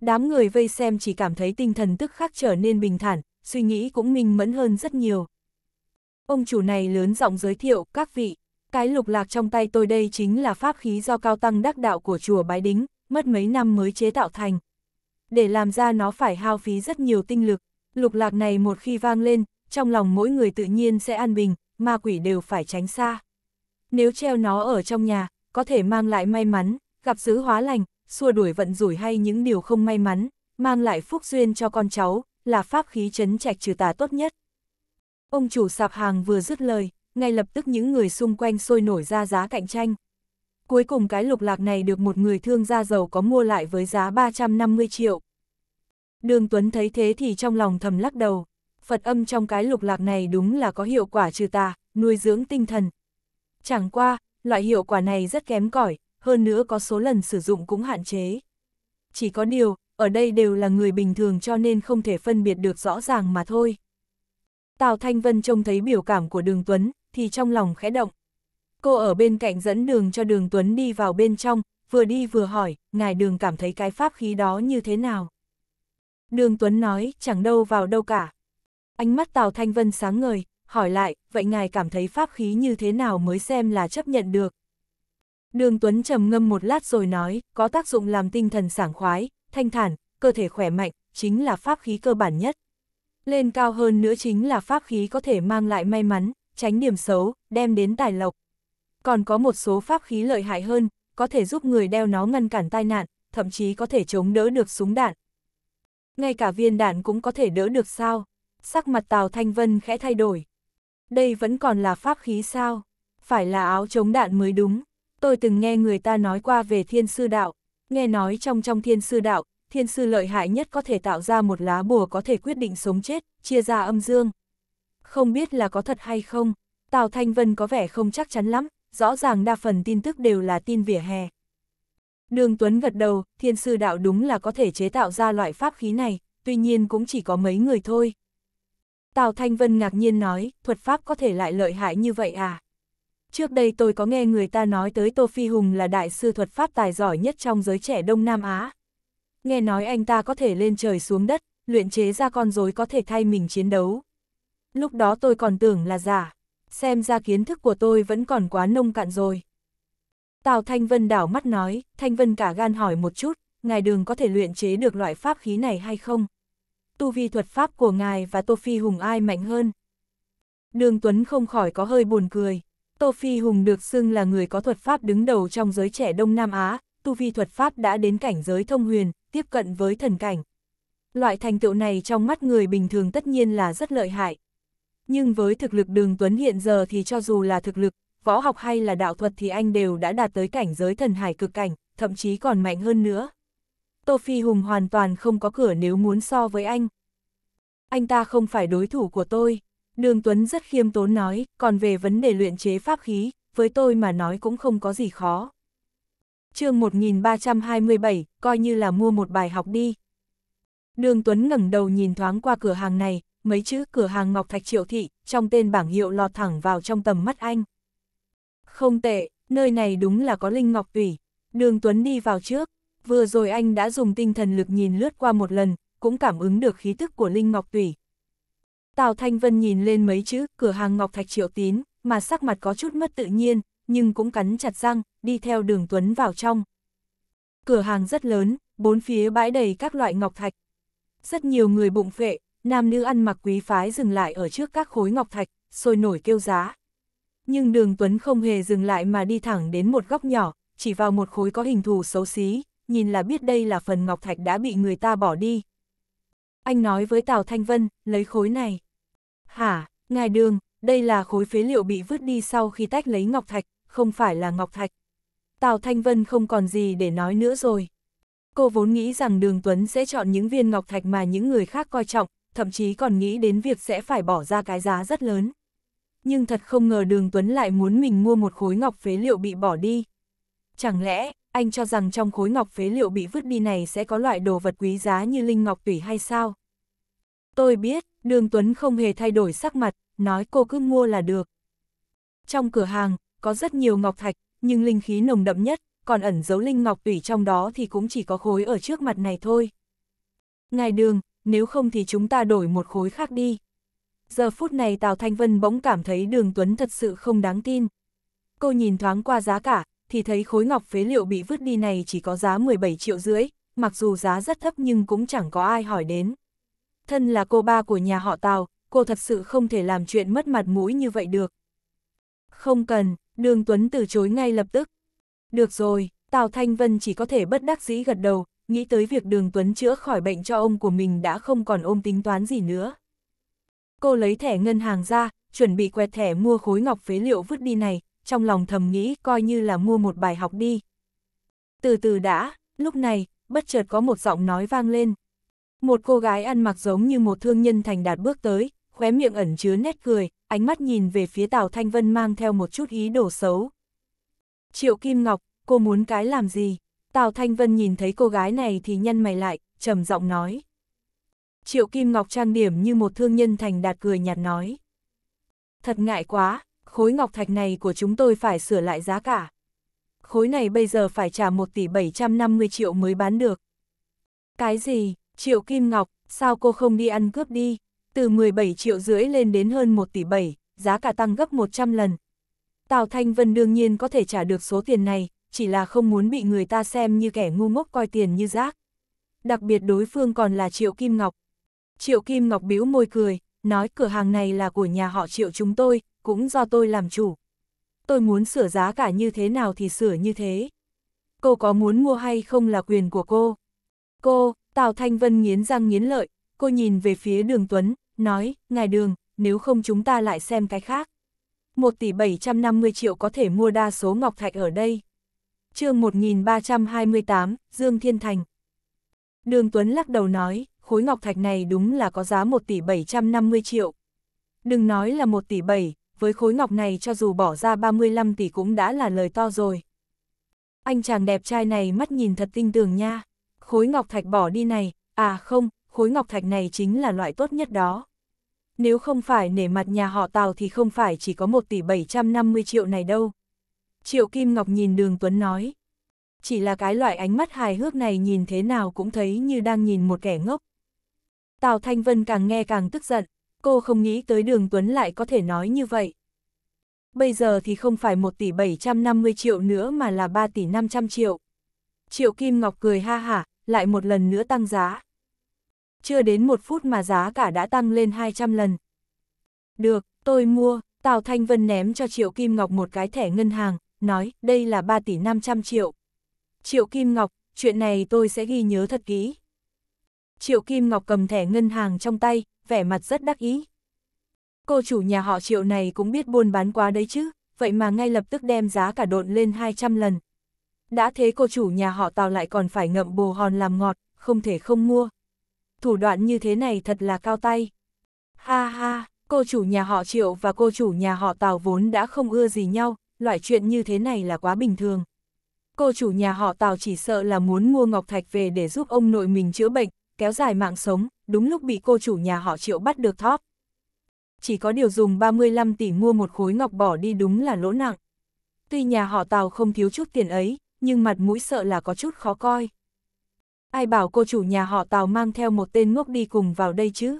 Đám người vây xem chỉ cảm thấy tinh thần tức khắc trở nên bình thản, suy nghĩ cũng minh mẫn hơn rất nhiều. Ông chủ này lớn giọng giới thiệu, các vị, cái lục lạc trong tay tôi đây chính là pháp khí do cao tăng đắc đạo của chùa Bái Đính, mất mấy năm mới chế tạo thành. Để làm ra nó phải hao phí rất nhiều tinh lực, lục lạc này một khi vang lên, trong lòng mỗi người tự nhiên sẽ an bình, ma quỷ đều phải tránh xa. Nếu treo nó ở trong nhà, có thể mang lại may mắn, gặp giữ hóa lành, xua đuổi vận rủi hay những điều không may mắn, mang lại phúc duyên cho con cháu, là pháp khí chấn trạch trừ tà tốt nhất. Ông chủ sạp hàng vừa dứt lời, ngay lập tức những người xung quanh sôi nổi ra giá cạnh tranh. Cuối cùng cái lục lạc này được một người thương gia giàu có mua lại với giá 350 triệu. Đường Tuấn thấy thế thì trong lòng thầm lắc đầu, Phật âm trong cái lục lạc này đúng là có hiệu quả trừ tà, nuôi dưỡng tinh thần. Chẳng qua, loại hiệu quả này rất kém cỏi, hơn nữa có số lần sử dụng cũng hạn chế. Chỉ có điều, ở đây đều là người bình thường cho nên không thể phân biệt được rõ ràng mà thôi. Tào Thanh Vân trông thấy biểu cảm của Đường Tuấn, thì trong lòng khẽ động. Cô ở bên cạnh dẫn đường cho đường Tuấn đi vào bên trong, vừa đi vừa hỏi, ngài đường cảm thấy cái pháp khí đó như thế nào? Đường Tuấn nói, chẳng đâu vào đâu cả. Ánh mắt Tào Thanh Vân sáng ngời, hỏi lại, vậy ngài cảm thấy pháp khí như thế nào mới xem là chấp nhận được? Đường Tuấn trầm ngâm một lát rồi nói, có tác dụng làm tinh thần sảng khoái, thanh thản, cơ thể khỏe mạnh, chính là pháp khí cơ bản nhất. Lên cao hơn nữa chính là pháp khí có thể mang lại may mắn, tránh điểm xấu, đem đến tài lộc. Còn có một số pháp khí lợi hại hơn, có thể giúp người đeo nó ngăn cản tai nạn, thậm chí có thể chống đỡ được súng đạn. Ngay cả viên đạn cũng có thể đỡ được sao? Sắc mặt Tào Thanh Vân khẽ thay đổi. Đây vẫn còn là pháp khí sao? Phải là áo chống đạn mới đúng. Tôi từng nghe người ta nói qua về thiên sư đạo. Nghe nói trong trong thiên sư đạo, thiên sư lợi hại nhất có thể tạo ra một lá bùa có thể quyết định sống chết, chia ra âm dương không biết là có thật hay không. Tào Thanh Vân có vẻ không chắc chắn lắm, rõ ràng đa phần tin tức đều là tin vỉa hè. Đường Tuấn gật đầu, thiên sư đạo đúng là có thể chế tạo ra loại pháp khí này, tuy nhiên cũng chỉ có mấy người thôi. Tào Thanh Vân ngạc nhiên nói, thuật pháp có thể lại lợi hại như vậy à? Trước đây tôi có nghe người ta nói tới Tô Phi Hùng là đại sư thuật pháp tài giỏi nhất trong giới trẻ Đông Nam Á. Nghe nói anh ta có thể lên trời xuống đất, luyện chế ra con rối có thể thay mình chiến đấu. Lúc đó tôi còn tưởng là giả, xem ra kiến thức của tôi vẫn còn quá nông cạn rồi. Tào Thanh Vân đảo mắt nói, Thanh Vân cả gan hỏi một chút, ngài đường có thể luyện chế được loại pháp khí này hay không? Tu vi thuật pháp của ngài và Tô Phi Hùng ai mạnh hơn? Đường Tuấn không khỏi có hơi buồn cười. Tô Phi Hùng được xưng là người có thuật pháp đứng đầu trong giới trẻ Đông Nam Á, tu vi thuật pháp đã đến cảnh giới thông huyền, tiếp cận với thần cảnh. Loại thành tựu này trong mắt người bình thường tất nhiên là rất lợi hại, nhưng với thực lực đường Tuấn hiện giờ thì cho dù là thực lực, võ học hay là đạo thuật thì anh đều đã đạt tới cảnh giới thần hải cực cảnh, thậm chí còn mạnh hơn nữa. Tô Phi Hùng hoàn toàn không có cửa nếu muốn so với anh. Anh ta không phải đối thủ của tôi. Đường Tuấn rất khiêm tốn nói, còn về vấn đề luyện chế pháp khí, với tôi mà nói cũng không có gì khó. chương 1327, coi như là mua một bài học đi. Đường Tuấn ngẩng đầu nhìn thoáng qua cửa hàng này, mấy chữ cửa hàng Ngọc Thạch Triệu Thị, trong tên bảng hiệu lọt thẳng vào trong tầm mắt anh. Không tệ, nơi này đúng là có Linh Ngọc Tủy. Đường Tuấn đi vào trước, vừa rồi anh đã dùng tinh thần lực nhìn lướt qua một lần, cũng cảm ứng được khí tức của Linh Ngọc Tủy. Tào Thanh Vân nhìn lên mấy chữ cửa hàng Ngọc Thạch Triệu Tín, mà sắc mặt có chút mất tự nhiên, nhưng cũng cắn chặt răng, đi theo đường Tuấn vào trong. Cửa hàng rất lớn, bốn phía bãi đầy các loại ngọc thạch. Rất nhiều người bụng phệ, nam nữ ăn mặc quý phái dừng lại ở trước các khối ngọc thạch, sôi nổi kêu giá. Nhưng đường Tuấn không hề dừng lại mà đi thẳng đến một góc nhỏ, chỉ vào một khối có hình thù xấu xí, nhìn là biết đây là phần ngọc thạch đã bị người ta bỏ đi. Anh nói với Tào Thanh Vân, lấy khối này. Hả, ngài đường, đây là khối phế liệu bị vứt đi sau khi tách lấy ngọc thạch, không phải là ngọc thạch. Tào Thanh Vân không còn gì để nói nữa rồi. Cô vốn nghĩ rằng Đường Tuấn sẽ chọn những viên ngọc thạch mà những người khác coi trọng, thậm chí còn nghĩ đến việc sẽ phải bỏ ra cái giá rất lớn. Nhưng thật không ngờ đường Tuấn lại muốn mình mua một khối ngọc phế liệu bị bỏ đi. Chẳng lẽ, anh cho rằng trong khối ngọc phế liệu bị vứt đi này sẽ có loại đồ vật quý giá như linh ngọc tủy hay sao? Tôi biết, đường Tuấn không hề thay đổi sắc mặt, nói cô cứ mua là được. Trong cửa hàng, có rất nhiều ngọc thạch, nhưng linh khí nồng đậm nhất, còn ẩn giấu linh ngọc tủy trong đó thì cũng chỉ có khối ở trước mặt này thôi. Ngài đường, nếu không thì chúng ta đổi một khối khác đi. Giờ phút này Tào Thanh Vân bỗng cảm thấy đường Tuấn thật sự không đáng tin. Cô nhìn thoáng qua giá cả, thì thấy khối ngọc phế liệu bị vứt đi này chỉ có giá 17 triệu rưỡi, mặc dù giá rất thấp nhưng cũng chẳng có ai hỏi đến. Thân là cô ba của nhà họ Tào, cô thật sự không thể làm chuyện mất mặt mũi như vậy được. Không cần, đường Tuấn từ chối ngay lập tức. Được rồi, Tào Thanh Vân chỉ có thể bất đắc dĩ gật đầu, nghĩ tới việc đường Tuấn chữa khỏi bệnh cho ông của mình đã không còn ôm tính toán gì nữa. Cô lấy thẻ ngân hàng ra, chuẩn bị quẹt thẻ mua khối ngọc phế liệu vứt đi này, trong lòng thầm nghĩ coi như là mua một bài học đi. Từ từ đã, lúc này, bất chợt có một giọng nói vang lên. Một cô gái ăn mặc giống như một thương nhân thành đạt bước tới, khóe miệng ẩn chứa nét cười, ánh mắt nhìn về phía Tào Thanh Vân mang theo một chút ý đồ xấu. Triệu Kim Ngọc, cô muốn cái làm gì? Tào Thanh Vân nhìn thấy cô gái này thì nhăn mày lại, trầm giọng nói. Triệu Kim Ngọc trang điểm như một thương nhân thành đạt cười nhạt nói. Thật ngại quá, khối ngọc thạch này của chúng tôi phải sửa lại giá cả. Khối này bây giờ phải trả 1 tỷ 750 triệu mới bán được. Cái gì, Triệu Kim Ngọc, sao cô không đi ăn cướp đi? Từ 17 triệu rưỡi lên đến hơn 1 tỷ 7, giá cả tăng gấp 100 lần. Tào Thanh Vân đương nhiên có thể trả được số tiền này, chỉ là không muốn bị người ta xem như kẻ ngu ngốc coi tiền như rác. Đặc biệt đối phương còn là Triệu Kim Ngọc. Triệu Kim Ngọc bĩu môi cười, nói cửa hàng này là của nhà họ Triệu chúng tôi, cũng do tôi làm chủ. Tôi muốn sửa giá cả như thế nào thì sửa như thế. Cô có muốn mua hay không là quyền của cô. Cô, Tào Thanh Vân nghiến răng nghiến lợi, cô nhìn về phía đường Tuấn, nói, ngài đường, nếu không chúng ta lại xem cái khác. 1 tỷ 750 triệu có thể mua đa số ngọc thạch ở đây chương 1328, Dương Thiên Thành. Đường Tuấn lắc đầu nói, khối ngọc thạch này đúng là có giá 1 tỷ 750 triệu. Đừng nói là 1 tỷ 7, với khối ngọc này cho dù bỏ ra 35 tỷ cũng đã là lời to rồi. Anh chàng đẹp trai này mắt nhìn thật tinh tường nha. Khối ngọc thạch bỏ đi này, à không, khối ngọc thạch này chính là loại tốt nhất đó. Nếu không phải nể mặt nhà họ Tào thì không phải chỉ có 1 tỷ 750 triệu này đâu. Triệu Kim Ngọc nhìn Đường Tuấn nói. Chỉ là cái loại ánh mắt hài hước này nhìn thế nào cũng thấy như đang nhìn một kẻ ngốc. Tào Thanh Vân càng nghe càng tức giận, cô không nghĩ tới Đường Tuấn lại có thể nói như vậy. Bây giờ thì không phải 1 tỷ 750 triệu nữa mà là 3 tỷ 500 triệu. Triệu Kim Ngọc cười ha hả, lại một lần nữa tăng giá. Chưa đến một phút mà giá cả đã tăng lên 200 lần. Được, tôi mua, Tào Thanh Vân ném cho Triệu Kim Ngọc một cái thẻ ngân hàng, nói, đây là 3 tỷ 500 triệu. Triệu Kim Ngọc, chuyện này tôi sẽ ghi nhớ thật kỹ. Triệu Kim Ngọc cầm thẻ ngân hàng trong tay, vẻ mặt rất đắc ý. Cô chủ nhà họ Triệu này cũng biết buôn bán quá đấy chứ, vậy mà ngay lập tức đem giá cả độn lên 200 lần. Đã thế cô chủ nhà họ Tào lại còn phải ngậm bồ hòn làm ngọt, không thể không mua. Thủ đoạn như thế này thật là cao tay. Ha ha, cô chủ nhà họ Triệu và cô chủ nhà họ Tào vốn đã không ưa gì nhau, loại chuyện như thế này là quá bình thường. Cô chủ nhà họ Tào chỉ sợ là muốn mua ngọc thạch về để giúp ông nội mình chữa bệnh, kéo dài mạng sống, đúng lúc bị cô chủ nhà họ Triệu bắt được thóp. Chỉ có điều dùng 35 tỷ mua một khối ngọc bỏ đi đúng là lỗ nặng. Tuy nhà họ Tào không thiếu chút tiền ấy, nhưng mặt mũi sợ là có chút khó coi. Ai bảo cô chủ nhà họ Tào mang theo một tên ngốc đi cùng vào đây chứ?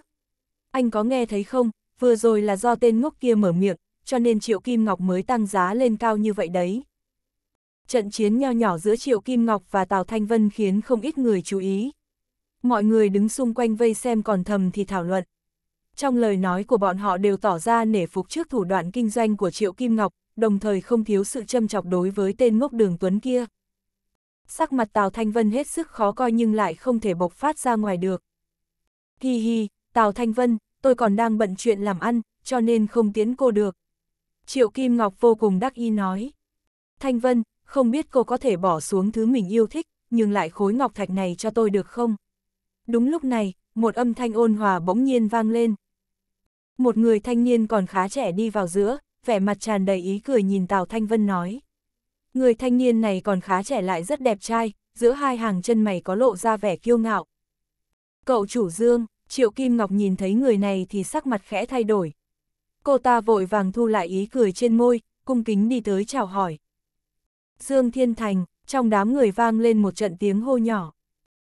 Anh có nghe thấy không, vừa rồi là do tên ngốc kia mở miệng, cho nên Triệu Kim Ngọc mới tăng giá lên cao như vậy đấy. Trận chiến nho nhỏ giữa Triệu Kim Ngọc và Tào Thanh Vân khiến không ít người chú ý. Mọi người đứng xung quanh vây xem còn thầm thì thảo luận. Trong lời nói của bọn họ đều tỏ ra nể phục trước thủ đoạn kinh doanh của Triệu Kim Ngọc, đồng thời không thiếu sự châm chọc đối với tên ngốc đường Tuấn kia. Sắc mặt Tào Thanh Vân hết sức khó coi nhưng lại không thể bộc phát ra ngoài được. Hi hi, Tào Thanh Vân, tôi còn đang bận chuyện làm ăn, cho nên không tiến cô được, Triệu Kim Ngọc vô cùng đắc ý nói. Thanh Vân, không biết cô có thể bỏ xuống thứ mình yêu thích, nhưng lại khối ngọc thạch này cho tôi được không? Đúng lúc này, một âm thanh ôn hòa bỗng nhiên vang lên. Một người thanh niên còn khá trẻ đi vào giữa, vẻ mặt tràn đầy ý cười nhìn Tào Thanh Vân nói. Người thanh niên này còn khá trẻ lại rất đẹp trai, giữa hai hàng chân mày có lộ ra vẻ kiêu ngạo. Cậu chủ Dương, Triệu Kim Ngọc nhìn thấy người này thì sắc mặt khẽ thay đổi, Cô ta vội vàng thu lại ý cười trên môi, cung kính đi tới chào hỏi. Dương Thiên Thành, trong đám người vang lên một trận tiếng hô nhỏ.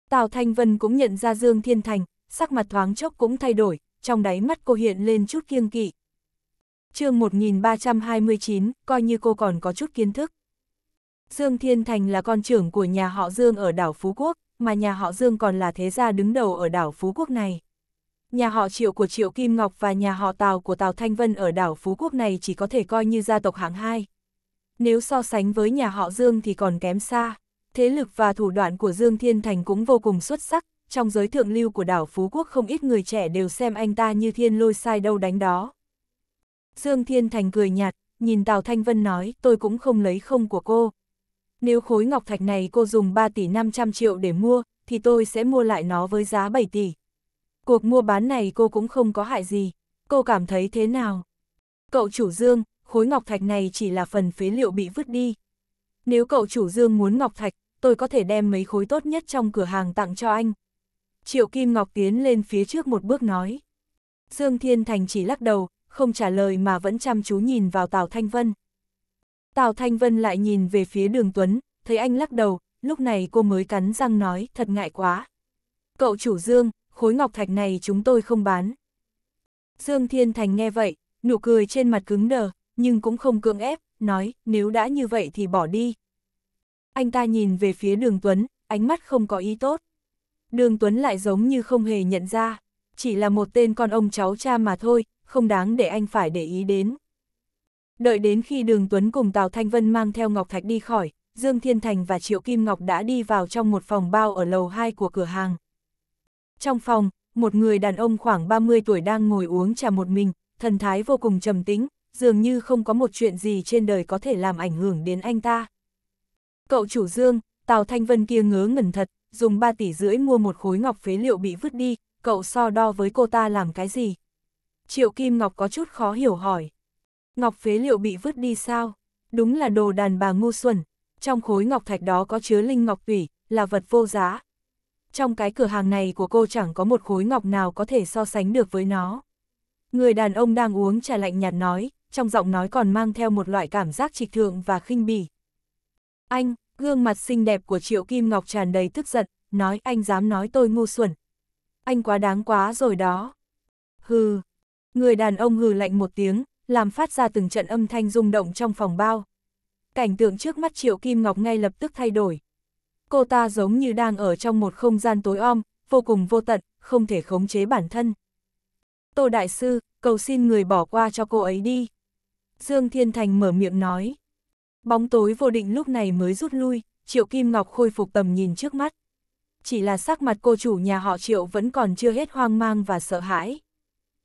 Tào Thanh Vân cũng nhận ra Dương Thiên Thành, sắc mặt thoáng chốc cũng thay đổi, trong đáy mắt cô hiện lên chút kiêng kỵ. chương 1329, coi như cô còn có chút kiến thức. Dương Thiên Thành là con trưởng của nhà họ Dương ở đảo Phú Quốc, mà nhà họ Dương còn là thế gia đứng đầu ở đảo Phú Quốc này nhà họ Triệu của Triệu Kim Ngọc và nhà họ Tào của Tào Thanh Vân ở đảo Phú Quốc này chỉ có thể coi như gia tộc hạng hai. Nếu so sánh với nhà họ Dương thì còn kém xa. Thế lực và thủ đoạn của Dương Thiên Thành cũng vô cùng xuất sắc, trong giới thượng lưu của đảo Phú Quốc không ít người trẻ đều xem anh ta như thiên lôi sai đâu đánh đó. Dương Thiên Thành cười nhạt, nhìn Tào Thanh Vân nói tôi cũng không lấy không của cô. Nếu khối ngọc thạch này cô dùng 3 tỷ 500 triệu để mua, thì tôi sẽ mua lại nó với giá 7 tỷ cuộc mua bán này cô cũng không có hại gì, cô cảm thấy thế nào? Cậu chủ Dương, khối ngọc thạch này chỉ là phần phế liệu bị vứt đi. Nếu cậu chủ Dương muốn ngọc thạch, tôi có thể đem mấy khối tốt nhất trong cửa hàng tặng cho anh. Triệu Kim Ngọc tiến lên phía trước một bước nói. Dương Thiên Thành chỉ lắc đầu, không trả lời mà vẫn chăm chú nhìn vào Tào Thanh Vân. Tào Thanh Vân lại nhìn về phía đường Tuấn, thấy anh lắc đầu, lúc này cô mới cắn răng nói, thật ngại quá. Cậu chủ Dương, khối ngọc thạch này chúng tôi không bán. Dương Thiên Thành nghe vậy, nụ cười trên mặt cứng đờ, nhưng cũng không cưỡng ép, nói, nếu đã như vậy thì bỏ đi. Anh ta nhìn về phía đường Tuấn, ánh mắt không có ý tốt. Đường Tuấn lại giống như không hề nhận ra, chỉ là một tên con ông cháu cha mà thôi, không đáng để anh phải để ý đến. Đợi đến khi đường Tuấn cùng Tào Thanh Vân mang theo Ngọc Thạch đi khỏi, Dương Thiên Thành và Triệu Kim Ngọc đã đi vào trong một phòng bao ở lầu 2 của cửa hàng. Trong phòng, một người đàn ông khoảng 30 tuổi đang ngồi uống trà một mình, thần thái vô cùng trầm tĩnh, dường như không có một chuyện gì trên đời có thể làm ảnh hưởng đến anh ta. Cậu chủ Dương, Tào Thanh Vân kia ngớ ngẩn thật, dùng 3 tỷ rưỡi mua một khối ngọc phế liệu bị vứt đi, cậu so đo với cô ta làm cái gì? Triệu Kim Ngọc có chút khó hiểu hỏi. Ngọc phế liệu bị vứt đi sao? Đúng là đồ đàn bà ngu xuẩn. Trong khối ngọc thạch đó có chứa linh ngọc tủy, là vật vô giá, trong cái cửa hàng này của cô chẳng có một khối ngọc nào có thể so sánh được với nó. Người đàn ông đang uống trà lạnh nhạt nói, trong giọng nói còn mang theo một loại cảm giác trịch thượng và khinh bỉ. Anh, gương mặt xinh đẹp của Triệu Kim Ngọc tràn đầy tức giận, nói anh dám nói tôi ngu xuẩn. Anh quá đáng quá rồi đó. Hừ, người đàn ông hừ lạnh một tiếng, làm phát ra từng trận âm thanh rung động trong phòng bao. Cảnh tượng trước mắt Triệu Kim Ngọc ngay lập tức thay đổi cô ta giống như đang ở trong một không gian tối om, vô cùng vô tận, không thể khống chế bản thân. Tô Đại Sư, cầu xin người bỏ qua cho cô ấy đi. Dương Thiên Thành mở miệng nói. Bóng tối vô định lúc này mới rút lui, Triệu Kim Ngọc khôi phục tầm nhìn trước mắt. Chỉ là sắc mặt cô chủ nhà họ Triệu vẫn còn chưa hết hoang mang và sợ hãi.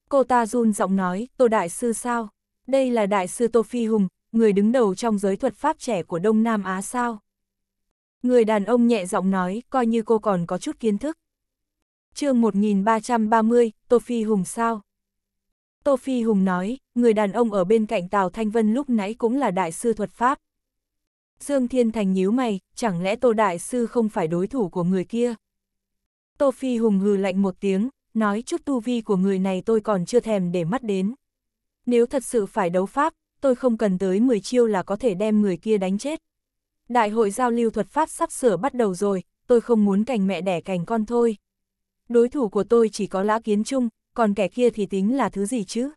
Cô ta run giọng nói, Tô Đại Sư sao? Đây là Đại Sư Tô Phi Hùng, người đứng đầu trong giới thuật pháp trẻ của Đông Nam Á sao? Người đàn ông nhẹ giọng nói, coi như cô còn có chút kiến thức. chương 1330, Tô Phi Hùng sao? Tô Phi Hùng nói, người đàn ông ở bên cạnh Tào Thanh Vân lúc nãy cũng là đại sư thuật pháp. Dương Thiên Thành nhíu mày, chẳng lẽ Tô Đại Sư không phải đối thủ của người kia? Tô Phi Hùng hừ lạnh một tiếng, nói chút tu vi của người này tôi còn chưa thèm để mắt đến. Nếu thật sự phải đấu pháp, tôi không cần tới 10 chiêu là có thể đem người kia đánh chết đại hội giao lưu thuật pháp sắp sửa bắt đầu rồi, tôi không muốn cành mẹ đẻ cành con thôi. Đối thủ của tôi chỉ có lã kiến trung, còn kẻ kia thì tính là thứ gì chứ?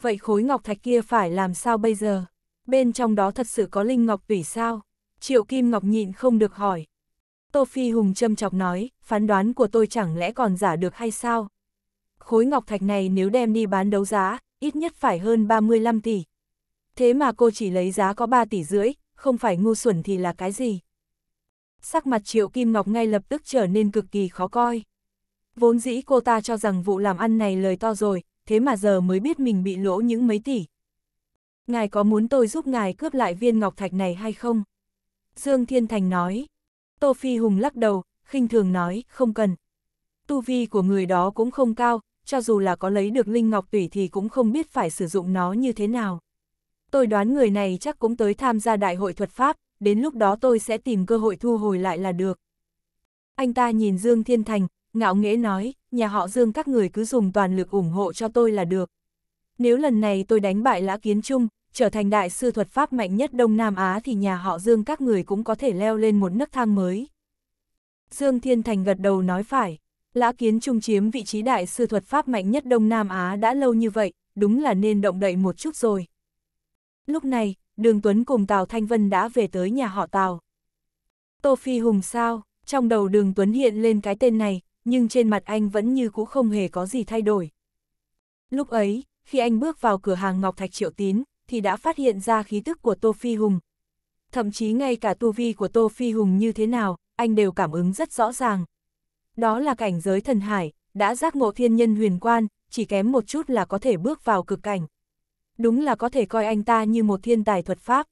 Vậy khối ngọc thạch kia phải làm sao bây giờ? Bên trong đó thật sự có linh ngọc tủy sao? Triệu Kim Ngọc nhịn không được hỏi. Tô Phi Hùng châm chọc nói, phán đoán của tôi chẳng lẽ còn giả được hay sao? Khối ngọc thạch này nếu đem đi bán đấu giá, ít nhất phải hơn 35 tỷ. Thế mà cô chỉ lấy giá có 3 tỷ rưỡi, không phải ngu xuẩn thì là cái gì. Sắc mặt Triệu Kim Ngọc ngay lập tức trở nên cực kỳ khó coi. Vốn dĩ cô ta cho rằng vụ làm ăn này lời to rồi, thế mà giờ mới biết mình bị lỗ những mấy tỷ. Ngài có muốn tôi giúp ngài cướp lại viên ngọc thạch này hay không? Dương Thiên Thành nói. Tô Phi Hùng lắc đầu, khinh thường nói, không cần. Tu vi của người đó cũng không cao, cho dù là có lấy được linh ngọc tủy thì cũng không biết phải sử dụng nó như thế nào tôi đoán người này chắc cũng tới tham gia đại hội thuật pháp, đến lúc đó tôi sẽ tìm cơ hội thu hồi lại là được. Anh ta nhìn Dương Thiên Thành, ngạo nghễ nói, nhà họ Dương các người cứ dùng toàn lực ủng hộ cho tôi là được. Nếu lần này tôi đánh bại Lã Kiến Trung, trở thành đại sư thuật pháp mạnh nhất Đông Nam Á thì nhà họ Dương các người cũng có thể leo lên một nấc thang mới. Dương Thiên Thành gật đầu nói phải, Lã Kiến Trung chiếm vị trí đại sư thuật pháp mạnh nhất Đông Nam Á đã lâu như vậy, đúng là nên động đậy một chút rồi. Lúc này, Đường Tuấn cùng Tào Thanh Vân đã về tới nhà họ Tào. Tô Phi Hùng sao, trong đầu Đường Tuấn hiện lên cái tên này, nhưng trên mặt anh vẫn như cũ không hề có gì thay đổi. Lúc ấy, khi anh bước vào cửa hàng Ngọc Thạch Triệu Tín, thì đã phát hiện ra khí tức của Tô Phi Hùng. Thậm chí ngay cả tu vi của Tô Phi Hùng như thế nào, anh đều cảm ứng rất rõ ràng. Đó là cảnh giới thần hải, đã giác ngộ thiên nhân huyền quan, chỉ kém một chút là có thể bước vào cực cảnh đúng là có thể coi anh ta như một thiên tài thuật pháp.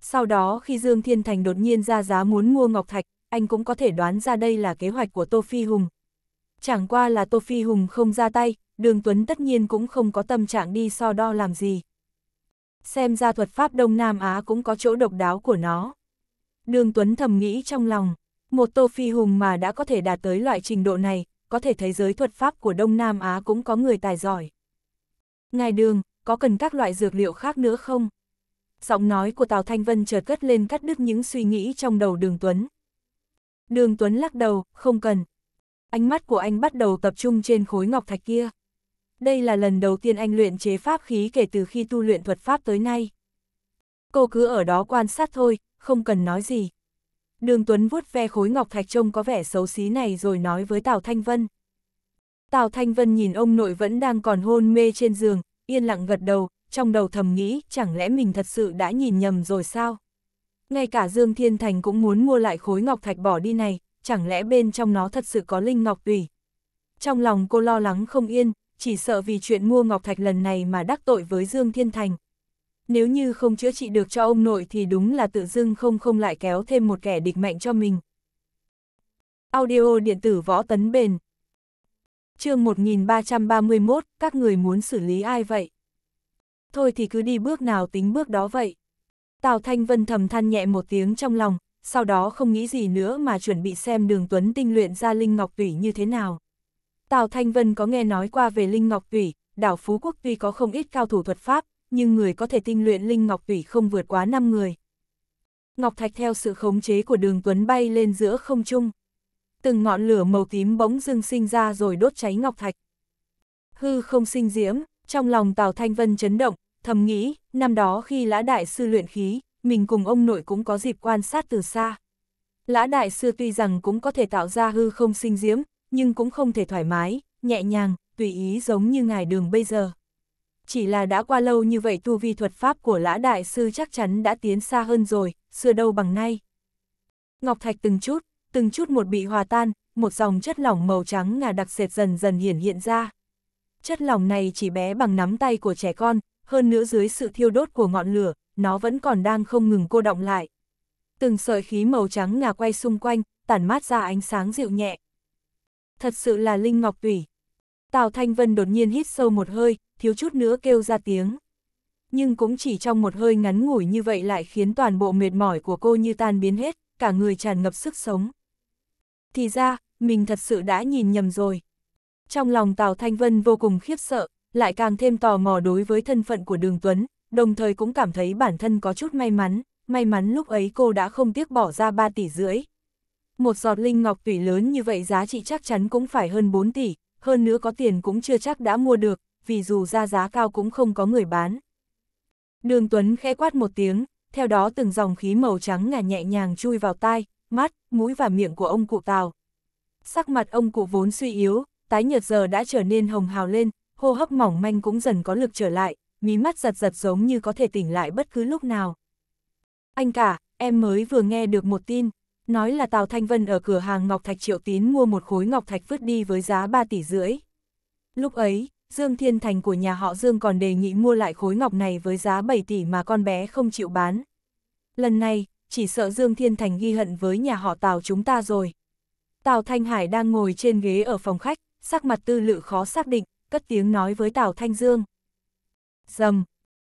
Sau đó khi Dương Thiên Thành đột nhiên ra giá muốn mua Ngọc Thạch, anh cũng có thể đoán ra đây là kế hoạch của Tô Phi Hùng. Chẳng qua là Tô Phi Hùng không ra tay, Đường Tuấn tất nhiên cũng không có tâm trạng đi so đo làm gì. Xem ra thuật pháp Đông Nam Á cũng có chỗ độc đáo của nó. Đường Tuấn thầm nghĩ trong lòng, một Tô Phi Hùng mà đã có thể đạt tới loại trình độ này, có thể thấy giới thuật pháp của Đông Nam Á cũng có người tài giỏi. Ngài Đường, có cần các loại dược liệu khác nữa không? Giọng nói của Tào Thanh Vân chợt cất lên cắt đứt những suy nghĩ trong đầu Đường Tuấn. Đường Tuấn lắc đầu, không cần. Ánh mắt của anh bắt đầu tập trung trên khối ngọc thạch kia. Đây là lần đầu tiên anh luyện chế pháp khí kể từ khi tu luyện thuật pháp tới nay. Cô cứ ở đó quan sát thôi, không cần nói gì. Đường Tuấn vuốt ve khối ngọc thạch trông có vẻ xấu xí này rồi nói với Tào Thanh Vân. Tào Thanh Vân nhìn ông nội vẫn đang còn hôn mê trên giường, yên lặng gật đầu, trong đầu thầm nghĩ chẳng lẽ mình thật sự đã nhìn nhầm rồi sao? Ngay cả Dương Thiên Thành cũng muốn mua lại khối ngọc thạch bỏ đi này, chẳng lẽ bên trong nó thật sự có linh ngọc tùy? Trong lòng cô lo lắng không yên, chỉ sợ vì chuyện mua ngọc thạch lần này mà đắc tội với Dương Thiên Thành. Nếu như không chữa trị được cho ông nội thì đúng là tự dưng không không lại kéo thêm một kẻ địch mạnh cho mình. Audio điện tử võ tấn bền chương 1331, các người muốn xử lý ai vậy? Thôi thì cứ đi bước nào tính bước đó vậy. Tào Thanh Vân thầm than nhẹ một tiếng trong lòng, sau đó không nghĩ gì nữa mà chuẩn bị xem đường Tuấn tinh luyện ra Linh Ngọc Tủy như thế nào. Tào Thanh Vân có nghe nói qua về Linh Ngọc Tủy, đảo Phú Quốc tuy có không ít cao thủ thuật pháp, nhưng người có thể tinh luyện Linh Ngọc Tủy không vượt quá 5 người. Ngọc Thạch theo sự khống chế của đường Tuấn bay lên giữa không trung từng ngọn lửa màu tím bỗng dưng sinh ra rồi đốt cháy ngọc thạch. Hư không sinh diễm, trong lòng Tào Thanh Vân chấn động, thầm nghĩ, năm đó khi lã đại sư luyện khí, mình cùng ông nội cũng có dịp quan sát từ xa. Lã đại sư tuy rằng cũng có thể tạo ra hư không sinh diễm, nhưng cũng không thể thoải mái, nhẹ nhàng, tùy ý giống như ngài đường bây giờ. Chỉ là đã qua lâu như vậy tu vi thuật pháp của lã đại sư chắc chắn đã tiến xa hơn rồi, xưa đâu bằng nay. Ngọc Thạch từng chút, từng chút một bị hòa tan, một dòng chất lỏng màu trắng ngà đặc sệt dần dần hiển hiện ra. Chất lỏng này chỉ bé bằng nắm tay của trẻ con, hơn nữa dưới sự thiêu đốt của ngọn lửa, nó vẫn còn đang không ngừng cô động lại. Từng sợi khí màu trắng ngà quay xung quanh, tản mát ra ánh sáng dịu nhẹ. Thật sự là Linh Ngọc Tủy. Tào Thanh Vân đột nhiên hít sâu một hơi, thiếu chút nữa kêu ra tiếng. Nhưng cũng chỉ trong một hơi ngắn ngủi như vậy lại khiến toàn bộ mệt mỏi của cô như tan biến hết, cả người tràn ngập sức sống thì ra, mình thật sự đã nhìn nhầm rồi. Trong lòng Tào Thanh Vân vô cùng khiếp sợ, lại càng thêm tò mò đối với thân phận của Đường Tuấn, đồng thời cũng cảm thấy bản thân có chút may mắn, may mắn lúc ấy cô đã không tiếc bỏ ra 3 tỷ rưỡi. Một giọt linh ngọc tủy lớn như vậy giá trị chắc chắn cũng phải hơn 4 tỷ, hơn nữa có tiền cũng chưa chắc đã mua được, vì dù ra giá cao cũng không có người bán. Đường Tuấn khẽ quát một tiếng, theo đó từng dòng khí màu trắng ngà nhẹ nhàng chui vào tai, mắt, mũi và miệng của ông cụ Tào. Sắc mặt ông cụ vốn suy yếu, tái nhợt giờ đã trở nên hồng hào lên, hô hấp mỏng manh cũng dần có lực trở lại, mí mắt giật giật giống như có thể tỉnh lại bất cứ lúc nào. Anh cả, em mới vừa nghe được một tin, nói là Tào Thanh Vân ở cửa hàng Ngọc Thạch Triệu Tín mua một khối Ngọc Thạch vứt đi với giá 3 tỷ rưỡi. Lúc ấy, Dương Thiên Thành của nhà họ Dương còn đề nghị mua lại khối ngọc này với giá 7 tỷ mà con bé không chịu bán. Lần này, chỉ sợ Dương Thiên Thành ghi hận với nhà họ Tào chúng ta rồi. Tào Thanh Hải đang ngồi trên ghế ở phòng khách, sắc mặt tư lự khó xác định, cất tiếng nói với Tào Thanh Dương. Dầm!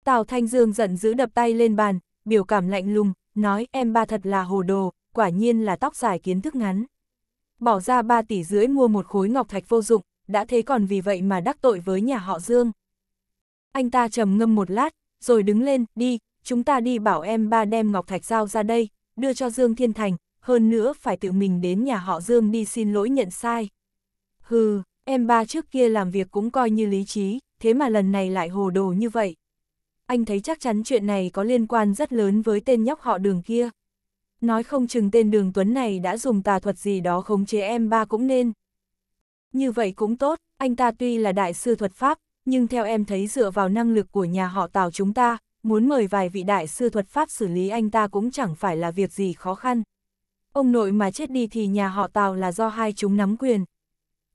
Tào Thanh Dương giận dữ đập tay lên bàn, biểu cảm lạnh lùng, nói em ba thật là hồ đồ, quả nhiên là tóc dài kiến thức ngắn. Bỏ ra 3 tỷ rưỡi mua một khối ngọc thạch vô dụng, đã thế còn vì vậy mà đắc tội với nhà họ Dương. Anh ta trầm ngâm một lát, rồi đứng lên, đi, chúng ta đi bảo em ba đem Ngọc Thạch Giao ra đây, đưa cho Dương Thiên Thành, hơn nữa phải tự mình đến nhà họ Dương đi xin lỗi nhận sai. Hừ, em ba trước kia làm việc cũng coi như lý trí, thế mà lần này lại hồ đồ như vậy. Anh thấy chắc chắn chuyện này có liên quan rất lớn với tên nhóc họ đường kia. Nói không chừng tên đường Tuấn này đã dùng tà thuật gì đó khống chế em ba cũng nên. Như vậy cũng tốt, anh ta tuy là đại sư thuật pháp, nhưng theo em thấy dựa vào năng lực của nhà họ Tào chúng ta, muốn mời vài vị đại sư thuật pháp xử lý anh ta cũng chẳng phải là việc gì khó khăn. Ông nội mà chết đi thì nhà họ Tào là do hai chúng nắm quyền.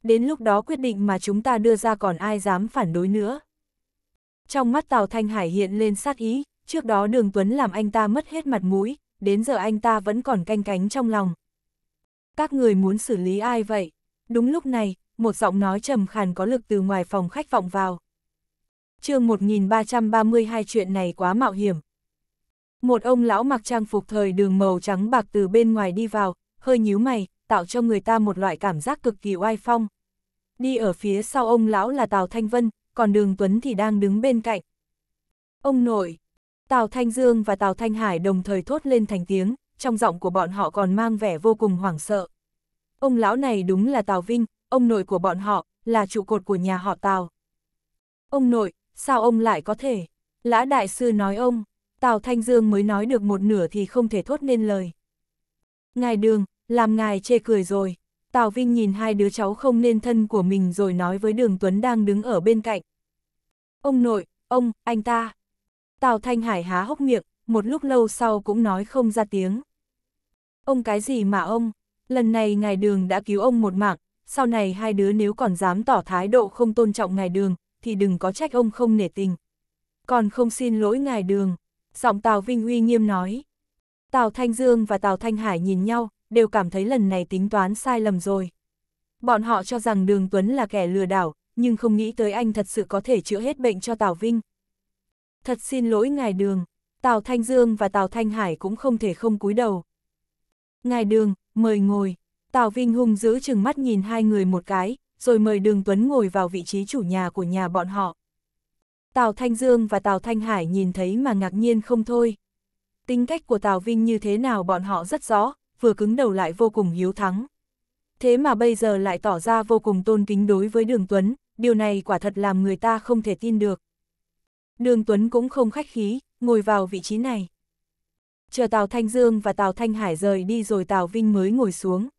Đến lúc đó quyết định mà chúng ta đưa ra còn ai dám phản đối nữa. Trong mắt Tào Thanh Hải hiện lên sát ý, trước đó Đường Tuấn làm anh ta mất hết mặt mũi, đến giờ anh ta vẫn còn canh cánh trong lòng. Các người muốn xử lý ai vậy? Đúng lúc này, một giọng nói trầm khàn có lực từ ngoài phòng khách vọng vào chương 1332 chuyện này quá mạo hiểm. Một ông lão mặc trang phục thời đường màu trắng bạc từ bên ngoài đi vào, hơi nhíu mày, tạo cho người ta một loại cảm giác cực kỳ oai phong. Đi ở phía sau ông lão là Tào Thanh Vân, còn đường Tuấn thì đang đứng bên cạnh. Ông nội, Tào Thanh Dương và Tào Thanh Hải đồng thời thốt lên thành tiếng, trong giọng của bọn họ còn mang vẻ vô cùng hoảng sợ. Ông lão này đúng là Tào Vinh, ông nội của bọn họ, là trụ cột của nhà họ Tào. Ông nội, Sao ông lại có thể? Lã đại sư nói ông, Tào Thanh Dương mới nói được một nửa thì không thể thốt nên lời. Ngài đường, làm ngài chê cười rồi. Tào Vinh nhìn hai đứa cháu không nên thân của mình rồi nói với đường Tuấn đang đứng ở bên cạnh. Ông nội, ông, anh ta. Tào Thanh Hải há hốc miệng, một lúc lâu sau cũng nói không ra tiếng. Ông cái gì mà ông, lần này ngài đường đã cứu ông một mạng, sau này hai đứa nếu còn dám tỏ thái độ không tôn trọng ngài đường, thì đừng có trách ông không nể tình. Còn không xin lỗi ngài đường, giọng Tào Vinh uy nghiêm nói. Tào Thanh Dương và Tào Thanh Hải nhìn nhau, đều cảm thấy lần này tính toán sai lầm rồi. Bọn họ cho rằng Đường Tuấn là kẻ lừa đảo, nhưng không nghĩ tới anh thật sự có thể chữa hết bệnh cho Tào Vinh. Thật xin lỗi ngài Đường, Tào Thanh Dương và Tào Thanh Hải cũng không thể không cúi đầu. Ngài Đường, mời ngồi. Tào Vinh hung giữ chừng mắt nhìn hai người một cái, rồi mời Đường Tuấn ngồi vào vị trí chủ nhà của nhà bọn họ. Tào Thanh Dương và Tào Thanh Hải nhìn thấy mà ngạc nhiên không thôi. Tính cách của Tào Vinh như thế nào bọn họ rất rõ, vừa cứng đầu lại vô cùng hiếu thắng. Thế mà bây giờ lại tỏ ra vô cùng tôn kính đối với Đường Tuấn, điều này quả thật làm người ta không thể tin được. Đường Tuấn cũng không khách khí, ngồi vào vị trí này. Chờ Tào Thanh Dương và Tào Thanh Hải rời đi rồi Tào Vinh mới ngồi xuống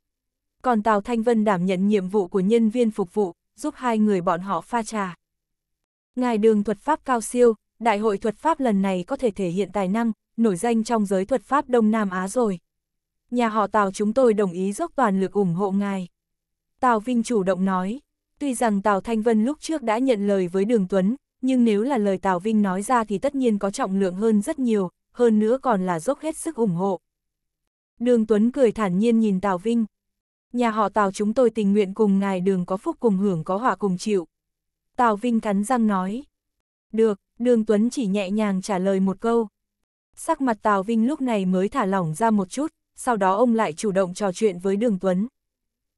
còn Tào Thanh Vân đảm nhận nhiệm vụ của nhân viên phục vụ, giúp hai người bọn họ pha trà. Ngài đường thuật pháp cao siêu, đại hội thuật pháp lần này có thể thể hiện tài năng, nổi danh trong giới thuật pháp Đông Nam Á rồi. Nhà họ Tào chúng tôi đồng ý dốc toàn lực ủng hộ ngài. Tào Vinh chủ động nói, tuy rằng Tào Thanh Vân lúc trước đã nhận lời với Đường Tuấn, nhưng nếu là lời Tào Vinh nói ra thì tất nhiên có trọng lượng hơn rất nhiều, hơn nữa còn là dốc hết sức ủng hộ. Đường Tuấn cười thản nhiên nhìn Tào Vinh, Nhà họ Tào chúng tôi tình nguyện cùng ngài đường có phúc cùng hưởng có họa cùng chịu. Tào Vinh cắn răng nói. Được, đường Tuấn chỉ nhẹ nhàng trả lời một câu. Sắc mặt Tào Vinh lúc này mới thả lỏng ra một chút, sau đó ông lại chủ động trò chuyện với đường Tuấn.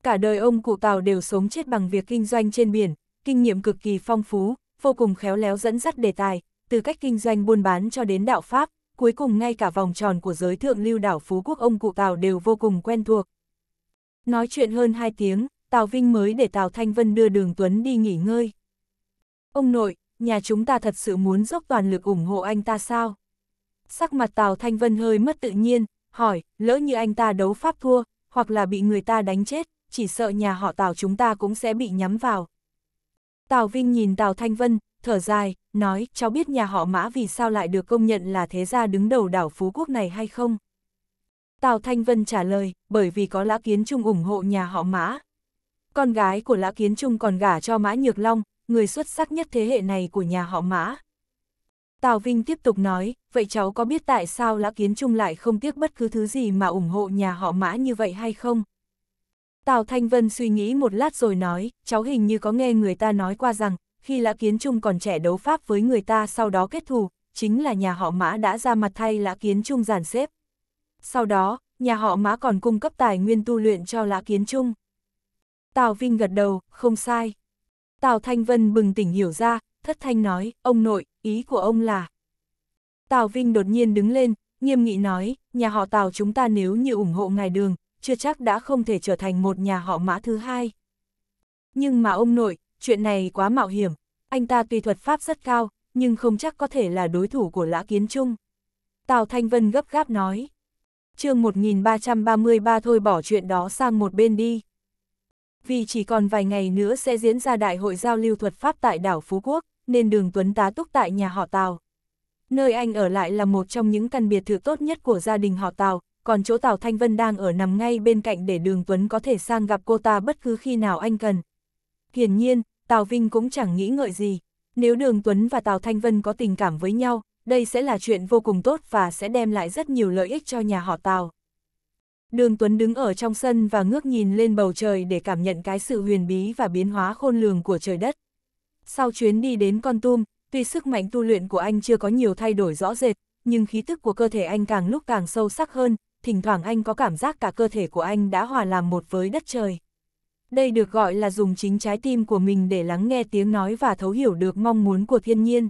Cả đời ông cụ Tào đều sống chết bằng việc kinh doanh trên biển, kinh nghiệm cực kỳ phong phú, vô cùng khéo léo dẫn dắt đề tài, từ cách kinh doanh buôn bán cho đến đạo Pháp, cuối cùng ngay cả vòng tròn của giới thượng lưu đảo Phú Quốc ông cụ Tào đều vô cùng quen thuộc, Nói chuyện hơn 2 tiếng, Tào Vinh mới để Tào Thanh Vân đưa Đường Tuấn đi nghỉ ngơi. Ông nội, nhà chúng ta thật sự muốn dốc toàn lực ủng hộ anh ta sao? Sắc mặt Tào Thanh Vân hơi mất tự nhiên, hỏi, lỡ như anh ta đấu pháp thua, hoặc là bị người ta đánh chết, chỉ sợ nhà họ Tào chúng ta cũng sẽ bị nhắm vào. Tào Vinh nhìn Tào Thanh Vân, thở dài, nói, cháu biết nhà họ Mã vì sao lại được công nhận là thế gia đứng đầu đảo Phú Quốc này hay không? Tào Thanh Vân trả lời, bởi vì có Lã Kiến Trung ủng hộ nhà họ Mã. Con gái của Lã Kiến Trung còn gả cho Mã Nhược Long, người xuất sắc nhất thế hệ này của nhà họ Mã. Tào Vinh tiếp tục nói, vậy cháu có biết tại sao Lã Kiến Trung lại không tiếc bất cứ thứ gì mà ủng hộ nhà họ Mã như vậy hay không? Tào Thanh Vân suy nghĩ một lát rồi nói, cháu hình như có nghe người ta nói qua rằng, khi Lã Kiến Trung còn trẻ đấu pháp với người ta sau đó kết thù, chính là nhà họ Mã đã ra mặt thay Lã Kiến Trung giàn xếp, sau đó, nhà họ Mã còn cung cấp tài nguyên tu luyện cho Lã Kiến Trung. Tào Vinh gật đầu, không sai. Tào Thanh Vân bừng tỉnh hiểu ra, thất thanh nói, ông nội, ý của ông là. Tào Vinh đột nhiên đứng lên, nghiêm nghị nói, nhà họ Tào chúng ta nếu như ủng hộ ngài đường, chưa chắc đã không thể trở thành một nhà họ mã thứ hai. Nhưng mà ông nội, chuyện này quá mạo hiểm, anh ta tuy thuật pháp rất cao, nhưng không chắc có thể là đối thủ của Lã Kiến Trung. Tào Thanh Vân gấp gáp nói chương 1333 thôi bỏ chuyện đó sang một bên đi. Vì chỉ còn vài ngày nữa sẽ diễn ra đại hội giao lưu thuật pháp tại đảo Phú Quốc, nên đường Tuấn tá túc tại nhà họ Tào. Nơi anh ở lại là một trong những căn biệt thự tốt nhất của gia đình họ Tào, còn chỗ Tào Thanh Vân đang ở nằm ngay bên cạnh để đường Tuấn có thể sang gặp cô ta bất cứ khi nào anh cần. Hiển nhiên, Tào Vinh cũng chẳng nghĩ ngợi gì. Nếu đường Tuấn và Tào Thanh Vân có tình cảm với nhau, đây sẽ là chuyện vô cùng tốt và sẽ đem lại rất nhiều lợi ích cho nhà họ Tào. Đường Tuấn đứng ở trong sân và ngước nhìn lên bầu trời để cảm nhận cái sự huyền bí và biến hóa khôn lường của trời đất. Sau chuyến đi đến Con Tum, tuy sức mạnh tu luyện của anh chưa có nhiều thay đổi rõ rệt, nhưng khí tức của cơ thể anh càng lúc càng sâu sắc hơn, thỉnh thoảng anh có cảm giác cả cơ thể của anh đã hòa làm một với đất trời. Đây được gọi là dùng chính trái tim của mình để lắng nghe tiếng nói và thấu hiểu được mong muốn của thiên nhiên.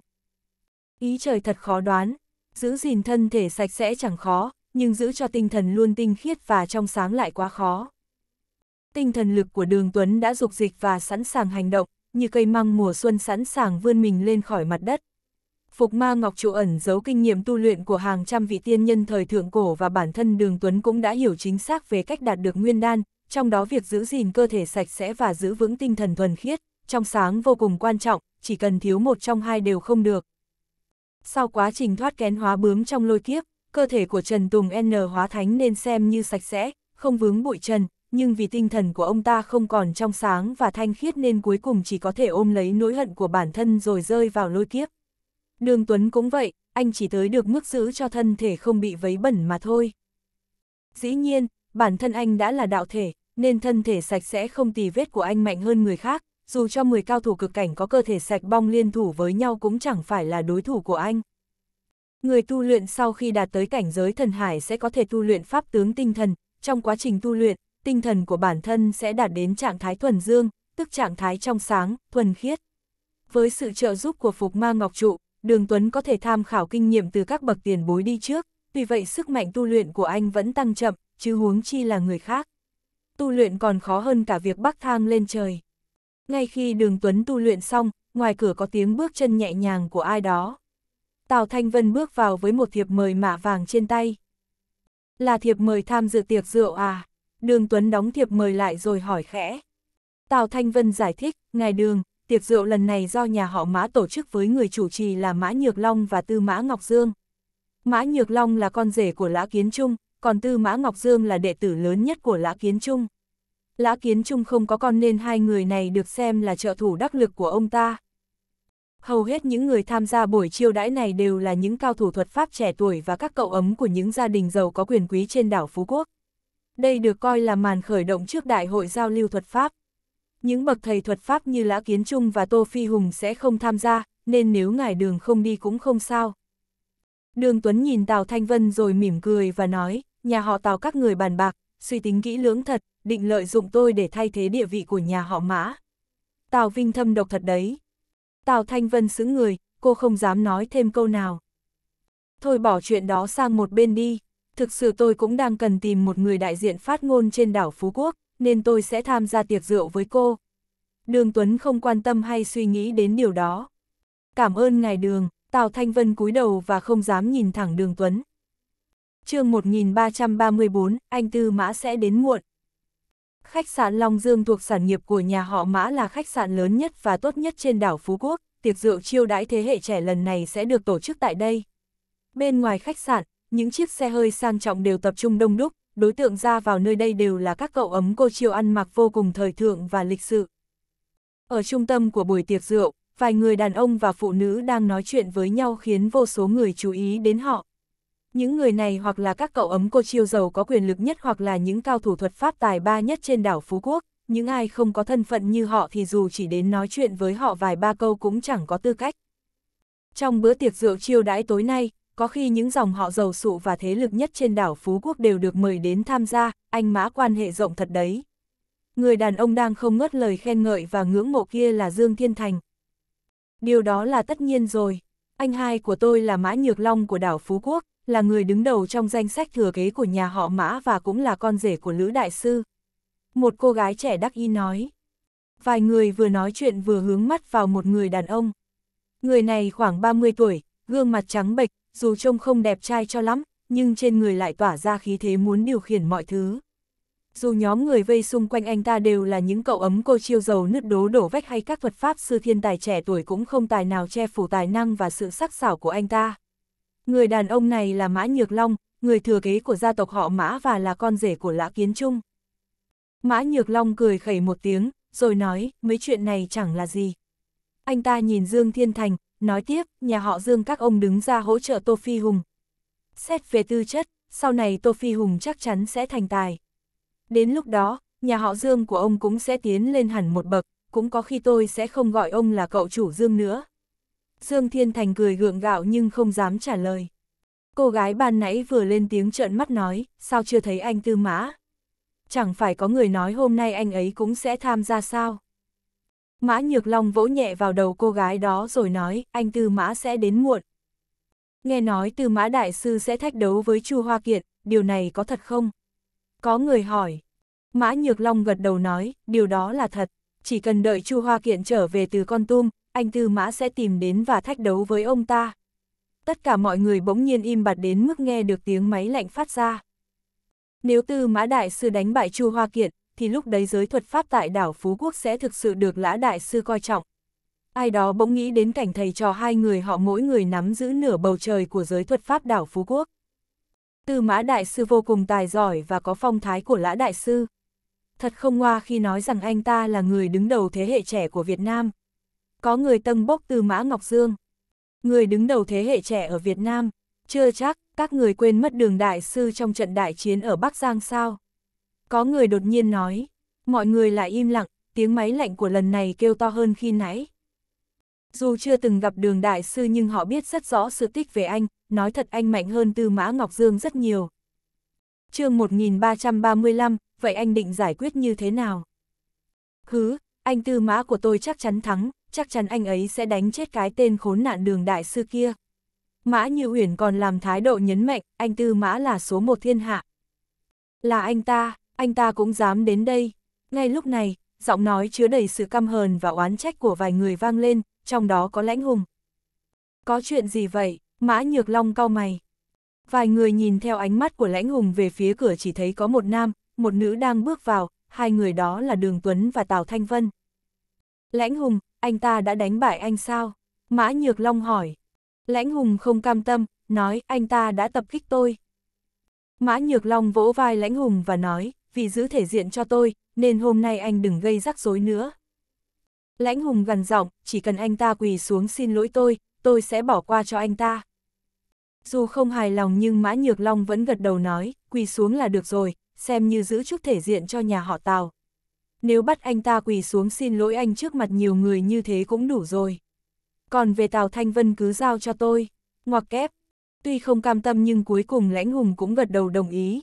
Ý trời thật khó đoán, giữ gìn thân thể sạch sẽ chẳng khó, nhưng giữ cho tinh thần luôn tinh khiết và trong sáng lại quá khó. Tinh thần lực của đường Tuấn đã dục dịch và sẵn sàng hành động, như cây măng mùa xuân sẵn sàng vươn mình lên khỏi mặt đất. Phục ma ngọc trụ ẩn giấu kinh nghiệm tu luyện của hàng trăm vị tiên nhân thời thượng cổ và bản thân đường Tuấn cũng đã hiểu chính xác về cách đạt được nguyên đan, trong đó việc giữ gìn cơ thể sạch sẽ và giữ vững tinh thần thuần khiết, trong sáng vô cùng quan trọng, chỉ cần thiếu một trong hai đều không được. Sau quá trình thoát kén hóa bướm trong lôi kiếp, cơ thể của Trần Tùng N hóa thánh nên xem như sạch sẽ, không vướng bụi trần, nhưng vì tinh thần của ông ta không còn trong sáng và thanh khiết nên cuối cùng chỉ có thể ôm lấy nỗi hận của bản thân rồi rơi vào lôi kiếp. Đường Tuấn cũng vậy, anh chỉ tới được mức giữ cho thân thể không bị vấy bẩn mà thôi. Dĩ nhiên, bản thân anh đã là đạo thể, nên thân thể sạch sẽ không tì vết của anh mạnh hơn người khác, dù cho 10 cao thủ cực cảnh có cơ thể sạch bong liên thủ với nhau cũng chẳng phải là đối thủ của anh. Người tu luyện sau khi đạt tới cảnh giới thần hải sẽ có thể tu luyện pháp tướng tinh thần, trong quá trình tu luyện, tinh thần của bản thân sẽ đạt đến trạng thái thuần dương, tức trạng thái trong sáng, thuần khiết. Với sự trợ giúp của Phục Ma Ngọc Trụ, Đường Tuấn có thể tham khảo kinh nghiệm từ các bậc tiền bối đi trước, vì vậy sức mạnh tu luyện của anh vẫn tăng chậm, chứ huống chi là người khác. Tu luyện còn khó hơn cả việc bắc thang lên trời. Ngay khi đường Tuấn tu luyện xong, ngoài cửa có tiếng bước chân nhẹ nhàng của ai đó. Tào Thanh Vân bước vào với một thiệp mời mạ vàng trên tay. Là thiệp mời tham dự tiệc rượu à? Đường Tuấn đóng thiệp mời lại rồi hỏi khẽ. Tào Thanh Vân giải thích, ngài đường, tiệc rượu lần này do nhà họ Mã tổ chức với người chủ trì là Mã Nhược Long và Tư Mã Ngọc Dương. Mã Nhược Long là con rể của Lã Kiến Trung, còn Tư Mã Ngọc Dương là đệ tử lớn nhất của Lã Kiến Trung. Lã Kiến Trung không có con nên hai người này được xem là trợ thủ đắc lực của ông ta. Hầu hết những người tham gia buổi chiêu đãi này đều là những cao thủ thuật pháp trẻ tuổi và các cậu ấm của những gia đình giàu có quyền quý trên đảo Phú Quốc. Đây được coi là màn khởi động trước đại hội giao lưu thuật pháp. Những bậc thầy thuật pháp như Lã Kiến Trung và Tô Phi Hùng sẽ không tham gia, nên nếu ngài đường không đi cũng không sao. Đường Tuấn nhìn Tào Thanh Vân rồi mỉm cười và nói, nhà họ Tào các người bàn bạc, suy tính kỹ lưỡng thật, định lợi dụng tôi để thay thế địa vị của nhà họ mã. Tào Vinh Thâm độc thật đấy. Tào Thanh Vân xứng người, cô không dám nói thêm câu nào. Thôi bỏ chuyện đó sang một bên đi, thực sự tôi cũng đang cần tìm một người đại diện phát ngôn trên đảo Phú Quốc, nên tôi sẽ tham gia tiệc rượu với cô. Đường Tuấn không quan tâm hay suy nghĩ đến điều đó. Cảm ơn ngài Đường, Tào Thanh Vân cúi đầu và không dám nhìn thẳng Đường Tuấn, chương 1334, anh Tư Mã sẽ đến muộn. Khách sạn Long Dương thuộc sản nghiệp của nhà họ Mã là khách sạn lớn nhất và tốt nhất trên đảo Phú Quốc, tiệc rượu chiêu đãi thế hệ trẻ lần này sẽ được tổ chức tại đây. Bên ngoài khách sạn, những chiếc xe hơi sang trọng đều tập trung đông đúc, đối tượng ra vào nơi đây đều là các cậu ấm cô chiêu ăn mặc vô cùng thời thượng và lịch sự. Ở trung tâm của buổi tiệc rượu, vài người đàn ông và phụ nữ đang nói chuyện với nhau khiến vô số người chú ý đến họ. Những người này hoặc là các cậu ấm cô chiêu giàu có quyền lực nhất hoặc là những cao thủ thuật pháp tài ba nhất trên đảo Phú Quốc, những ai không có thân phận như họ thì dù chỉ đến nói chuyện với họ vài ba câu cũng chẳng có tư cách. Trong bữa tiệc rượu chiêu đãi tối nay, có khi những dòng họ giàu sụ và thế lực nhất trên đảo Phú Quốc đều được mời đến tham gia, anh mã quan hệ rộng thật đấy. Người đàn ông đang không ngớt lời khen ngợi và ngưỡng mộ kia là Dương Thiên Thành. Điều đó là tất nhiên rồi, anh hai của tôi là Mã Nhược Long của đảo Phú Quốc, là người đứng đầu trong danh sách thừa kế của nhà họ Mã và cũng là con rể của Lữ Đại Sư. Một cô gái trẻ đắc ý nói. Vài người vừa nói chuyện vừa hướng mắt vào một người đàn ông. Người này khoảng 30 tuổi, gương mặt trắng bệch, dù trông không đẹp trai cho lắm, nhưng trên người lại tỏa ra khí thế muốn điều khiển mọi thứ. Dù nhóm người vây xung quanh anh ta đều là những cậu ấm cô chiêu giàu nứt đố đổ vách hay các thuật pháp sư thiên tài trẻ tuổi cũng không tài nào che phủ tài năng và sự sắc sảo của anh ta. Người đàn ông này là Mã Nhược Long, người thừa kế của gia tộc họ Mã và là con rể của Lã Kiến Trung. Mã Nhược Long cười khẩy một tiếng, rồi nói, mấy chuyện này chẳng là gì. Anh ta nhìn Dương Thiên Thành, nói tiếp, nhà họ Dương các ông đứng ra hỗ trợ Tô Phi Hùng. Xét về tư chất, sau này Tô Phi Hùng chắc chắn sẽ thành tài. Đến lúc đó, nhà họ Dương của ông cũng sẽ tiến lên hẳn một bậc, cũng có khi tôi sẽ không gọi ông là cậu chủ Dương nữa. Dương Thiên Thành cười gượng gạo nhưng không dám trả lời. Cô gái ban nãy vừa lên tiếng trợn mắt nói, sao chưa thấy anh Tư Mã? Chẳng phải có người nói hôm nay anh ấy cũng sẽ tham gia sao? Mã Nhược Long vỗ nhẹ vào đầu cô gái đó rồi nói, anh Tư Mã sẽ đến muộn. Nghe nói Tư Mã Đại Sư sẽ thách đấu với Chu Hoa Kiệt, điều này có thật không? Có người hỏi. Mã Nhược Long gật đầu nói, điều đó là thật. Chỉ cần đợi Chu Hoa Kiện trở về từ con tum, anh Tư Mã sẽ tìm đến và thách đấu với ông ta. Tất cả mọi người bỗng nhiên im bặt đến mức nghe được tiếng máy lạnh phát ra. Nếu Tư Mã Đại Sư đánh bại Chu Hoa Kiệt, thì lúc đấy giới thuật pháp tại đảo Phú Quốc sẽ thực sự được Lã Đại Sư coi trọng. Ai đó bỗng nghĩ đến cảnh thầy trò hai người họ mỗi người nắm giữ nửa bầu trời của giới thuật pháp đảo Phú Quốc. Tư Mã Đại Sư vô cùng tài giỏi và có phong thái của Lã Đại Sư. Thật không ngoa khi nói rằng anh ta là người đứng đầu thế hệ trẻ của Việt Nam có người tân bốc từ Mã Ngọc Dương. Người đứng đầu thế hệ trẻ ở Việt Nam, chưa chắc, các người quên mất đường đại sư trong trận đại chiến ở Bắc Giang sao. Có người đột nhiên nói, mọi người lại im lặng, tiếng máy lạnh của lần này kêu to hơn khi nãy. Dù chưa từng gặp đường đại sư nhưng họ biết rất rõ sự tích về anh, nói thật anh mạnh hơn Tư Mã Ngọc Dương rất nhiều. chương 1335, vậy anh định giải quyết như thế nào? Hứ, anh Tư Mã của tôi chắc chắn thắng, chắc chắn anh ấy sẽ đánh chết cái tên khốn nạn đường đại sư kia. Mã Như Uyển còn làm thái độ nhấn mạnh, anh Tư Mã là số một thiên hạ. Là anh ta, anh ta cũng dám đến đây. Ngay lúc này, giọng nói chứa đầy sự căm hờn và oán trách của vài người vang lên, trong đó có lãnh hùng. Có chuyện gì vậy? Mã Nhược Long cau mày. Vài người nhìn theo ánh mắt của lãnh hùng về phía cửa chỉ thấy có một nam, một nữ đang bước vào, hai người đó là Đường Tuấn và Tào Thanh Vân. Lãnh hùng, anh ta đã đánh bại anh sao? Mã Nhược Long hỏi. Lãnh Hùng không cam tâm, nói anh ta đã tập kích tôi. Mã Nhược Long vỗ vai Lãnh Hùng và nói, vì giữ thể diện cho tôi, nên hôm nay anh đừng gây rắc rối nữa. Lãnh Hùng gần giọng, chỉ cần anh ta quỳ xuống xin lỗi tôi, tôi sẽ bỏ qua cho anh ta. Dù không hài lòng nhưng Mã Nhược Long vẫn gật đầu nói, quỳ xuống là được rồi, xem như giữ chút thể diện cho nhà họ Tào nếu bắt anh ta quỳ xuống xin lỗi anh trước mặt nhiều người như thế cũng đủ rồi. Còn về Tào Thanh Vân cứ giao cho tôi, ngoặc kép, tuy không cam tâm nhưng cuối cùng lãnh hùng cũng gật đầu đồng ý.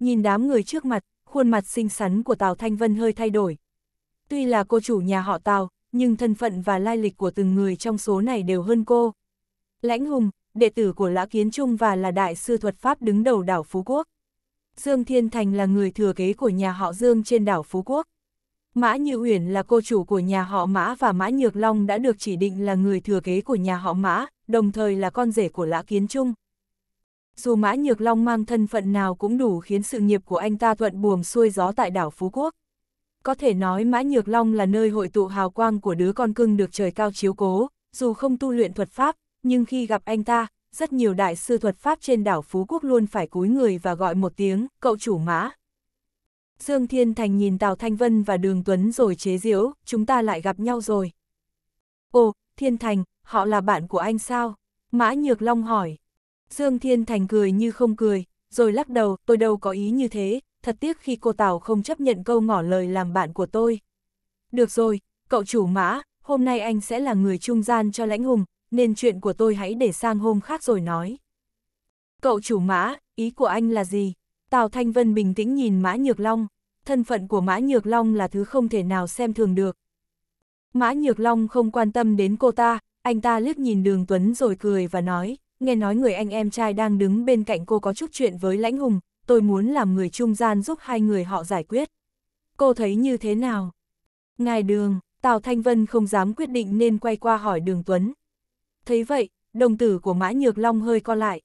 Nhìn đám người trước mặt, khuôn mặt xinh xắn của Tào Thanh Vân hơi thay đổi. Tuy là cô chủ nhà họ Tào, nhưng thân phận và lai lịch của từng người trong số này đều hơn cô. Lãnh Hùng, đệ tử của Lã Kiến Trung và là đại sư thuật Pháp đứng đầu đảo Phú Quốc. Dương Thiên Thành là người thừa kế của nhà họ Dương trên đảo Phú Quốc. Mã Như Uyển là cô chủ của nhà họ Mã và Mã Nhược Long đã được chỉ định là người thừa kế của nhà họ Mã, đồng thời là con rể của Lã Kiến Trung. Dù Mã Nhược Long mang thân phận nào cũng đủ khiến sự nghiệp của anh ta thuận buồm xuôi gió tại đảo Phú Quốc. Có thể nói Mã Nhược Long là nơi hội tụ hào quang của đứa con cưng được trời cao chiếu cố, dù không tu luyện thuật pháp, nhưng khi gặp anh ta, rất nhiều đại sư thuật pháp trên đảo Phú Quốc luôn phải cúi người và gọi một tiếng, cậu chủ mã. Dương Thiên Thành nhìn Tào Thanh Vân và Đường Tuấn rồi chế giễu, chúng ta lại gặp nhau rồi. Ồ, Thiên Thành, họ là bạn của anh sao? Mã Nhược Long hỏi. Dương Thiên Thành cười như không cười, rồi lắc đầu, tôi đâu có ý như thế, thật tiếc khi cô Tào không chấp nhận câu ngỏ lời làm bạn của tôi. Được rồi, cậu chủ mã, hôm nay anh sẽ là người trung gian cho lãnh hùng, nên chuyện của tôi hãy để sang hôm khác rồi nói. Cậu chủ mã, ý của anh là gì? Tào Thanh Vân bình tĩnh nhìn Mã Nhược Long, thân phận của Mã Nhược Long là thứ không thể nào xem thường được. Mã Nhược Long không quan tâm đến cô ta, anh ta liếc nhìn đường Tuấn rồi cười và nói, nghe nói người anh em trai đang đứng bên cạnh cô có chút chuyện với Lãnh Hùng, tôi muốn làm người trung gian giúp hai người họ giải quyết. Cô thấy như thế nào? Ngài đường, Tào Thanh Vân không dám quyết định nên quay qua hỏi đường Tuấn, thấy vậy, đồng tử của Mã Nhược Long hơi co lại.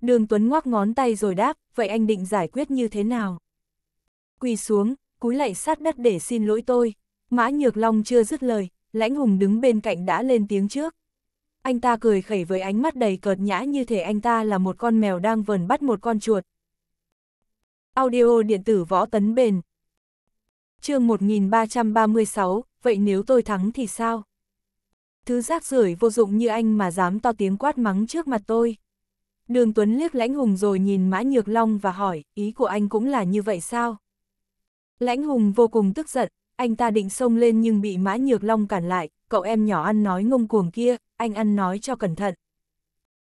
Đường Tuấn ngoắc ngón tay rồi đáp, vậy anh định giải quyết như thế nào? Quỳ xuống, cúi lạy sát đất để xin lỗi tôi. Mã Nhược Long chưa dứt lời, Lãnh Hùng đứng bên cạnh đã lên tiếng trước. Anh ta cười khẩy với ánh mắt đầy cợt nhã như thể anh ta là một con mèo đang vờn bắt một con chuột. Audio điện tử võ tấn bền. chương 1336, vậy nếu tôi thắng thì sao? Thứ rác rưởi vô dụng như anh mà dám to tiếng quát mắng trước mặt tôi. Đường Tuấn liếc lãnh hùng rồi nhìn Mã Nhược Long và hỏi, ý của anh cũng là như vậy sao? Lãnh hùng vô cùng tức giận, anh ta định xông lên nhưng bị Mã Nhược Long cản lại, cậu em nhỏ ăn nói ngông cuồng kia, anh ăn nói cho cẩn thận.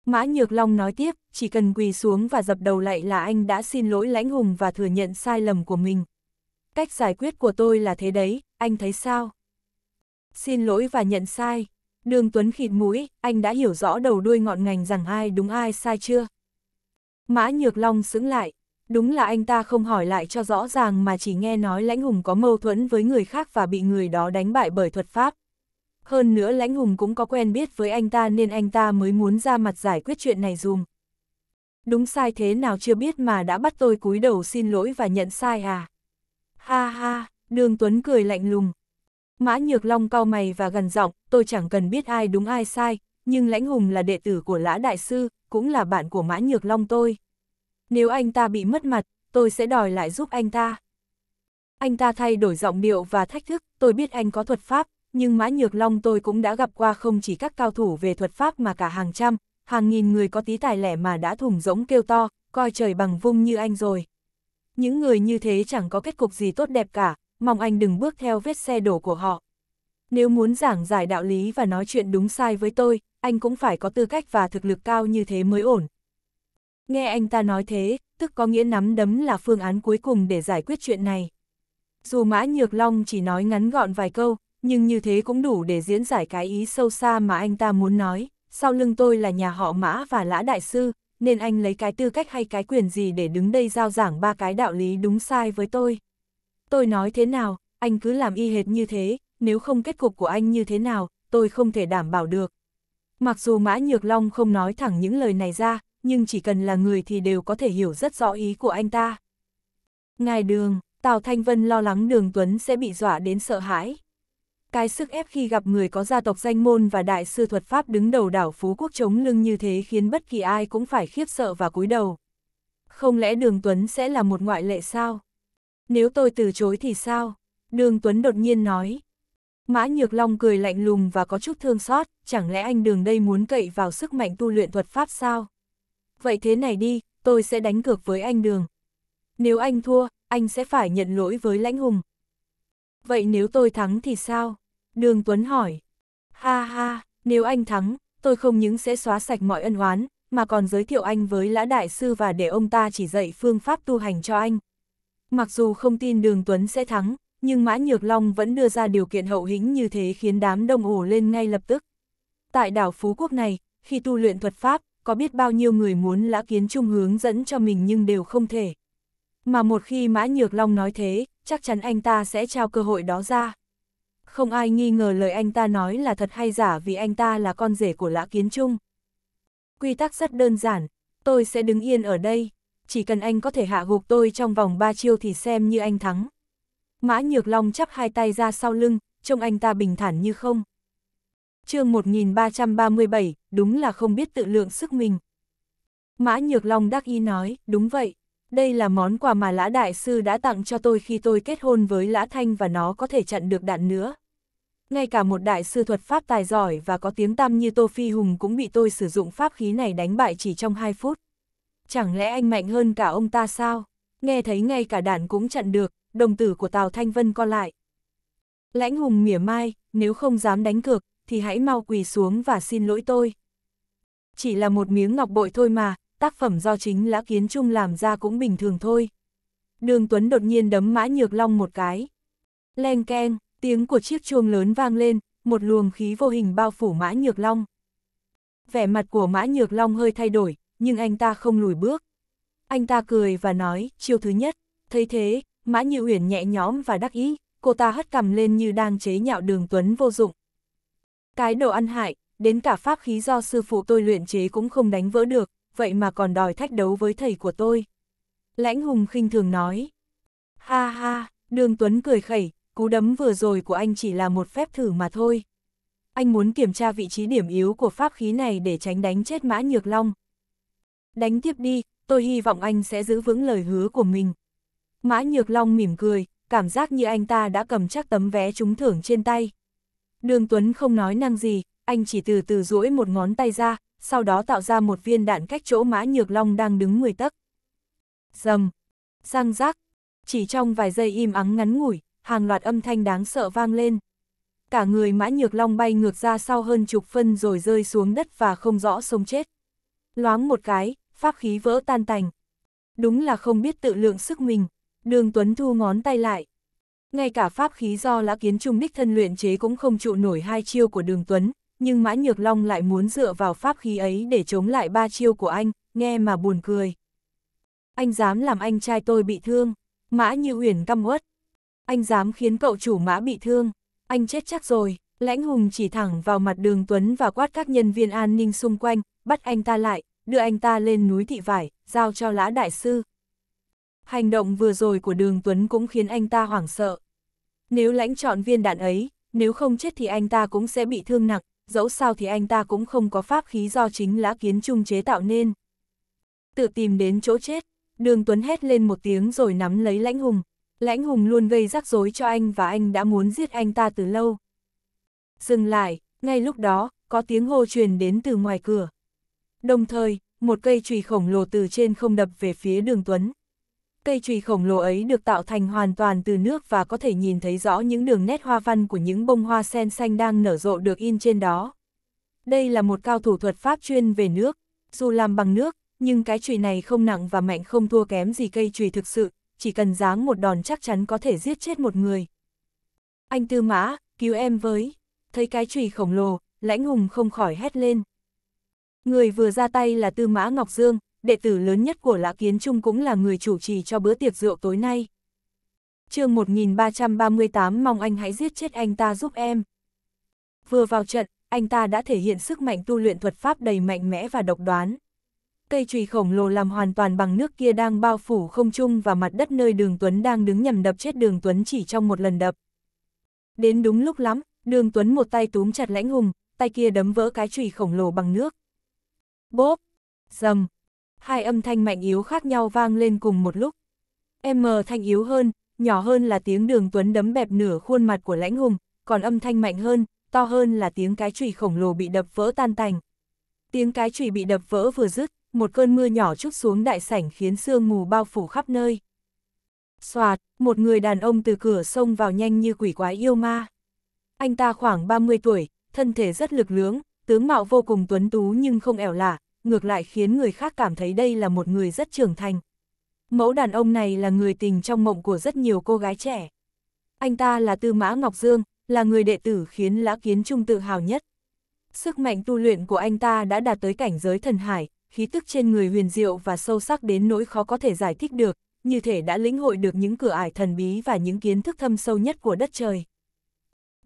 Mã Nhược Long nói tiếp, chỉ cần quỳ xuống và dập đầu lại là anh đã xin lỗi lãnh hùng và thừa nhận sai lầm của mình. Cách giải quyết của tôi là thế đấy, anh thấy sao? Xin lỗi và nhận sai, Đường Tuấn khịt mũi, anh đã hiểu rõ đầu đuôi ngọn ngành rằng ai đúng ai sai chưa. Mã Nhược Long sững lại, đúng là anh ta không hỏi lại cho rõ ràng mà chỉ nghe nói Lãnh Hùng có mâu thuẫn với người khác và bị người đó đánh bại bởi thuật pháp. Hơn nữa Lãnh Hùng cũng có quen biết với anh ta nên anh ta mới muốn ra mặt giải quyết chuyện này dùm. Đúng sai thế nào chưa biết mà đã bắt tôi cúi đầu xin lỗi và nhận sai à? Ha ha, đường Tuấn cười lạnh lùng, Mã Nhược Long cao mày và gần giọng, tôi chẳng cần biết ai đúng ai sai, nhưng Lãnh Hùng là đệ tử của Lã Đại Sư, cũng là bạn của Mã Nhược Long tôi. Nếu anh ta bị mất mặt, tôi sẽ đòi lại giúp anh ta. Anh ta thay đổi giọng điệu và thách thức, tôi biết anh có thuật pháp, nhưng Mã Nhược Long tôi cũng đã gặp qua không chỉ các cao thủ về thuật pháp mà cả hàng trăm, hàng nghìn người có tí tài lẻ mà đã thùng rỗng kêu to, coi trời bằng vung như anh rồi. Những người như thế chẳng có kết cục gì tốt đẹp cả, mong anh đừng bước theo vết xe đổ của họ. Nếu muốn giảng giải đạo lý và nói chuyện đúng sai với tôi, anh cũng phải có tư cách và thực lực cao như thế mới ổn. Nghe anh ta nói thế, tức có nghĩa nắm đấm là phương án cuối cùng để giải quyết chuyện này. Dù Mã Nhược Long chỉ nói ngắn gọn vài câu, nhưng như thế cũng đủ để diễn giải cái ý sâu xa mà anh ta muốn nói. Sau lưng tôi là nhà họ Mã và Lã Đại Sư, nên anh lấy cái tư cách hay cái quyền gì để đứng đây giao giảng ba cái đạo lý đúng sai với tôi tôi nói thế nào, anh cứ làm y hệt như thế, nếu không kết cục của anh như thế nào, tôi không thể đảm bảo được. Mặc dù Mã Nhược Long không nói thẳng những lời này ra, nhưng chỉ cần là người thì đều có thể hiểu rất rõ ý của anh ta. Ngài đường, Tào Thanh Vân lo lắng đường Tuấn sẽ bị dọa đến sợ hãi. Cái sức ép khi gặp người có gia tộc danh môn và đại sư thuật Pháp đứng đầu đảo Phú Quốc chống lưng như thế khiến bất kỳ ai cũng phải khiếp sợ và cúi đầu. Không lẽ đường Tuấn sẽ là một ngoại lệ sao? Nếu tôi từ chối thì sao? Đường Tuấn đột nhiên nói. Mã Nhược Long cười lạnh lùng và có chút thương xót, chẳng lẽ anh đường đây muốn cậy vào sức mạnh tu luyện thuật pháp sao? Vậy thế này đi, tôi sẽ đánh cược với anh đường. Nếu anh thua, anh sẽ phải nhận lỗi với lãnh hùng. Vậy nếu tôi thắng thì sao? Đường Tuấn hỏi. Ha ha, nếu anh thắng, tôi không những sẽ xóa sạch mọi ân oán, mà còn giới thiệu anh với lã đại sư và để ông ta chỉ dạy phương pháp tu hành cho anh. Mặc dù không tin Đường Tuấn sẽ thắng, nhưng Mã Nhược Long vẫn đưa ra điều kiện hậu hĩnh như thế khiến đám đông ổ lên ngay lập tức. Tại đảo Phú Quốc này, khi tu luyện thuật pháp, có biết bao nhiêu người muốn lã kiến trung hướng dẫn cho mình nhưng đều không thể. Mà một khi Mã Nhược Long nói thế, chắc chắn anh ta sẽ trao cơ hội đó ra. Không ai nghi ngờ lời anh ta nói là thật hay giả vì anh ta là con rể của lã kiến trung. Quy tắc rất đơn giản, tôi sẽ đứng yên ở đây, chỉ cần anh có thể hạ gục tôi trong vòng ba chiêu thì xem như anh thắng. Mã Nhược Long chắp hai tay ra sau lưng, trông anh ta bình thản như không. chương 1337, đúng là không biết tự lượng sức mình. Mã Nhược Long đắc ý nói, đúng vậy, đây là món quà mà Lã Đại Sư đã tặng cho tôi khi tôi kết hôn với Lã Thanh và nó có thể chặn được đạn nữa. Ngay cả một đại sư thuật pháp tài giỏi và có tiếng tăm như Tô Phi Hùng cũng bị tôi sử dụng pháp khí này đánh bại chỉ trong 2 phút chẳng lẽ anh mạnh hơn cả ông ta sao? Nghe thấy ngay cả đàn cũng chặn được, đồng tử của Tào Thanh Vân co lại. Lãnh hùng mỉa mai, nếu không dám đánh cược, thì hãy mau quỳ xuống và xin lỗi tôi. Chỉ là một miếng ngọc bội thôi mà, tác phẩm do chính Lã Kiến Trung làm ra cũng bình thường thôi. Đường Tuấn đột nhiên đấm mã nhược long một cái. Leng keng, tiếng của chiếc chuông lớn vang lên, một luồng khí vô hình bao phủ mã nhược long. Vẻ mặt của mã nhược long hơi thay đổi, nhưng anh ta không lùi bước. Anh ta cười và nói, chiêu thứ nhất, thấy thế, Mã Như Uyển nhẹ nhõm và đắc ý, cô ta hất cầm lên như đang chế nhạo đường Tuấn vô dụng. Cái đồ ăn hại, đến cả pháp khí do sư phụ tôi luyện chế cũng không đánh vỡ được, vậy mà còn đòi thách đấu với thầy của tôi. Lãnh Hùng khinh thường nói. Ha ha, đường Tuấn cười khẩy, cú đấm vừa rồi của anh chỉ là một phép thử mà thôi. Anh muốn kiểm tra vị trí điểm yếu của pháp khí này để tránh đánh chết mã nhược long, Đánh tiếp đi, tôi hy vọng anh sẽ giữ vững lời hứa của mình. Mã Nhược Long mỉm cười, cảm giác như anh ta đã cầm chắc tấm vé trúng thưởng trên tay. Đường Tuấn không nói năng gì, anh chỉ từ từ duỗi một ngón tay ra, sau đó tạo ra một viên đạn cách chỗ Mã Nhược Long đang đứng 10 tấc. Dầm, răng rác, chỉ trong vài giây im ắng ngắn ngủi, hàng loạt âm thanh đáng sợ vang lên. Cả người Mã Nhược Long bay ngược ra sau hơn chục phân rồi rơi xuống đất và không rõ sống chết. Loáng một cái, pháp khí vỡ tan tành. Đúng là không biết tự lượng sức mình, đường Tuấn thu ngón tay lại. Ngay cả pháp khí do lã kiến trung đích thân luyện chế cũng không trụ nổi hai chiêu của đường Tuấn, nhưng Mã Nhược Long lại muốn dựa vào pháp khí ấy để chống lại ba chiêu của anh, nghe mà buồn cười. Anh dám làm anh trai tôi bị thương, Mã Như Uyển căm uất. Anh dám khiến cậu chủ Mã bị thương, anh chết chắc rồi, lãnh hùng chỉ thẳng vào mặt đường Tuấn và quát các nhân viên an ninh xung quanh, bắt anh ta lại, đưa anh ta lên núi thị vải, giao cho lã đại sư. Hành động vừa rồi của đường Tuấn cũng khiến anh ta hoảng sợ. Nếu lãnh chọn viên đạn ấy, nếu không chết thì anh ta cũng sẽ bị thương nặng, dẫu sao thì anh ta cũng không có pháp khí do chính lã kiến trung chế tạo nên. Tự tìm đến chỗ chết, đường Tuấn hét lên một tiếng rồi nắm lấy lãnh hùng. Lãnh hùng luôn gây rắc rối cho anh và anh đã muốn giết anh ta từ lâu. Dừng lại, ngay lúc đó, có tiếng hô truyền đến từ ngoài cửa. Đồng thời, một cây chùy khổng lồ từ trên không đập về phía đường Tuấn. Cây chùy khổng lồ ấy được tạo thành hoàn toàn từ nước và có thể nhìn thấy rõ những đường nét hoa văn của những bông hoa sen xanh đang nở rộ được in trên đó. Đây là một cao thủ thuật pháp chuyên về nước, dù làm bằng nước, nhưng cái chùy này không nặng và mạnh không thua kém gì cây chùy thực sự, chỉ cần giáng một đòn chắc chắn có thể giết chết một người. Anh Tư Mã, cứu em với. Thấy cái chùy khổng lồ, lãnh hùng không khỏi hét lên. Người vừa ra tay là Tư Mã Ngọc Dương, đệ tử lớn nhất của Lã Kiến Trung cũng là người chủ trì cho bữa tiệc rượu tối nay. chương 1338 mong anh hãy giết chết anh ta giúp em. Vừa vào trận, anh ta đã thể hiện sức mạnh tu luyện thuật pháp đầy mạnh mẽ và độc đoán. Cây chùy khổng lồ làm hoàn toàn bằng nước kia đang bao phủ không trung và mặt đất nơi đường Tuấn đang đứng nhằm đập chết đường Tuấn chỉ trong một lần đập. Đến đúng lúc lắm, đường Tuấn một tay túm chặt lãnh hùng, tay kia đấm vỡ cái chùy khổng lồ bằng nước bốp, dầm. Hai âm thanh mạnh yếu khác nhau vang lên cùng một lúc. M thanh yếu hơn, nhỏ hơn là tiếng đường tuấn đấm bẹp nửa khuôn mặt của lãnh hùng, còn âm thanh mạnh hơn, to hơn là tiếng cái chùy khổng lồ bị đập vỡ tan tành. Tiếng cái chùy bị đập vỡ vừa dứt, một cơn mưa nhỏ chút xuống đại sảnh khiến sương mù bao phủ khắp nơi. Xoạt, một người đàn ông từ cửa sông vào nhanh như quỷ quái yêu ma. Anh ta khoảng 30 tuổi, thân thể rất lực lưỡng, tướng mạo vô cùng tuấn tú nhưng không ẻo lả, ngược lại khiến người khác cảm thấy đây là một người rất trưởng thành. Mẫu đàn ông này là người tình trong mộng của rất nhiều cô gái trẻ. Anh ta là Tư Mã Ngọc Dương, là người đệ tử khiến Lã Kiến Trung tự hào nhất. Sức mạnh tu luyện của anh ta đã đạt tới cảnh giới thần hải, khí tức trên người huyền diệu và sâu sắc đến nỗi khó có thể giải thích được, như thể đã lĩnh hội được những cửa ải thần bí và những kiến thức thâm sâu nhất của đất trời.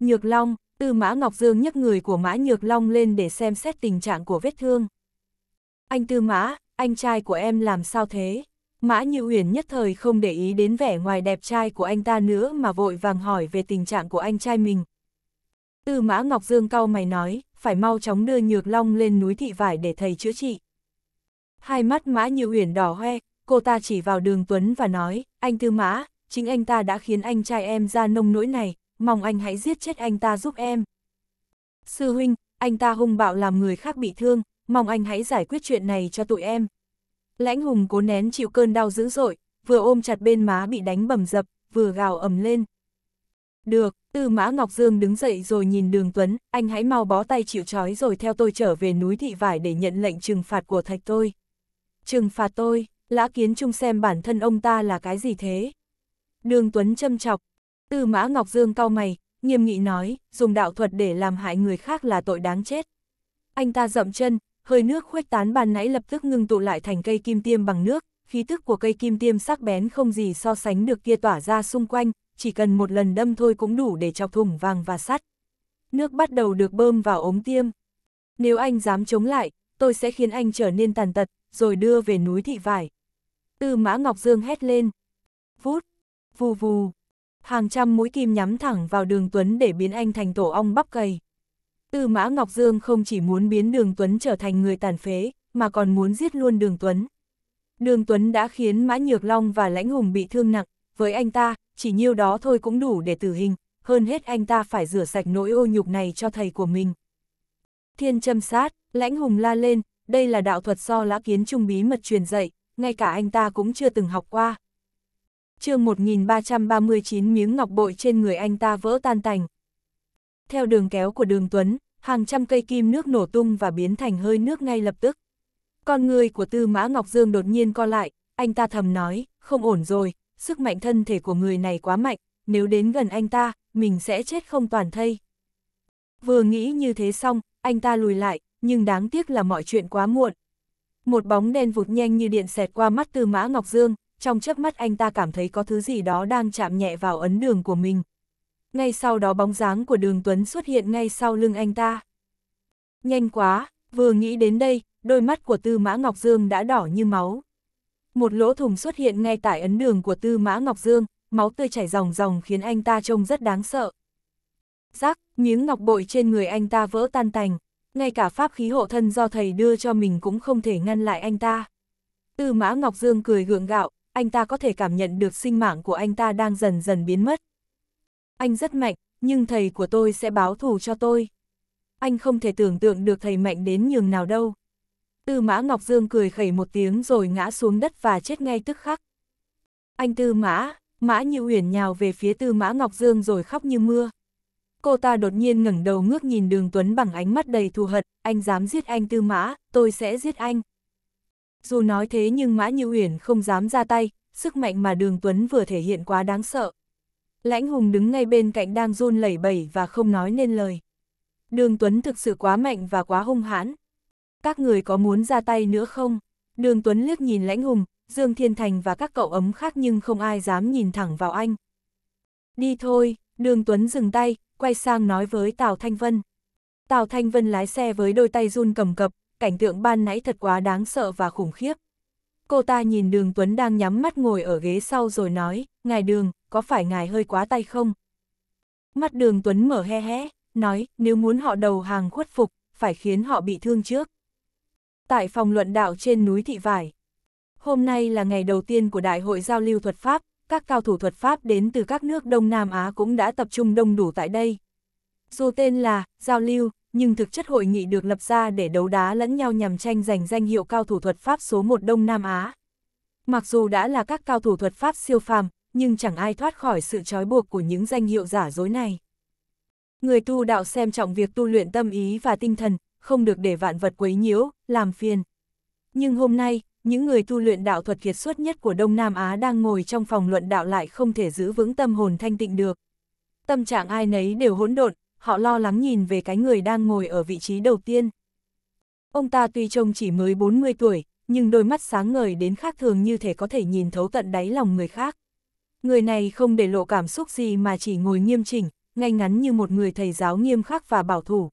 Nhược Long, Tư Mã Ngọc Dương nhấc người của Mã Nhược Long lên để xem xét tình trạng của vết thương. Anh Tư Mã, anh trai của em làm sao thế? Mã Như Uyển nhất thời không để ý đến vẻ ngoài đẹp trai của anh ta nữa mà vội vàng hỏi về tình trạng của anh trai mình. Tư Mã Ngọc Dương cau mày nói, phải mau chóng đưa Nhược Long lên núi thị vải để thầy chữa trị. Hai mắt Mã Như Uyển đỏ hoe, cô ta chỉ vào đường Tuấn và nói, anh Tư Mã, chính anh ta đã khiến anh trai em ra nông nỗi này, mong anh hãy giết chết anh ta giúp em. Sư huynh, anh ta hung bạo làm người khác bị thương, mong anh hãy giải quyết chuyện này cho tụi em. Lãnh hùng cố nén chịu cơn đau dữ dội, vừa ôm chặt bên má bị đánh bầm dập, vừa gào ầm lên. Được, Tư Mã Ngọc Dương đứng dậy rồi nhìn Đường Tuấn, anh hãy mau bó tay chịu trói rồi theo tôi trở về núi thị vải để nhận lệnh trừng phạt của thạch tôi. Trừng phạt tôi, lã kiến trung xem bản thân ông ta là cái gì thế? Đường Tuấn châm chọc, Tư mã Ngọc Dương cau mày, nghiêm nghị nói, dùng đạo thuật để làm hại người khác là tội đáng chết. Anh ta dậm chân, hơi nước khuếch tán bàn nãy lập tức ngưng tụ lại thành cây kim tiêm bằng nước, khí tức của cây kim tiêm sắc bén không gì so sánh được kia tỏa ra xung quanh, chỉ cần một lần đâm thôi cũng đủ để chọc thủng vàng và sắt. Nước bắt đầu được bơm vào ống tiêm. Nếu anh dám chống lại, tôi sẽ khiến anh trở nên tàn tật, rồi đưa về núi thị vải. Tư mã Ngọc Dương hét lên. Vút, vù vù hàng trăm mũi kim nhắm thẳng vào đường Tuấn để biến anh thành tổ ong bắp cày. Tư mã Ngọc Dương không chỉ muốn biến đường Tuấn trở thành người tàn phế, mà còn muốn giết luôn đường Tuấn. Đường Tuấn đã khiến Mã Nhược Long và Lãnh Hùng bị thương nặng, với anh ta, chỉ nhiêu đó thôi cũng đủ để tử hình, hơn hết anh ta phải rửa sạch nỗi ô nhục này cho thầy của mình. Thiên châm sát, Lãnh Hùng la lên, đây là đạo thuật do so lã kiến trung bí mật truyền dạy, ngay cả anh ta cũng chưa từng học qua chương 1339 miếng ngọc bội trên người anh ta vỡ tan tành. Theo đường kéo của đường Tuấn, hàng trăm cây kim nước nổ tung và biến thành hơi nước ngay lập tức. Con người của Tư Mã Ngọc Dương đột nhiên co lại, anh ta thầm nói, không ổn rồi, sức mạnh thân thể của người này quá mạnh, nếu đến gần anh ta, mình sẽ chết không toàn thây. Vừa nghĩ như thế xong, anh ta lùi lại, nhưng đáng tiếc là mọi chuyện quá muộn. Một bóng đen vụt nhanh như điện xẹt qua mắt Tư Mã Ngọc Dương, trong chớp mắt anh ta cảm thấy có thứ gì đó đang chạm nhẹ vào ấn đường của mình. Ngay sau đó bóng dáng của đường Tuấn xuất hiện ngay sau lưng anh ta. Nhanh quá, vừa nghĩ đến đây, đôi mắt của Tư Mã Ngọc Dương đã đỏ như máu. Một lỗ thùng xuất hiện ngay tại ấn đường của Tư Mã Ngọc Dương, máu tươi chảy ròng ròng khiến anh ta trông rất đáng sợ. Rác, miếng ngọc bội trên người anh ta vỡ tan tành, ngay cả pháp khí hộ thân do thầy đưa cho mình cũng không thể ngăn lại anh ta. Tư Mã Ngọc Dương cười gượng gạo, anh ta có thể cảm nhận được sinh mạng của anh ta đang dần dần biến mất. Anh rất mạnh, nhưng thầy của tôi sẽ báo thù cho tôi. Anh không thể tưởng tượng được thầy mạnh đến nhường nào đâu. Tư mã Ngọc Dương cười khẩy một tiếng rồi ngã xuống đất và chết ngay tức khắc. Anh Tư mã, mã như uyển nhào về phía Tư mã Ngọc Dương rồi khóc như mưa. Cô ta đột nhiên ngẩng đầu ngước nhìn đường Tuấn bằng ánh mắt đầy thù hận, anh dám giết anh Tư mã, tôi sẽ giết anh. Dù nói thế nhưng Mã Như Uyển không dám ra tay, sức mạnh mà Đường Tuấn vừa thể hiện quá đáng sợ. Lãnh Hùng đứng ngay bên cạnh đang run lẩy bẩy và không nói nên lời. Đường Tuấn thực sự quá mạnh và quá hung hãn. Các người có muốn ra tay nữa không? Đường Tuấn liếc nhìn Lãnh Hùng, Dương Thiên Thành và các cậu ấm khác nhưng không ai dám nhìn thẳng vào anh. Đi thôi, Đường Tuấn dừng tay, quay sang nói với Tào Thanh Vân. Tào Thanh Vân lái xe với đôi tay run cầm cập, cảnh tượng ban nãy thật quá đáng sợ và khủng khiếp. Cô ta nhìn đường Tuấn đang nhắm mắt ngồi ở ghế sau rồi nói, ngài đường, có phải ngài hơi quá tay không? Mắt đường Tuấn mở he hé, nói, nếu muốn họ đầu hàng khuất phục, phải khiến họ bị thương trước. Tại phòng luận đạo trên núi Thị Vải, hôm nay là ngày đầu tiên của Đại hội Giao lưu Thuật Pháp, các cao thủ thuật Pháp đến từ các nước Đông Nam Á cũng đã tập trung đông đủ tại đây. Dù tên là Giao lưu, nhưng thực chất hội nghị được lập ra để đấu đá lẫn nhau nhằm tranh giành danh hiệu cao thủ thuật Pháp số 1 Đông Nam Á. Mặc dù đã là các cao thủ thuật Pháp siêu phàm, nhưng chẳng ai thoát khỏi sự trói buộc của những danh hiệu giả dối này. Người tu đạo xem trọng việc tu luyện tâm ý và tinh thần, không được để vạn vật quấy nhiễu, làm phiền. Nhưng hôm nay, những người tu luyện đạo thuật kiệt xuất nhất của Đông Nam Á đang ngồi trong phòng luận đạo lại không thể giữ vững tâm hồn thanh tịnh được. Tâm trạng ai nấy đều hỗn độn, họ lo lắng nhìn về cái người đang ngồi ở vị trí đầu tiên. Ông ta tuy trông chỉ mới 40 tuổi, nhưng đôi mắt sáng ngời đến khác thường như thể có thể nhìn thấu tận đáy lòng người khác. Người này không để lộ cảm xúc gì mà chỉ ngồi nghiêm chỉnh, ngay ngắn như một người thầy giáo nghiêm khắc và bảo thủ.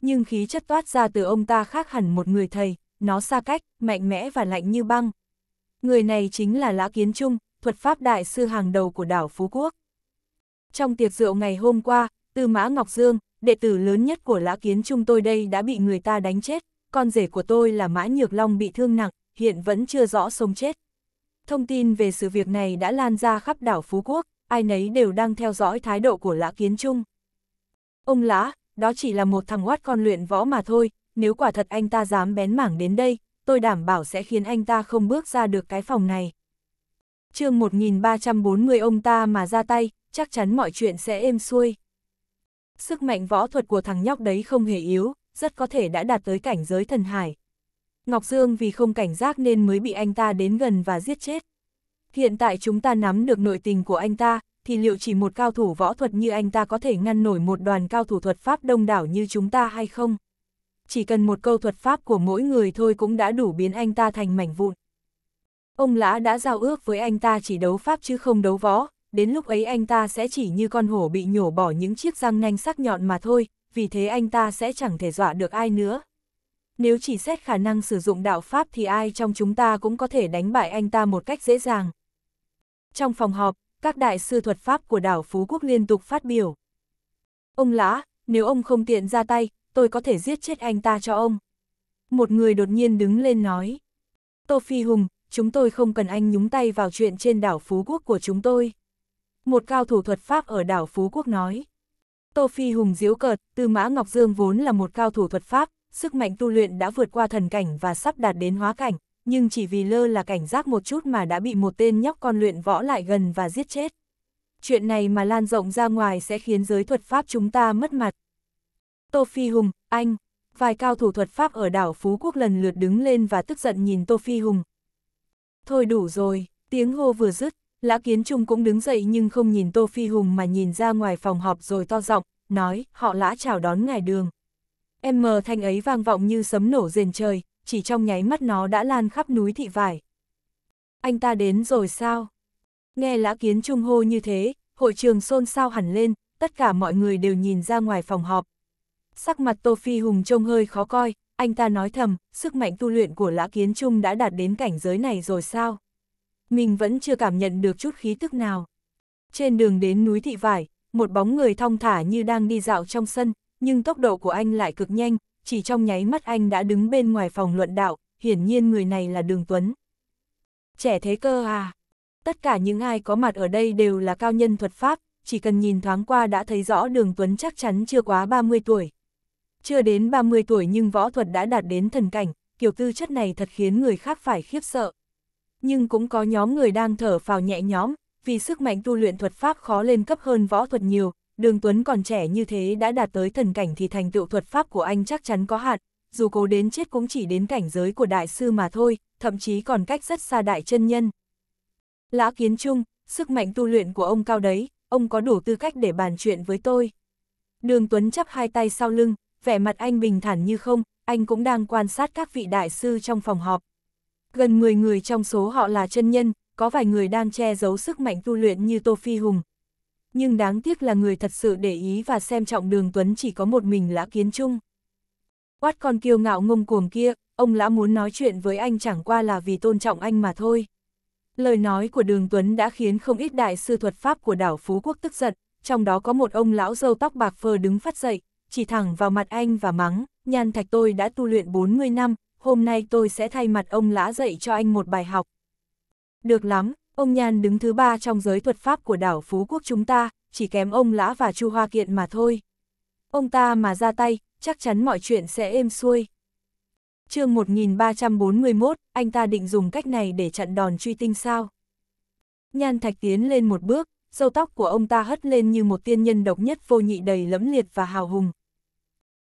Nhưng khí chất toát ra từ ông ta khác hẳn một người thầy, nó xa cách, mạnh mẽ và lạnh như băng. Người này chính là Lã Kiến Trung, thuật pháp đại sư hàng đầu của đảo Phú Quốc. Trong tiệc rượu ngày hôm qua, Tư Mã Ngọc Dương, đệ tử lớn nhất của Lã Kiến Trung tôi đây đã bị người ta đánh chết, con rể của tôi là Mã Nhược Long bị thương nặng, hiện vẫn chưa rõ sống chết. Thông tin về sự việc này đã lan ra khắp đảo Phú Quốc, ai nấy đều đang theo dõi thái độ của Lã Kiến Trung. Ông Lã, đó chỉ là một thằng oát con luyện võ mà thôi, nếu quả thật anh ta dám bén mảng đến đây, tôi đảm bảo sẽ khiến anh ta không bước ra được cái phòng này. chương 1340 ông ta mà ra tay, chắc chắn mọi chuyện sẽ êm xuôi sức mạnh võ thuật của thằng nhóc đấy không hề yếu, rất có thể đã đạt tới cảnh giới thần hải. Ngọc Dương vì không cảnh giác nên mới bị anh ta đến gần và giết chết. Hiện tại chúng ta nắm được nội tình của anh ta, thì liệu chỉ một cao thủ võ thuật như anh ta có thể ngăn nổi một đoàn cao thủ thuật pháp đông đảo như chúng ta hay không? Chỉ cần một câu thuật pháp của mỗi người thôi cũng đã đủ biến anh ta thành mảnh vụn. Ông Lã đã giao ước với anh ta chỉ đấu pháp chứ không đấu võ, đến lúc ấy anh ta sẽ chỉ như con hổ bị nhổ bỏ những chiếc răng nanh sắc nhọn mà thôi, vì thế anh ta sẽ chẳng thể dọa được ai nữa. Nếu chỉ xét khả năng sử dụng đạo Pháp thì ai trong chúng ta cũng có thể đánh bại anh ta một cách dễ dàng. Trong phòng họp, các đại sư thuật Pháp của đảo Phú Quốc liên tục phát biểu. Ông Lã, nếu ông không tiện ra tay, tôi có thể giết chết anh ta cho ông. Một người đột nhiên đứng lên nói. Tô Phi Hùng, chúng tôi không cần anh nhúng tay vào chuyện trên đảo Phú Quốc của chúng tôi một cao thủ thuật Pháp ở đảo Phú Quốc nói. Tô Phi Hùng diếu cợt, Tư Mã Ngọc Dương vốn là một cao thủ thuật Pháp, sức mạnh tu luyện đã vượt qua thần cảnh và sắp đạt đến hóa cảnh, nhưng chỉ vì lơ là cảnh giác một chút mà đã bị một tên nhóc con luyện võ lại gần và giết chết. Chuyện này mà lan rộng ra ngoài sẽ khiến giới thuật Pháp chúng ta mất mặt. Tô Phi Hùng, anh, vài cao thủ thuật Pháp ở đảo Phú Quốc lần lượt đứng lên và tức giận nhìn Tô Phi Hùng. Thôi đủ rồi, tiếng hô vừa dứt, Lã Kiến Trung cũng đứng dậy nhưng không nhìn Tô Phi Hùng mà nhìn ra ngoài phòng họp rồi to giọng, nói, họ lã chào đón ngài đường. Em mờ thanh ấy vang vọng như sấm nổ rền trời, chỉ trong nháy mắt nó đã lan khắp núi thị vải. Anh ta đến rồi sao? Nghe lã kiến trung hô như thế, hội trường xôn xao hẳn lên, tất cả mọi người đều nhìn ra ngoài phòng họp. Sắc mặt Tô Phi Hùng trông hơi khó coi, anh ta nói thầm, sức mạnh tu luyện của lã kiến trung đã đạt đến cảnh giới này rồi sao? mình vẫn chưa cảm nhận được chút khí tức nào. Trên đường đến núi Thị Vải, một bóng người thong thả như đang đi dạo trong sân, nhưng tốc độ của anh lại cực nhanh, chỉ trong nháy mắt anh đã đứng bên ngoài phòng luận đạo, hiển nhiên người này là Đường Tuấn. Trẻ thế cơ à? Tất cả những ai có mặt ở đây đều là cao nhân thuật pháp, chỉ cần nhìn thoáng qua đã thấy rõ Đường Tuấn chắc chắn chưa quá 30 tuổi. Chưa đến 30 tuổi nhưng võ thuật đã đạt đến thần cảnh, kiểu tư chất này thật khiến người khác phải khiếp sợ nhưng cũng có nhóm người đang thở phào nhẹ nhóm, vì sức mạnh tu luyện thuật pháp khó lên cấp hơn võ thuật nhiều, Đường Tuấn còn trẻ như thế đã đạt tới thần cảnh thì thành tựu thuật pháp của anh chắc chắn có hạn, dù cố đến chết cũng chỉ đến cảnh giới của đại sư mà thôi, thậm chí còn cách rất xa đại chân nhân. Lã Kiến Trung, sức mạnh tu luyện của ông cao đấy, ông có đủ tư cách để bàn chuyện với tôi. Đường Tuấn chắp hai tay sau lưng, vẻ mặt anh bình thản như không, anh cũng đang quan sát các vị đại sư trong phòng họp, Gần 10 người trong số họ là chân nhân, có vài người đang che giấu sức mạnh tu luyện như Tô Phi Hùng. Nhưng đáng tiếc là người thật sự để ý và xem trọng đường Tuấn chỉ có một mình Lã Kiến Trung. Quát con kiêu ngạo ngông cuồng kia, ông Lã muốn nói chuyện với anh chẳng qua là vì tôn trọng anh mà thôi. Lời nói của đường Tuấn đã khiến không ít đại sư thuật pháp của đảo Phú Quốc tức giận, trong đó có một ông lão râu tóc bạc phơ đứng phát dậy, chỉ thẳng vào mặt anh và mắng, nhan thạch tôi đã tu luyện 40 năm, hôm nay tôi sẽ thay mặt ông lã dạy cho anh một bài học. Được lắm, ông Nhan đứng thứ ba trong giới thuật pháp của đảo Phú Quốc chúng ta, chỉ kém ông lã và Chu Hoa Kiện mà thôi. Ông ta mà ra tay, chắc chắn mọi chuyện sẽ êm xuôi. chương 1341, anh ta định dùng cách này để chặn đòn truy tinh sao. Nhan Thạch tiến lên một bước, dâu tóc của ông ta hất lên như một tiên nhân độc nhất vô nhị đầy lẫm liệt và hào hùng.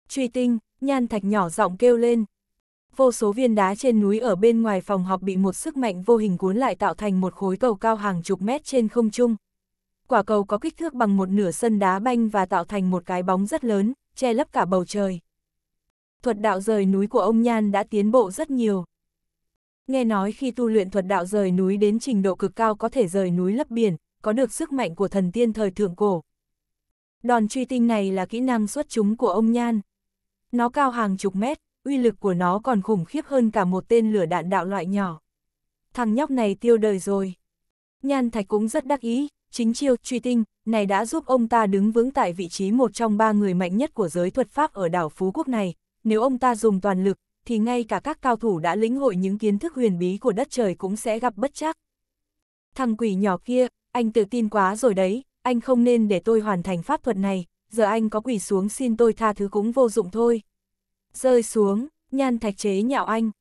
Truy tinh, Nhan Thạch nhỏ giọng kêu lên vô số viên đá trên núi ở bên ngoài phòng họp bị một sức mạnh vô hình cuốn lại tạo thành một khối cầu cao hàng chục mét trên không trung. Quả cầu có kích thước bằng một nửa sân đá banh và tạo thành một cái bóng rất lớn, che lấp cả bầu trời. Thuật đạo rời núi của ông Nhan đã tiến bộ rất nhiều. Nghe nói khi tu luyện thuật đạo rời núi đến trình độ cực cao có thể rời núi lấp biển, có được sức mạnh của thần tiên thời thượng cổ. Đòn truy tinh này là kỹ năng xuất chúng của ông Nhan. Nó cao hàng chục mét, uy lực của nó còn khủng khiếp hơn cả một tên lửa đạn đạo loại nhỏ. Thằng nhóc này tiêu đời rồi. Nhan Thạch cũng rất đắc ý, chính chiêu truy tinh, này đã giúp ông ta đứng vững tại vị trí một trong ba người mạnh nhất của giới thuật pháp ở đảo Phú Quốc này. Nếu ông ta dùng toàn lực, thì ngay cả các cao thủ đã lĩnh hội những kiến thức huyền bí của đất trời cũng sẽ gặp bất chắc. Thằng quỷ nhỏ kia, anh tự tin quá rồi đấy, anh không nên để tôi hoàn thành pháp thuật này, giờ anh có quỷ xuống xin tôi tha thứ cũng vô dụng thôi rơi xuống, nhan thạch chế nhạo anh.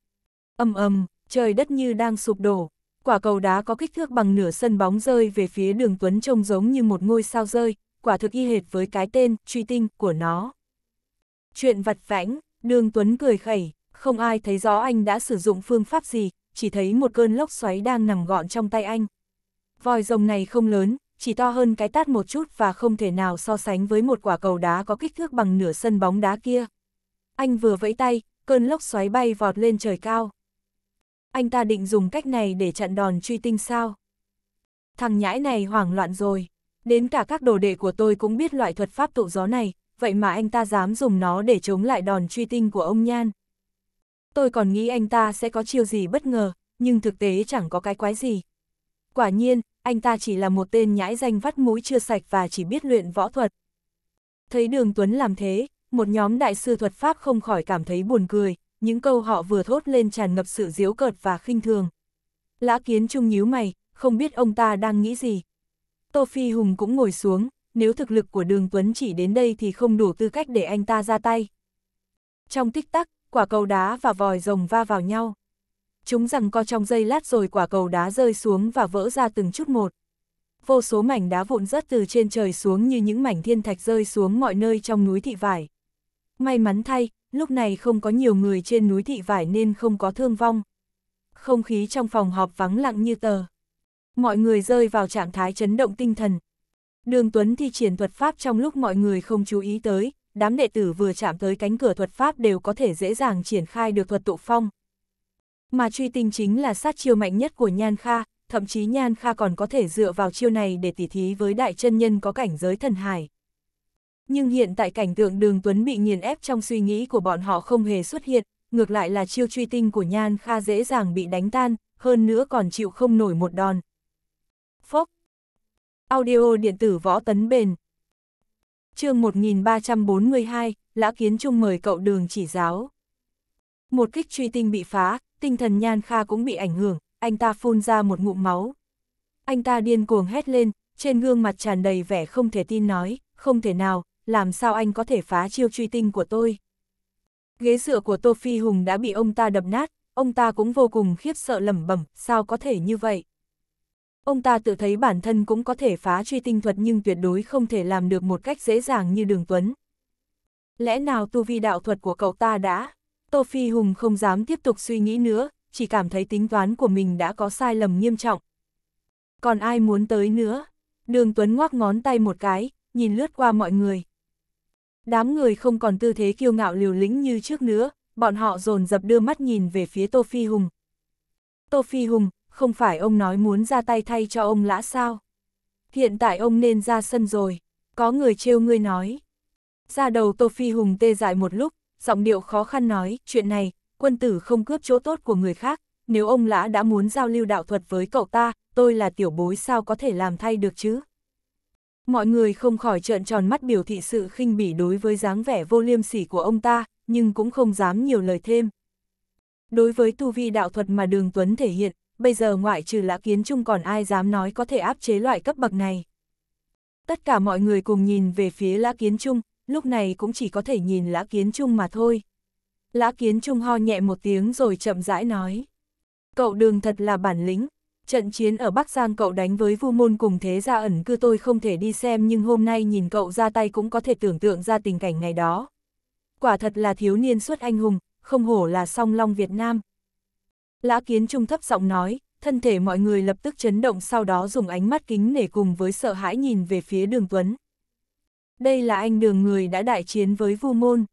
ầm ầm, trời đất như đang sụp đổ, quả cầu đá có kích thước bằng nửa sân bóng rơi về phía đường Tuấn trông giống như một ngôi sao rơi, quả thực y hệt với cái tên, truy tinh, của nó. Chuyện vặt vãnh, đường Tuấn cười khẩy, không ai thấy rõ anh đã sử dụng phương pháp gì, chỉ thấy một cơn lốc xoáy đang nằm gọn trong tay anh. Vòi rồng này không lớn, chỉ to hơn cái tát một chút và không thể nào so sánh với một quả cầu đá có kích thước bằng nửa sân bóng đá kia. Anh vừa vẫy tay, cơn lốc xoáy bay vọt lên trời cao. Anh ta định dùng cách này để chặn đòn truy tinh sao? Thằng nhãi này hoảng loạn rồi. Đến cả các đồ đệ của tôi cũng biết loại thuật pháp tụ gió này, vậy mà anh ta dám dùng nó để chống lại đòn truy tinh của ông Nhan. Tôi còn nghĩ anh ta sẽ có chiêu gì bất ngờ, nhưng thực tế chẳng có cái quái gì. Quả nhiên, anh ta chỉ là một tên nhãi danh vắt mũi chưa sạch và chỉ biết luyện võ thuật. Thấy đường Tuấn làm thế, một nhóm đại sư thuật pháp không khỏi cảm thấy buồn cười, những câu họ vừa thốt lên tràn ngập sự diếu cợt và khinh thường. Lã kiến trung nhíu mày, không biết ông ta đang nghĩ gì. Tô Phi Hùng cũng ngồi xuống, nếu thực lực của đường Tuấn chỉ đến đây thì không đủ tư cách để anh ta ra tay. Trong tích tắc, quả cầu đá và vòi rồng va vào nhau. Chúng rằng co trong giây lát rồi quả cầu đá rơi xuống và vỡ ra từng chút một. Vô số mảnh đá vụn rớt từ trên trời xuống như những mảnh thiên thạch rơi xuống mọi nơi trong núi thị vải. May mắn thay, lúc này không có nhiều người trên núi thị vải nên không có thương vong. Không khí trong phòng họp vắng lặng như tờ. Mọi người rơi vào trạng thái chấn động tinh thần. Đường Tuấn thi triển thuật pháp trong lúc mọi người không chú ý tới, đám đệ tử vừa chạm tới cánh cửa thuật pháp đều có thể dễ dàng triển khai được thuật tụ phong. Mà truy tinh chính là sát chiêu mạnh nhất của Nhan Kha, thậm chí Nhan Kha còn có thể dựa vào chiêu này để tỉ thí với đại chân nhân có cảnh giới thần hải. Nhưng hiện tại cảnh tượng đường Tuấn bị nghiền ép trong suy nghĩ của bọn họ không hề xuất hiện, ngược lại là chiêu truy tinh của Nhan Kha dễ dàng bị đánh tan, hơn nữa còn chịu không nổi một đòn. Phốc Audio điện tử võ tấn bền chương 1342, Lã Kiến Trung mời cậu đường chỉ giáo. Một kích truy tinh bị phá, tinh thần Nhan Kha cũng bị ảnh hưởng, anh ta phun ra một ngụm máu. Anh ta điên cuồng hét lên, trên gương mặt tràn đầy vẻ không thể tin nói, không thể nào, làm sao anh có thể phá chiêu truy tinh của tôi. Ghế dựa của Tô Phi Hùng đã bị ông ta đập nát, ông ta cũng vô cùng khiếp sợ lẩm bẩm, sao có thể như vậy. Ông ta tự thấy bản thân cũng có thể phá truy tinh thuật nhưng tuyệt đối không thể làm được một cách dễ dàng như đường tuấn. Lẽ nào tu vi đạo thuật của cậu ta đã? Tô Phi Hùng không dám tiếp tục suy nghĩ nữa, chỉ cảm thấy tính toán của mình đã có sai lầm nghiêm trọng. Còn ai muốn tới nữa? Đường Tuấn ngoác ngón tay một cái, nhìn lướt qua mọi người, Đám người không còn tư thế kiêu ngạo liều lĩnh như trước nữa, bọn họ dồn dập đưa mắt nhìn về phía Tô Phi Hùng. Tô Phi Hùng, không phải ông nói muốn ra tay thay cho ông lã sao? Hiện tại ông nên ra sân rồi, có người trêu ngươi nói. Ra đầu Tô Phi Hùng tê dại một lúc, giọng điệu khó khăn nói, chuyện này, quân tử không cướp chỗ tốt của người khác, nếu ông lã đã muốn giao lưu đạo thuật với cậu ta, tôi là tiểu bối sao có thể làm thay được chứ? Mọi người không khỏi trợn tròn mắt biểu thị sự khinh bỉ đối với dáng vẻ vô liêm sỉ của ông ta, nhưng cũng không dám nhiều lời thêm. Đối với tu vi đạo thuật mà Đường Tuấn thể hiện, bây giờ ngoại trừ lã kiến chung còn ai dám nói có thể áp chế loại cấp bậc này. Tất cả mọi người cùng nhìn về phía lã kiến chung, lúc này cũng chỉ có thể nhìn lã kiến chung mà thôi. Lã kiến chung ho nhẹ một tiếng rồi chậm rãi nói. Cậu đường thật là bản lĩnh, Trận chiến ở Bắc Giang cậu đánh với Vu Môn cùng thế gia ẩn cư tôi không thể đi xem nhưng hôm nay nhìn cậu ra tay cũng có thể tưởng tượng ra tình cảnh ngày đó. Quả thật là thiếu niên xuất anh hùng, không hổ là song long Việt Nam. Lã Kiến Trung thấp giọng nói, thân thể mọi người lập tức chấn động sau đó dùng ánh mắt kính nể cùng với sợ hãi nhìn về phía đường Tuấn. Đây là anh đường người đã đại chiến với Vu Môn.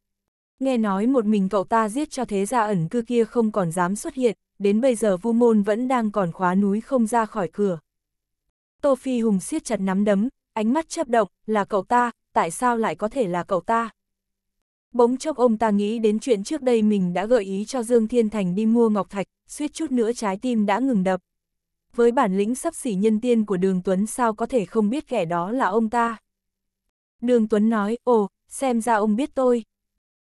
Nghe nói một mình cậu ta giết cho thế gia ẩn cư kia không còn dám xuất hiện, đến bây giờ vu môn vẫn đang còn khóa núi không ra khỏi cửa. Tô Phi Hùng siết chặt nắm đấm, ánh mắt chớp động, là cậu ta, tại sao lại có thể là cậu ta? Bỗng chốc ông ta nghĩ đến chuyện trước đây mình đã gợi ý cho Dương Thiên Thành đi mua ngọc thạch, suýt chút nữa trái tim đã ngừng đập. Với bản lĩnh sắp xỉ nhân tiên của Đường Tuấn sao có thể không biết kẻ đó là ông ta? Đường Tuấn nói, ồ, xem ra ông biết tôi.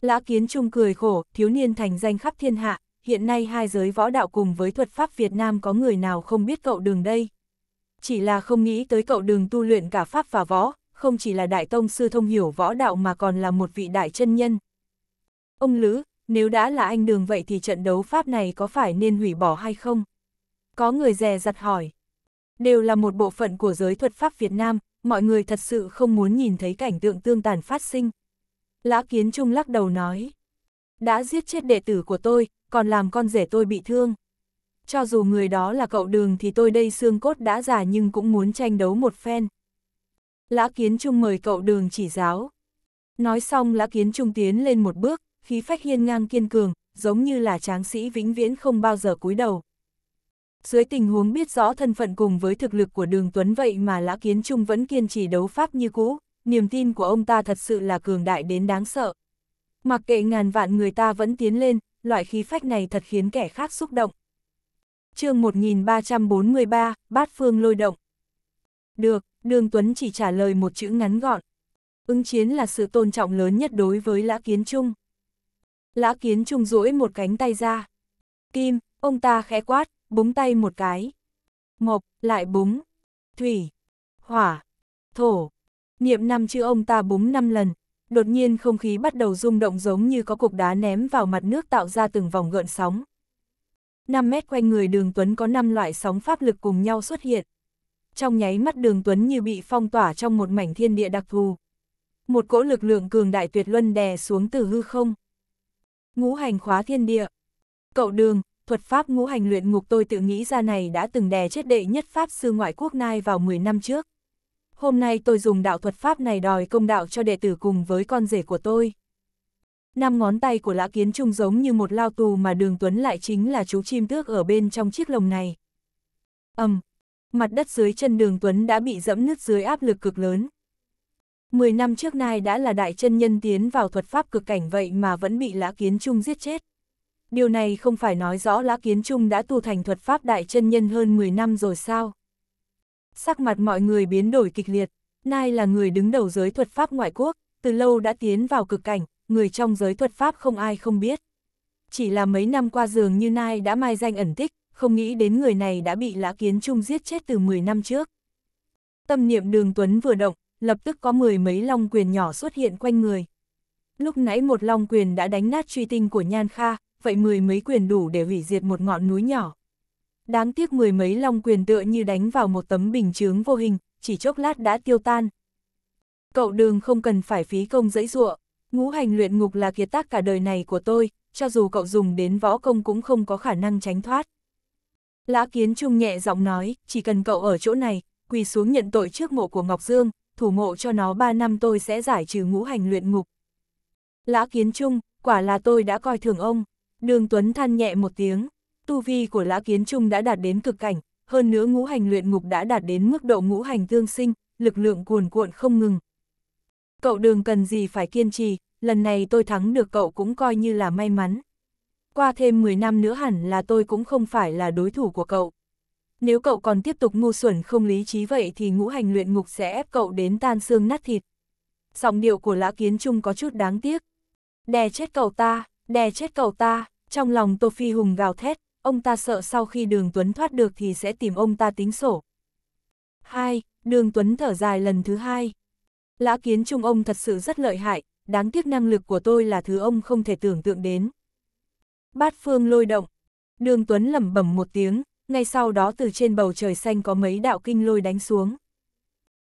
Lã Kiến Trung cười khổ, thiếu niên thành danh khắp thiên hạ, hiện nay hai giới võ đạo cùng với thuật pháp Việt Nam có người nào không biết cậu đường đây. Chỉ là không nghĩ tới cậu đường tu luyện cả pháp và võ, không chỉ là đại tông sư thông hiểu võ đạo mà còn là một vị đại chân nhân. Ông Lữ, nếu đã là anh đường vậy thì trận đấu pháp này có phải nên hủy bỏ hay không? Có người dè dặt hỏi. Đều là một bộ phận của giới thuật pháp Việt Nam, mọi người thật sự không muốn nhìn thấy cảnh tượng tương tàn phát sinh. Lã Kiến Trung lắc đầu nói. Đã giết chết đệ tử của tôi, còn làm con rể tôi bị thương. Cho dù người đó là cậu đường thì tôi đây xương cốt đã già nhưng cũng muốn tranh đấu một phen. Lã Kiến Trung mời cậu đường chỉ giáo. Nói xong Lã Kiến Trung tiến lên một bước, khí phách hiên ngang kiên cường, giống như là tráng sĩ vĩnh viễn không bao giờ cúi đầu. Dưới tình huống biết rõ thân phận cùng với thực lực của đường Tuấn vậy mà Lã Kiến Trung vẫn kiên trì đấu pháp như cũ, niềm tin của ông ta thật sự là cường đại đến đáng sợ. Mặc kệ ngàn vạn người ta vẫn tiến lên, loại khí phách này thật khiến kẻ khác xúc động. chương 1343, Bát Phương lôi động. Được, Đường Tuấn chỉ trả lời một chữ ngắn gọn. Ứng chiến là sự tôn trọng lớn nhất đối với Lã Kiến Trung. Lã Kiến Trung duỗi một cánh tay ra. Kim, ông ta khẽ quát, búng tay một cái. Mộc, lại búng. Thủy, hỏa, thổ. Niệm năm chữ ông ta búng năm lần, đột nhiên không khí bắt đầu rung động giống như có cục đá ném vào mặt nước tạo ra từng vòng gợn sóng. 5 mét quanh người đường Tuấn có 5 loại sóng pháp lực cùng nhau xuất hiện. Trong nháy mắt đường Tuấn như bị phong tỏa trong một mảnh thiên địa đặc thù. Một cỗ lực lượng cường đại tuyệt luân đè xuống từ hư không. Ngũ hành khóa thiên địa. Cậu đường, thuật pháp ngũ hành luyện ngục tôi tự nghĩ ra này đã từng đè chết đệ nhất pháp sư ngoại quốc nai vào 10 năm trước hôm nay tôi dùng đạo thuật pháp này đòi công đạo cho đệ tử cùng với con rể của tôi. Năm ngón tay của lã kiến trung giống như một lao tù mà đường tuấn lại chính là chú chim tước ở bên trong chiếc lồng này. ầm, um, mặt đất dưới chân đường tuấn đã bị dẫm nứt dưới áp lực cực lớn. Mười năm trước nay đã là đại chân nhân tiến vào thuật pháp cực cảnh vậy mà vẫn bị lã kiến trung giết chết. Điều này không phải nói rõ lã kiến trung đã tu thành thuật pháp đại chân nhân hơn 10 năm rồi sao? Sắc mặt mọi người biến đổi kịch liệt, Nai là người đứng đầu giới thuật pháp ngoại quốc, từ lâu đã tiến vào cực cảnh, người trong giới thuật pháp không ai không biết. Chỉ là mấy năm qua giường như Nai đã mai danh ẩn tích, không nghĩ đến người này đã bị Lã Kiến Trung giết chết từ 10 năm trước. Tâm niệm đường Tuấn vừa động, lập tức có mười mấy long quyền nhỏ xuất hiện quanh người. Lúc nãy một long quyền đã đánh nát truy tinh của Nhan Kha, vậy mười mấy quyền đủ để hủy diệt một ngọn núi nhỏ. Đáng tiếc mười mấy long quyền tựa như đánh vào một tấm bình chướng vô hình, chỉ chốc lát đã tiêu tan. Cậu đường không cần phải phí công dẫy dụa, ngũ hành luyện ngục là kiệt tác cả đời này của tôi, cho dù cậu dùng đến võ công cũng không có khả năng tránh thoát. Lã Kiến Trung nhẹ giọng nói, chỉ cần cậu ở chỗ này, quỳ xuống nhận tội trước mộ của Ngọc Dương, thủ mộ cho nó 3 năm tôi sẽ giải trừ ngũ hành luyện ngục. Lã Kiến Trung, quả là tôi đã coi thường ông. Đường Tuấn than nhẹ một tiếng, Tu vi của Lã Kiến Trung đã đạt đến cực cảnh, hơn nữa ngũ hành luyện ngục đã đạt đến mức độ ngũ hành tương sinh, lực lượng cuồn cuộn không ngừng. Cậu đường cần gì phải kiên trì, lần này tôi thắng được cậu cũng coi như là may mắn. Qua thêm 10 năm nữa hẳn là tôi cũng không phải là đối thủ của cậu. Nếu cậu còn tiếp tục ngu xuẩn không lý trí vậy thì ngũ hành luyện ngục sẽ ép cậu đến tan xương nát thịt. Giọng điệu của Lã Kiến Trung có chút đáng tiếc. Đè chết cậu ta, đè chết cậu ta, trong lòng Tô Phi Hùng gào thét, ông ta sợ sau khi đường Tuấn thoát được thì sẽ tìm ông ta tính sổ. Hai, đường Tuấn thở dài lần thứ hai. Lã kiến trung ông thật sự rất lợi hại, đáng tiếc năng lực của tôi là thứ ông không thể tưởng tượng đến. Bát phương lôi động. Đường Tuấn lẩm bẩm một tiếng, ngay sau đó từ trên bầu trời xanh có mấy đạo kinh lôi đánh xuống.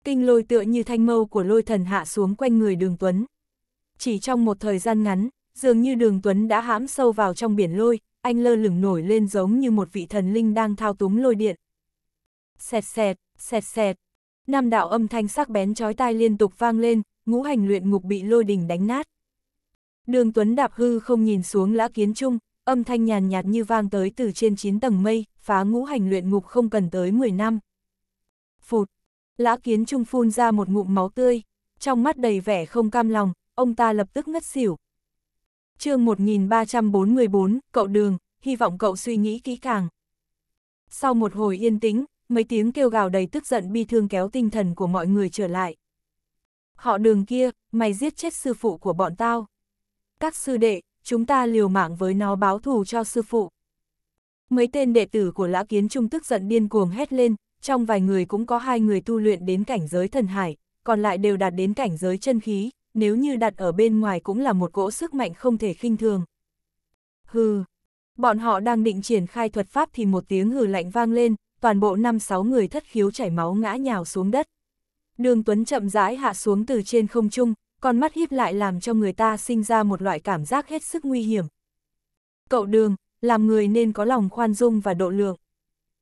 Kinh lôi tựa như thanh mâu của lôi thần hạ xuống quanh người đường Tuấn. Chỉ trong một thời gian ngắn, dường như đường Tuấn đã hãm sâu vào trong biển lôi, anh lơ lửng nổi lên giống như một vị thần linh đang thao túng lôi điện. Xẹt xẹt, xẹt xẹt, năm đạo âm thanh sắc bén chói tai liên tục vang lên, ngũ hành luyện ngục bị lôi đình đánh nát. Đường Tuấn đạp hư không nhìn xuống lã kiến trung, âm thanh nhàn nhạt như vang tới từ trên 9 tầng mây, phá ngũ hành luyện ngục không cần tới 10 năm. Phụt, lã kiến trung phun ra một ngụm máu tươi, trong mắt đầy vẻ không cam lòng, ông ta lập tức ngất xỉu chương 1344, cậu đường, hy vọng cậu suy nghĩ kỹ càng. Sau một hồi yên tĩnh, mấy tiếng kêu gào đầy tức giận bi thương kéo tinh thần của mọi người trở lại. Họ đường kia, mày giết chết sư phụ của bọn tao. Các sư đệ, chúng ta liều mạng với nó báo thù cho sư phụ. Mấy tên đệ tử của lã kiến trung tức giận điên cuồng hét lên, trong vài người cũng có hai người tu luyện đến cảnh giới thần hải, còn lại đều đạt đến cảnh giới chân khí, nếu như đặt ở bên ngoài cũng là một gỗ sức mạnh không thể khinh thường. Hừ, bọn họ đang định triển khai thuật pháp thì một tiếng hừ lạnh vang lên, toàn bộ năm sáu người thất khiếu chảy máu ngã nhào xuống đất. Đường Tuấn chậm rãi hạ xuống từ trên không trung, con mắt híp lại làm cho người ta sinh ra một loại cảm giác hết sức nguy hiểm. Cậu Đường, làm người nên có lòng khoan dung và độ lượng.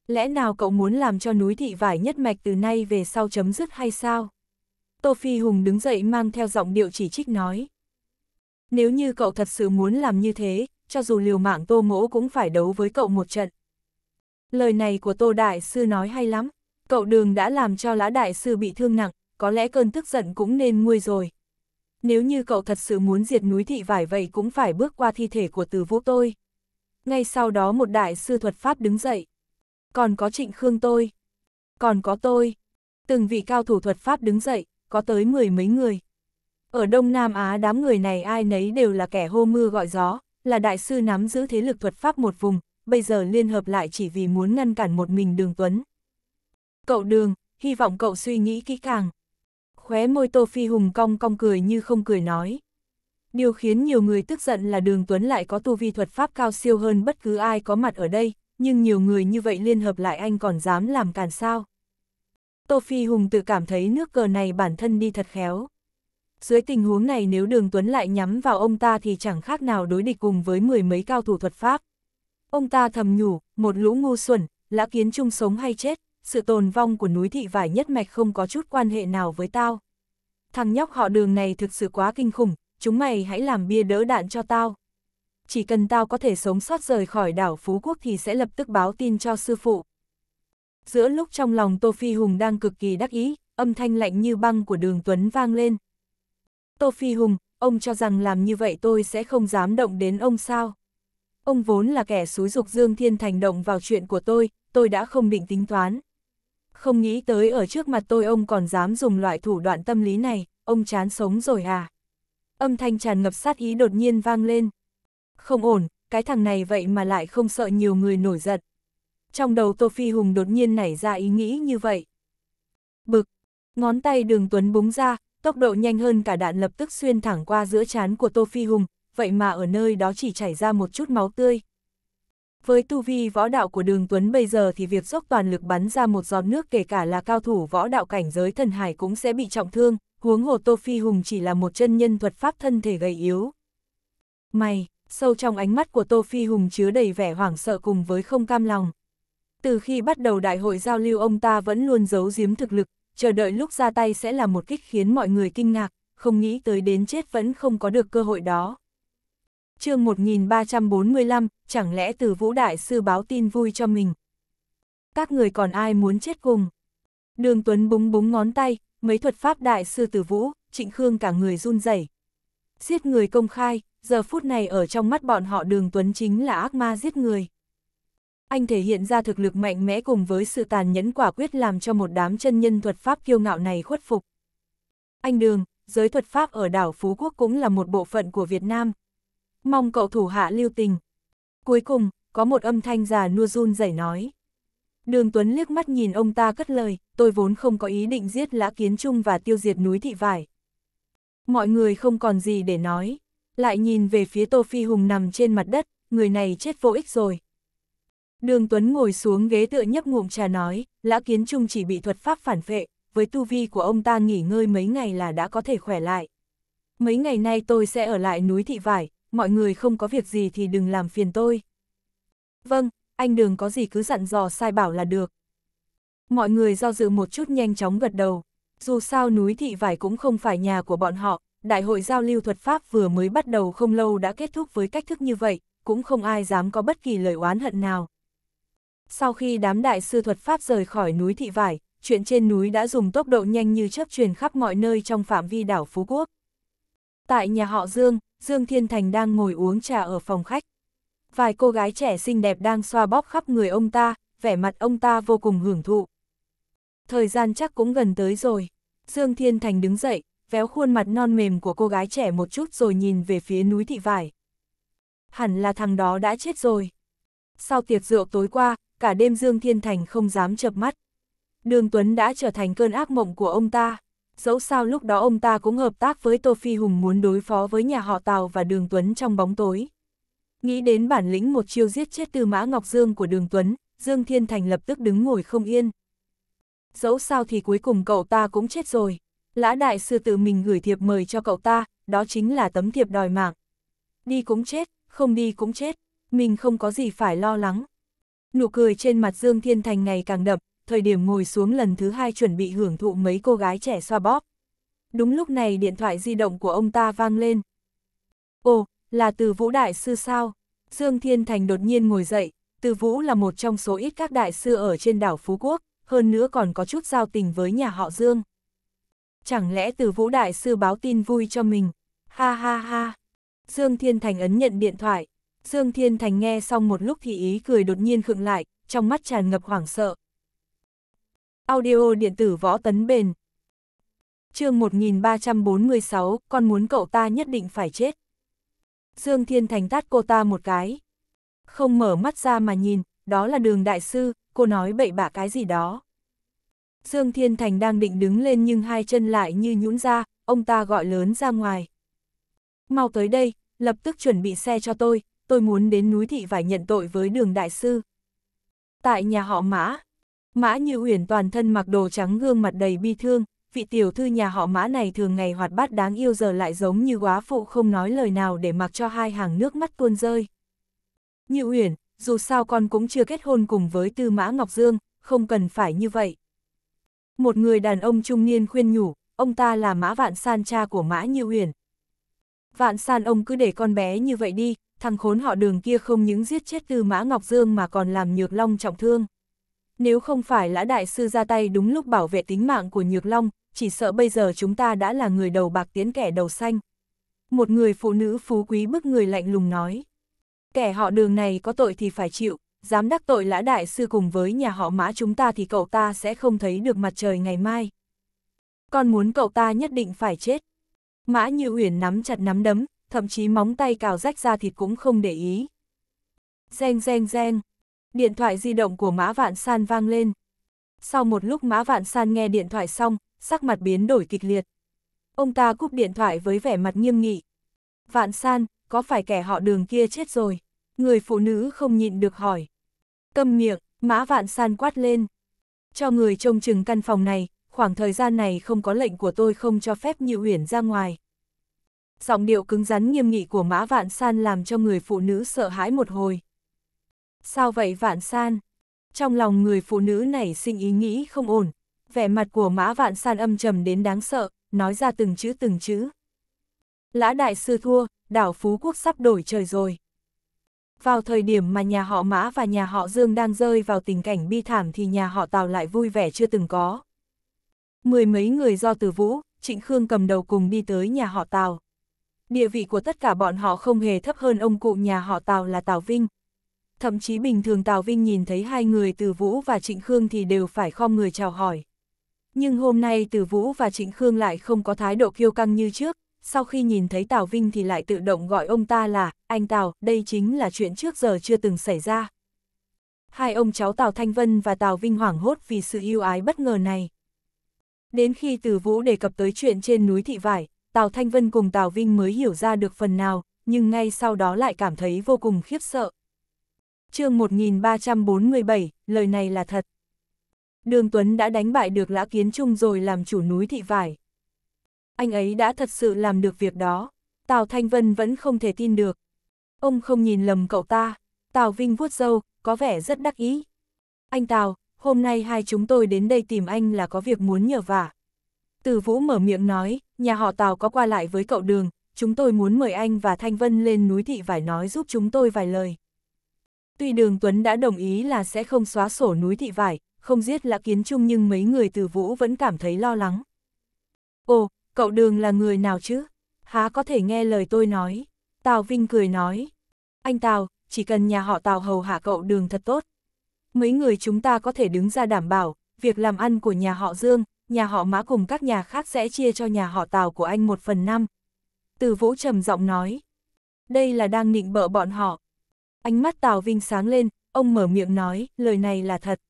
Lẽ nào cậu muốn làm cho núi thị vải nhất mạch từ nay về sau chấm dứt hay sao? Tô Phi Hùng đứng dậy mang theo giọng điệu chỉ trích nói. Nếu như cậu thật sự muốn làm như thế, cho dù liều mạng Tô Mỗ cũng phải đấu với cậu một trận. Lời này của Tô Đại Sư nói hay lắm, cậu đường đã làm cho Lã Đại Sư bị thương nặng, có lẽ cơn tức giận cũng nên nguôi rồi. Nếu như cậu thật sự muốn diệt núi thị vải vậy cũng phải bước qua thi thể của từ vũ tôi. Ngay sau đó một đại sư thuật Pháp đứng dậy. Còn có trịnh khương tôi. Còn có tôi. Từng vị cao thủ thuật Pháp đứng dậy, có tới mười mấy người. Ở Đông Nam Á đám người này ai nấy đều là kẻ hô mưa gọi gió, là đại sư nắm giữ thế lực thuật pháp một vùng, bây giờ liên hợp lại chỉ vì muốn ngăn cản một mình đường Tuấn. Cậu đường, hy vọng cậu suy nghĩ kỹ càng. Khóe môi Tô Phi Hùng cong cong cười như không cười nói. Điều khiến nhiều người tức giận là đường Tuấn lại có tu vi thuật pháp cao siêu hơn bất cứ ai có mặt ở đây, nhưng nhiều người như vậy liên hợp lại anh còn dám làm càn sao. Tô Phi Hùng tự cảm thấy nước cờ này bản thân đi thật khéo. Dưới tình huống này nếu Đường Tuấn lại nhắm vào ông ta thì chẳng khác nào đối địch cùng với mười mấy cao thủ thuật pháp. Ông ta thầm nhủ, một lũ ngu xuẩn, lã kiến chung sống hay chết, sự tồn vong của núi thị vải nhất mạch không có chút quan hệ nào với tao. Thằng nhóc họ đường này thực sự quá kinh khủng, chúng mày hãy làm bia đỡ đạn cho tao. Chỉ cần tao có thể sống sót rời khỏi đảo Phú Quốc thì sẽ lập tức báo tin cho sư phụ. Giữa lúc trong lòng Tô Phi Hùng đang cực kỳ đắc ý, âm thanh lạnh như băng của đường Tuấn vang lên. Tô Phi Hùng, ông cho rằng làm như vậy tôi sẽ không dám động đến ông sao? Ông vốn là kẻ xúi dục Dương Thiên Thành động vào chuyện của tôi, tôi đã không định tính toán. Không nghĩ tới ở trước mặt tôi ông còn dám dùng loại thủ đoạn tâm lý này, ông chán sống rồi à? Âm thanh tràn ngập sát ý đột nhiên vang lên. Không ổn, cái thằng này vậy mà lại không sợ nhiều người nổi giận trong đầu Tô Phi Hùng đột nhiên nảy ra ý nghĩ như vậy. Bực, ngón tay đường Tuấn búng ra, tốc độ nhanh hơn cả đạn lập tức xuyên thẳng qua giữa chán của Tô Phi Hùng, vậy mà ở nơi đó chỉ chảy ra một chút máu tươi. Với tu vi võ đạo của đường Tuấn bây giờ thì việc dốc toàn lực bắn ra một giọt nước kể cả là cao thủ võ đạo cảnh giới thần hải cũng sẽ bị trọng thương, huống hồ Tô Phi Hùng chỉ là một chân nhân thuật pháp thân thể gầy yếu. Mày, sâu trong ánh mắt của Tô Phi Hùng chứa đầy vẻ hoảng sợ cùng với không cam lòng. Từ khi bắt đầu đại hội giao lưu ông ta vẫn luôn giấu giếm thực lực, chờ đợi lúc ra tay sẽ là một kích khiến mọi người kinh ngạc, không nghĩ tới đến chết vẫn không có được cơ hội đó. chương 1345, chẳng lẽ từ Vũ Đại Sư báo tin vui cho mình? Các người còn ai muốn chết cùng? Đường Tuấn búng búng ngón tay, mấy thuật pháp Đại Sư từ Vũ, Trịnh Khương cả người run rẩy Giết người công khai, giờ phút này ở trong mắt bọn họ Đường Tuấn chính là ác ma giết người. Anh thể hiện ra thực lực mạnh mẽ cùng với sự tàn nhẫn quả quyết làm cho một đám chân nhân thuật pháp kiêu ngạo này khuất phục. Anh Đường, giới thuật pháp ở đảo Phú Quốc cũng là một bộ phận của Việt Nam. Mong cậu thủ hạ lưu tình. Cuối cùng, có một âm thanh già nua run rẩy nói. Đường Tuấn liếc mắt nhìn ông ta cất lời, tôi vốn không có ý định giết lã kiến trung và tiêu diệt núi thị vải. Mọi người không còn gì để nói, lại nhìn về phía Tô Phi Hùng nằm trên mặt đất, người này chết vô ích rồi. Đường Tuấn ngồi xuống ghế tựa nhấp ngụm trà nói, Lã Kiến Trung chỉ bị thuật pháp phản vệ, với tu vi của ông ta nghỉ ngơi mấy ngày là đã có thể khỏe lại. Mấy ngày nay tôi sẽ ở lại núi Thị Vải, mọi người không có việc gì thì đừng làm phiền tôi. Vâng, anh Đường có gì cứ dặn dò sai bảo là được. Mọi người do dự một chút nhanh chóng gật đầu, dù sao núi Thị Vải cũng không phải nhà của bọn họ, đại hội giao lưu thuật pháp vừa mới bắt đầu không lâu đã kết thúc với cách thức như vậy, cũng không ai dám có bất kỳ lời oán hận nào sau khi đám đại sư thuật Pháp rời khỏi núi Thị Vải, chuyện trên núi đã dùng tốc độ nhanh như chớp truyền khắp mọi nơi trong phạm vi đảo Phú Quốc. Tại nhà họ Dương, Dương Thiên Thành đang ngồi uống trà ở phòng khách. Vài cô gái trẻ xinh đẹp đang xoa bóp khắp người ông ta, vẻ mặt ông ta vô cùng hưởng thụ. Thời gian chắc cũng gần tới rồi. Dương Thiên Thành đứng dậy, véo khuôn mặt non mềm của cô gái trẻ một chút rồi nhìn về phía núi thị vải. Hẳn là thằng đó đã chết rồi. Sau tiệc rượu tối qua, cả đêm Dương Thiên Thành không dám chập mắt. Đường Tuấn đã trở thành cơn ác mộng của ông ta. Dẫu sao lúc đó ông ta cũng hợp tác với Tô Phi Hùng muốn đối phó với nhà họ Tào và Đường Tuấn trong bóng tối. Nghĩ đến bản lĩnh một chiêu giết chết Tư Mã Ngọc Dương của Đường Tuấn, Dương Thiên Thành lập tức đứng ngồi không yên. Dẫu sao thì cuối cùng cậu ta cũng chết rồi. Lã Đại Sư tự mình gửi thiệp mời cho cậu ta, đó chính là tấm thiệp đòi mạng. Đi cũng chết, không đi cũng chết, mình không có gì phải lo lắng. Nụ cười trên mặt Dương Thiên Thành ngày càng đậm, thời điểm ngồi xuống lần thứ hai chuẩn bị hưởng thụ mấy cô gái trẻ xoa bóp. Đúng lúc này điện thoại di động của ông ta vang lên. Ồ, là từ Vũ Đại Sư sao? Dương Thiên Thành đột nhiên ngồi dậy, từ Vũ là một trong số ít các đại sư ở trên đảo Phú Quốc, hơn nữa còn có chút giao tình với nhà họ Dương. Chẳng lẽ từ Vũ Đại Sư báo tin vui cho mình? Ha ha ha! Dương Thiên Thành ấn nhận điện thoại. Dương Thiên Thành nghe xong một lúc thì ý cười đột nhiên khựng lại, trong mắt tràn ngập hoảng sợ. Audio điện tử võ tấn bền chương 1346, con muốn cậu ta nhất định phải chết. Dương Thiên Thành tát cô ta một cái. Không mở mắt ra mà nhìn, đó là đường đại sư, cô nói bậy bạ cái gì đó. Dương Thiên Thành đang định đứng lên nhưng hai chân lại như nhũn ra, ông ta gọi lớn ra ngoài. Mau tới đây, lập tức chuẩn bị xe cho tôi, tôi muốn đến núi thị vải nhận tội với đường đại sư. Tại nhà họ Mã, Mã Như Uyển toàn thân mặc đồ trắng gương mặt đầy bi thương, vị tiểu thư nhà họ Mã này thường ngày hoạt bát đáng yêu giờ lại giống như quá phụ không nói lời nào để mặc cho hai hàng nước mắt tuôn rơi. Như Uyển, dù sao con cũng chưa kết hôn cùng với Tư Mã Ngọc Dương, không cần phải như vậy. Một người đàn ông trung niên khuyên nhủ, ông ta là Mã Vạn San cha của Mã Như Uyển. Vạn San ông cứ để con bé như vậy đi, thằng khốn họ đường kia không những giết chết tư mã Ngọc Dương mà còn làm Nhược Long trọng thương. Nếu không phải lã đại sư ra tay đúng lúc bảo vệ tính mạng của Nhược Long, chỉ sợ bây giờ chúng ta đã là người đầu bạc tiến kẻ đầu xanh. Một người phụ nữ phú quý bức người lạnh lùng nói. Kẻ họ đường này có tội thì phải chịu, dám đắc tội lã đại sư cùng với nhà họ mã chúng ta thì cậu ta sẽ không thấy được mặt trời ngày mai. Con muốn cậu ta nhất định phải chết. Mã Như Uyển nắm chặt nắm đấm, thậm chí móng tay cào rách ra thịt cũng không để ý. Reng reng reng, điện thoại di động của Mã Vạn San vang lên. Sau một lúc Mã Vạn San nghe điện thoại xong, sắc mặt biến đổi kịch liệt. Ông ta cúp điện thoại với vẻ mặt nghiêm nghị. Vạn San, có phải kẻ họ đường kia chết rồi? Người phụ nữ không nhịn được hỏi. Câm miệng, Mã Vạn San quát lên. Cho người trông chừng căn phòng này, khoảng thời gian này không có lệnh của tôi không cho phép Nhị Uyển ra ngoài giọng điệu cứng rắn nghiêm nghị của Mã Vạn San làm cho người phụ nữ sợ hãi một hồi. Sao vậy Vạn San? Trong lòng người phụ nữ này sinh ý nghĩ không ổn, vẻ mặt của Mã Vạn San âm trầm đến đáng sợ, nói ra từng chữ từng chữ. Lã đại sư thua, đảo Phú Quốc sắp đổi trời rồi. Vào thời điểm mà nhà họ Mã và nhà họ Dương đang rơi vào tình cảnh bi thảm thì nhà họ Tào lại vui vẻ chưa từng có. Mười mấy người do Từ Vũ, Trịnh Khương cầm đầu cùng đi tới nhà họ Tào. Địa vị của tất cả bọn họ không hề thấp hơn ông cụ nhà họ Tào là Tào Vinh. Thậm chí bình thường Tào Vinh nhìn thấy hai người Từ Vũ và Trịnh Khương thì đều phải khom người chào hỏi. Nhưng hôm nay Từ Vũ và Trịnh Khương lại không có thái độ kiêu căng như trước, sau khi nhìn thấy Tào Vinh thì lại tự động gọi ông ta là, anh Tào, đây chính là chuyện trước giờ chưa từng xảy ra. Hai ông cháu Tào Thanh Vân và Tào Vinh hoảng hốt vì sự yêu ái bất ngờ này. Đến khi Từ Vũ đề cập tới chuyện trên núi Thị Vải, Tào Thanh Vân cùng Tào Vinh mới hiểu ra được phần nào, nhưng ngay sau đó lại cảm thấy vô cùng khiếp sợ. chương 1347, lời này là thật. Đường Tuấn đã đánh bại được Lã Kiến Trung rồi làm chủ núi thị vải. Anh ấy đã thật sự làm được việc đó. Tào Thanh Vân vẫn không thể tin được. Ông không nhìn lầm cậu ta. Tào Vinh vuốt râu, có vẻ rất đắc ý. Anh Tào, hôm nay hai chúng tôi đến đây tìm anh là có việc muốn nhờ vả. Từ Vũ mở miệng nói, nhà họ Tào có qua lại với cậu Đường, chúng tôi muốn mời anh và Thanh Vân lên núi thị vải nói giúp chúng tôi vài lời. Tuy Đường Tuấn đã đồng ý là sẽ không xóa sổ núi thị vải, không giết lã kiến chung nhưng mấy người từ Vũ vẫn cảm thấy lo lắng. Ồ, cậu Đường là người nào chứ? Há có thể nghe lời tôi nói. Tào Vinh cười nói. Anh Tào, chỉ cần nhà họ Tào hầu hạ cậu Đường thật tốt. Mấy người chúng ta có thể đứng ra đảm bảo, việc làm ăn của nhà họ Dương, nhà họ Mã cùng các nhà khác sẽ chia cho nhà họ Tào của anh một phần năm. Từ Vũ trầm giọng nói. Đây là đang nịnh bợ bọn họ. Ánh mắt Tào Vinh sáng lên, ông mở miệng nói, lời này là thật.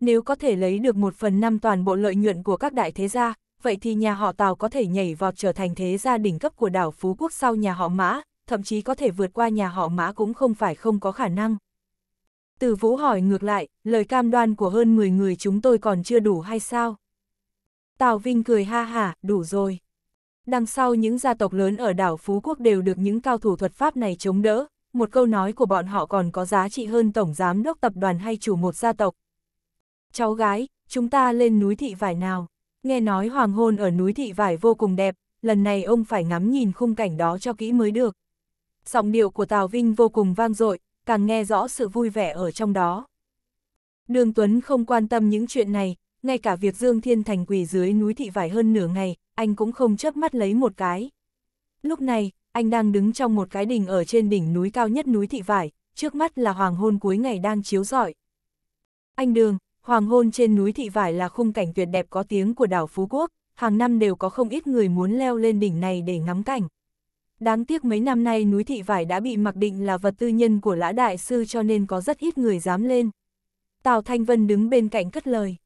Nếu có thể lấy được một phần năm toàn bộ lợi nhuận của các đại thế gia, vậy thì nhà họ Tào có thể nhảy vọt trở thành thế gia đỉnh cấp của đảo Phú Quốc sau nhà họ Mã, thậm chí có thể vượt qua nhà họ Mã cũng không phải không có khả năng. Từ Vũ hỏi ngược lại, lời cam đoan của hơn 10 người chúng tôi còn chưa đủ hay sao? Tào Vinh cười ha hả, đủ rồi. Đằng sau những gia tộc lớn ở đảo Phú Quốc đều được những cao thủ thuật pháp này chống đỡ, một câu nói của bọn họ còn có giá trị hơn tổng giám đốc tập đoàn hay chủ một gia tộc. Cháu gái, chúng ta lên núi thị vải nào. Nghe nói hoàng hôn ở núi thị vải vô cùng đẹp, lần này ông phải ngắm nhìn khung cảnh đó cho kỹ mới được. Giọng điệu của Tào Vinh vô cùng vang dội, càng nghe rõ sự vui vẻ ở trong đó. Đường Tuấn không quan tâm những chuyện này, ngay cả việc Dương Thiên Thành quỳ dưới núi thị vải hơn nửa ngày, anh cũng không chớp mắt lấy một cái. Lúc này, anh đang đứng trong một cái đình ở trên đỉnh núi cao nhất núi thị vải, trước mắt là hoàng hôn cuối ngày đang chiếu rọi. Anh Đường, hoàng hôn trên núi thị vải là khung cảnh tuyệt đẹp có tiếng của đảo Phú Quốc, hàng năm đều có không ít người muốn leo lên đỉnh này để ngắm cảnh. Đáng tiếc mấy năm nay núi thị vải đã bị mặc định là vật tư nhân của lã đại sư cho nên có rất ít người dám lên. Tào Thanh Vân đứng bên cạnh cất lời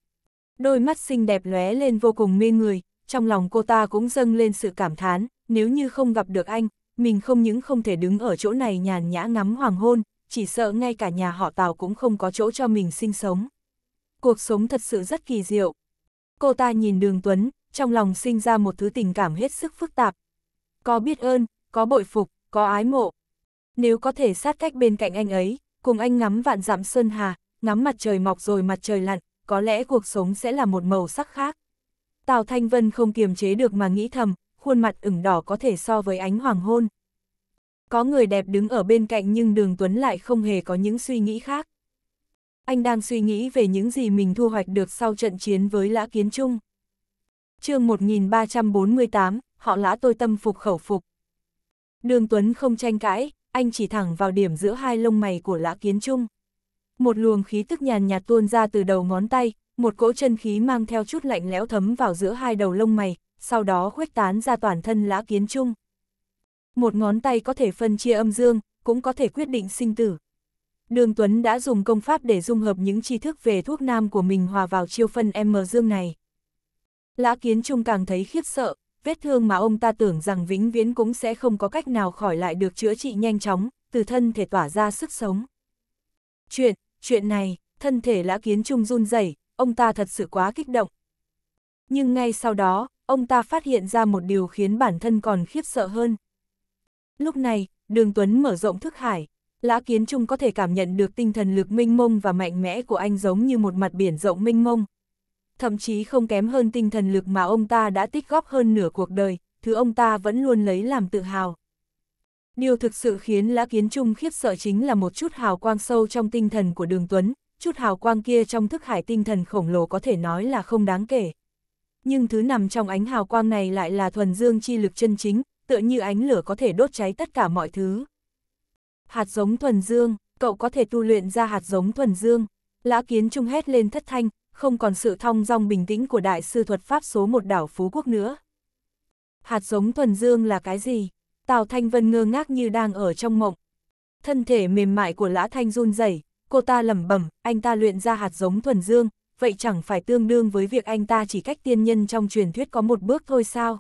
đôi mắt xinh đẹp lóe lên vô cùng mê người, trong lòng cô ta cũng dâng lên sự cảm thán, nếu như không gặp được anh, mình không những không thể đứng ở chỗ này nhàn nhã ngắm hoàng hôn, chỉ sợ ngay cả nhà họ Tào cũng không có chỗ cho mình sinh sống. Cuộc sống thật sự rất kỳ diệu. Cô ta nhìn đường Tuấn, trong lòng sinh ra một thứ tình cảm hết sức phức tạp. Có biết ơn, có bội phục, có ái mộ. Nếu có thể sát cách bên cạnh anh ấy, cùng anh ngắm vạn dặm sơn hà, ngắm mặt trời mọc rồi mặt trời lặn, có lẽ cuộc sống sẽ là một màu sắc khác. Tào Thanh Vân không kiềm chế được mà nghĩ thầm, khuôn mặt ửng đỏ có thể so với ánh hoàng hôn. Có người đẹp đứng ở bên cạnh nhưng đường Tuấn lại không hề có những suy nghĩ khác. Anh đang suy nghĩ về những gì mình thu hoạch được sau trận chiến với Lã Kiến Trung. chương 1348, họ lã tôi tâm phục khẩu phục. Đường Tuấn không tranh cãi, anh chỉ thẳng vào điểm giữa hai lông mày của Lã Kiến Trung một luồng khí tức nhàn nhạt tuôn ra từ đầu ngón tay, một cỗ chân khí mang theo chút lạnh lẽo thấm vào giữa hai đầu lông mày, sau đó khuếch tán ra toàn thân lã kiến trung. Một ngón tay có thể phân chia âm dương, cũng có thể quyết định sinh tử. Đường Tuấn đã dùng công pháp để dung hợp những tri thức về thuốc nam của mình hòa vào chiêu phân M dương này. Lã Kiến Trung càng thấy khiếp sợ, vết thương mà ông ta tưởng rằng vĩnh viễn cũng sẽ không có cách nào khỏi lại được chữa trị nhanh chóng, từ thân thể tỏa ra sức sống. Chuyện chuyện này, thân thể lã kiến trung run rẩy ông ta thật sự quá kích động. Nhưng ngay sau đó, ông ta phát hiện ra một điều khiến bản thân còn khiếp sợ hơn. Lúc này, đường Tuấn mở rộng thức hải, lã kiến trung có thể cảm nhận được tinh thần lực minh mông và mạnh mẽ của anh giống như một mặt biển rộng minh mông. Thậm chí không kém hơn tinh thần lực mà ông ta đã tích góp hơn nửa cuộc đời, thứ ông ta vẫn luôn lấy làm tự hào. Điều thực sự khiến Lã Kiến Trung khiếp sợ chính là một chút hào quang sâu trong tinh thần của Đường Tuấn, chút hào quang kia trong thức hải tinh thần khổng lồ có thể nói là không đáng kể. Nhưng thứ nằm trong ánh hào quang này lại là thuần dương chi lực chân chính, tựa như ánh lửa có thể đốt cháy tất cả mọi thứ. Hạt giống thuần dương, cậu có thể tu luyện ra hạt giống thuần dương. Lã Kiến Trung hét lên thất thanh, không còn sự thong dong bình tĩnh của đại sư thuật pháp số một đảo Phú Quốc nữa. Hạt giống thuần dương là cái gì? Tào Thanh Vân ngơ ngác như đang ở trong mộng. Thân thể mềm mại của Lã Thanh run rẩy, cô ta lẩm bẩm, anh ta luyện ra hạt giống thuần dương, vậy chẳng phải tương đương với việc anh ta chỉ cách tiên nhân trong truyền thuyết có một bước thôi sao?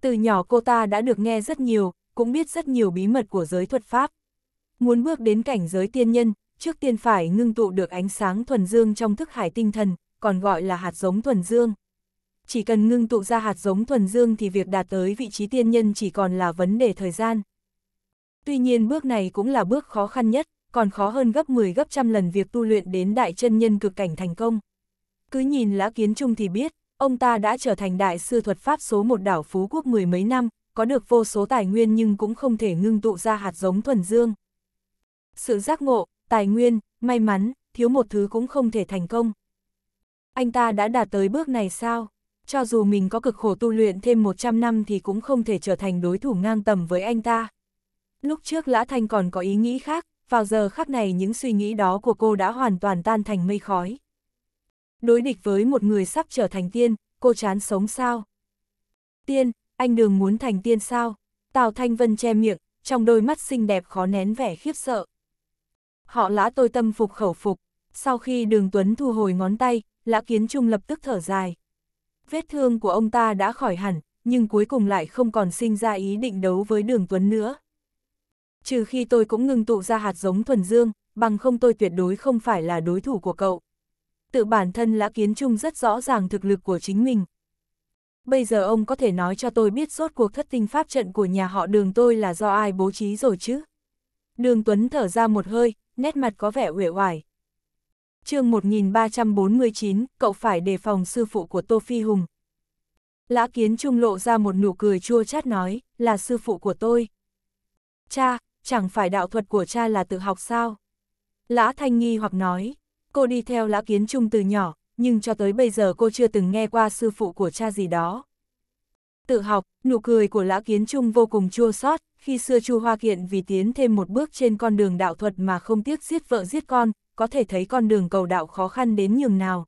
Từ nhỏ cô ta đã được nghe rất nhiều, cũng biết rất nhiều bí mật của giới thuật pháp. Muốn bước đến cảnh giới tiên nhân, trước tiên phải ngưng tụ được ánh sáng thuần dương trong thức hải tinh thần, còn gọi là hạt giống thuần dương chỉ cần ngưng tụ ra hạt giống thuần dương thì việc đạt tới vị trí tiên nhân chỉ còn là vấn đề thời gian. Tuy nhiên bước này cũng là bước khó khăn nhất, còn khó hơn gấp 10 gấp trăm lần việc tu luyện đến đại chân nhân cực cảnh thành công. Cứ nhìn lá kiến trung thì biết, ông ta đã trở thành đại sư thuật pháp số một đảo Phú Quốc mười mấy năm, có được vô số tài nguyên nhưng cũng không thể ngưng tụ ra hạt giống thuần dương. Sự giác ngộ, tài nguyên, may mắn, thiếu một thứ cũng không thể thành công. Anh ta đã đạt tới bước này sao? cho dù mình có cực khổ tu luyện thêm 100 năm thì cũng không thể trở thành đối thủ ngang tầm với anh ta. Lúc trước Lã Thanh còn có ý nghĩ khác, vào giờ khắc này những suy nghĩ đó của cô đã hoàn toàn tan thành mây khói. Đối địch với một người sắp trở thành tiên, cô chán sống sao? Tiên, anh đường muốn thành tiên sao? Tào Thanh Vân che miệng, trong đôi mắt xinh đẹp khó nén vẻ khiếp sợ. Họ lã tôi tâm phục khẩu phục, sau khi đường Tuấn thu hồi ngón tay, lã kiến trung lập tức thở dài. Vết thương của ông ta đã khỏi hẳn, nhưng cuối cùng lại không còn sinh ra ý định đấu với đường Tuấn nữa. Trừ khi tôi cũng ngừng tụ ra hạt giống thuần dương, bằng không tôi tuyệt đối không phải là đối thủ của cậu. Tự bản thân Lã Kiến Trung rất rõ ràng thực lực của chính mình. Bây giờ ông có thể nói cho tôi biết rốt cuộc thất tinh pháp trận của nhà họ đường tôi là do ai bố trí rồi chứ? Đường Tuấn thở ra một hơi, nét mặt có vẻ uể oải chương 1349, cậu phải đề phòng sư phụ của Tô Phi Hùng. Lã Kiến Trung lộ ra một nụ cười chua chát nói, là sư phụ của tôi. Cha, chẳng phải đạo thuật của cha là tự học sao? Lã Thanh nghi hoặc nói, cô đi theo Lã Kiến Trung từ nhỏ, nhưng cho tới bây giờ cô chưa từng nghe qua sư phụ của cha gì đó. Tự học, nụ cười của Lã Kiến Trung vô cùng chua xót, khi xưa Chu Hoa Kiện vì tiến thêm một bước trên con đường đạo thuật mà không tiếc giết vợ giết con, có thể thấy con đường cầu đạo khó khăn đến nhường nào.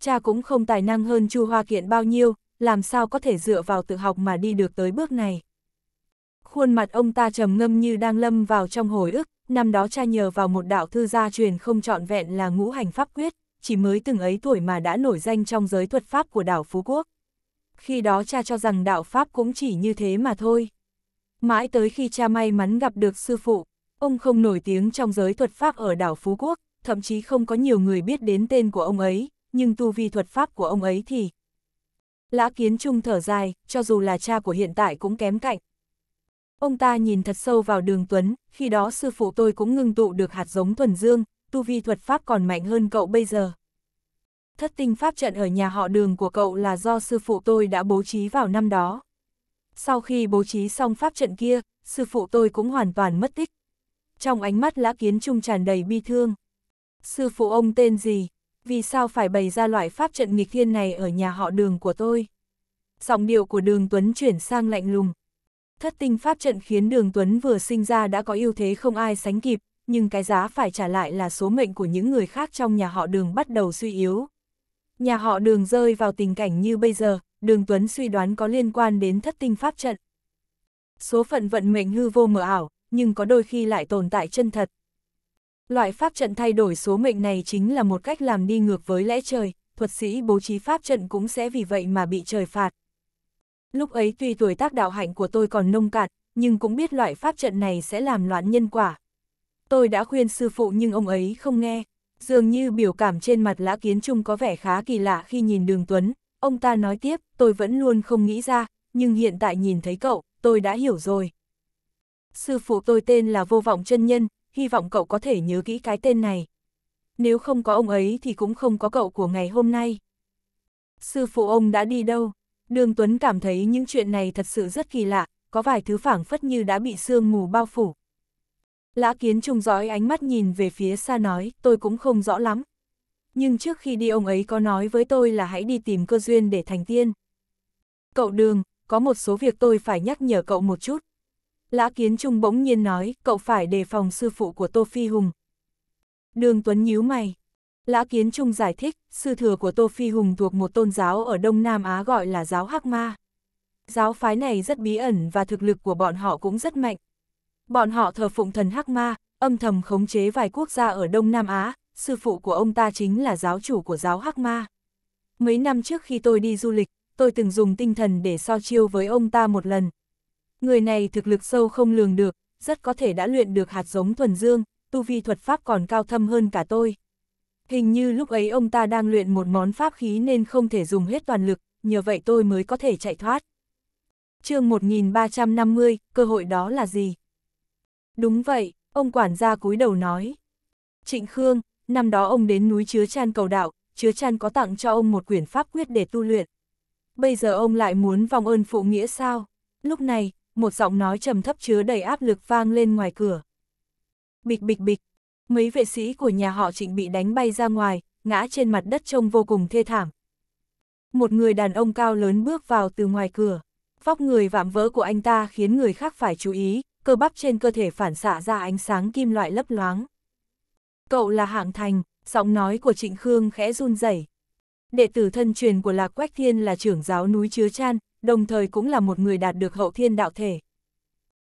Cha cũng không tài năng hơn Chu Hoa Kiện bao nhiêu, làm sao có thể dựa vào tự học mà đi được tới bước này. Khuôn mặt ông ta trầm ngâm như đang lâm vào trong hồi ức, năm đó cha nhờ vào một đạo thư gia truyền không trọn vẹn là ngũ hành pháp quyết, chỉ mới từng ấy tuổi mà đã nổi danh trong giới thuật pháp của đảo Phú Quốc. Khi đó cha cho rằng đạo Pháp cũng chỉ như thế mà thôi. Mãi tới khi cha may mắn gặp được sư phụ, ông không nổi tiếng trong giới thuật Pháp ở đảo Phú Quốc, thậm chí không có nhiều người biết đến tên của ông ấy, nhưng tu vi thuật pháp của ông ấy thì... Lã Kiến Trung thở dài, cho dù là cha của hiện tại cũng kém cạnh. Ông ta nhìn thật sâu vào đường Tuấn, khi đó sư phụ tôi cũng ngưng tụ được hạt giống thuần dương, tu vi thuật pháp còn mạnh hơn cậu bây giờ. Thất tinh pháp trận ở nhà họ đường của cậu là do sư phụ tôi đã bố trí vào năm đó. Sau khi bố trí xong pháp trận kia, sư phụ tôi cũng hoàn toàn mất tích. Trong ánh mắt lã kiến trung tràn đầy bi thương sư phụ ông tên gì, vì sao phải bày ra loại pháp trận nghịch thiên này ở nhà họ đường của tôi. Giọng điệu của đường Tuấn chuyển sang lạnh lùng. Thất tinh pháp trận khiến đường Tuấn vừa sinh ra đã có ưu thế không ai sánh kịp, nhưng cái giá phải trả lại là số mệnh của những người khác trong nhà họ đường bắt đầu suy yếu. Nhà họ đường rơi vào tình cảnh như bây giờ, đường Tuấn suy đoán có liên quan đến thất tinh pháp trận. Số phận vận mệnh hư vô mờ ảo, nhưng có đôi khi lại tồn tại chân thật, Loại pháp trận thay đổi số mệnh này chính là một cách làm đi ngược với lẽ trời, thuật sĩ bố trí pháp trận cũng sẽ vì vậy mà bị trời phạt. Lúc ấy tuy tuổi tác đạo hạnh của tôi còn nông cạn, nhưng cũng biết loại pháp trận này sẽ làm loạn nhân quả. Tôi đã khuyên sư phụ nhưng ông ấy không nghe, dường như biểu cảm trên mặt lã kiến trung có vẻ khá kỳ lạ khi nhìn đường Tuấn. Ông ta nói tiếp, tôi vẫn luôn không nghĩ ra, nhưng hiện tại nhìn thấy cậu, tôi đã hiểu rồi. Sư phụ tôi tên là Vô Vọng chân Nhân, hy vọng cậu có thể nhớ kỹ cái tên này. Nếu không có ông ấy thì cũng không có cậu của ngày hôm nay. Sư phụ ông đã đi đâu? Đường Tuấn cảm thấy những chuyện này thật sự rất kỳ lạ, có vài thứ phảng phất như đã bị sương mù bao phủ. Lã kiến trùng dõi ánh mắt nhìn về phía xa nói, tôi cũng không rõ lắm. Nhưng trước khi đi ông ấy có nói với tôi là hãy đi tìm cơ duyên để thành tiên. Cậu đường, có một số việc tôi phải nhắc nhở cậu một chút. Lã Kiến Trung bỗng nhiên nói, cậu phải đề phòng sư phụ của Tô Phi Hùng. Đường Tuấn nhíu mày. Lã Kiến Trung giải thích, sư thừa của Tô Phi Hùng thuộc một tôn giáo ở Đông Nam Á gọi là giáo Hắc Ma. Giáo phái này rất bí ẩn và thực lực của bọn họ cũng rất mạnh. Bọn họ thờ phụng thần Hắc Ma, âm thầm khống chế vài quốc gia ở Đông Nam Á, sư phụ của ông ta chính là giáo chủ của giáo Hắc Ma. Mấy năm trước khi tôi đi du lịch, tôi từng dùng tinh thần để so chiêu với ông ta một lần, Người này thực lực sâu không lường được, rất có thể đã luyện được hạt giống thuần dương, tu vi thuật pháp còn cao thâm hơn cả tôi. Hình như lúc ấy ông ta đang luyện một món pháp khí nên không thể dùng hết toàn lực, nhờ vậy tôi mới có thể chạy thoát. chương 1350, cơ hội đó là gì? Đúng vậy, ông quản gia cúi đầu nói. Trịnh Khương, năm đó ông đến núi Chứa Chan cầu đạo, Chứa Chan có tặng cho ông một quyển pháp quyết để tu luyện. Bây giờ ông lại muốn vòng ơn phụ nghĩa sao? Lúc này, một giọng nói trầm thấp chứa đầy áp lực vang lên ngoài cửa. Bịch bịch bịch, mấy vệ sĩ của nhà họ trịnh bị đánh bay ra ngoài, ngã trên mặt đất trông vô cùng thê thảm. Một người đàn ông cao lớn bước vào từ ngoài cửa, vóc người vạm vỡ của anh ta khiến người khác phải chú ý, cơ bắp trên cơ thể phản xạ ra ánh sáng kim loại lấp loáng. Cậu là hạng thành, giọng nói của Trịnh Khương khẽ run rẩy. Đệ tử thân truyền của Lạc Quách Thiên là trưởng giáo núi Chứa Chan, đồng thời cũng là một người đạt được hậu thiên đạo thể.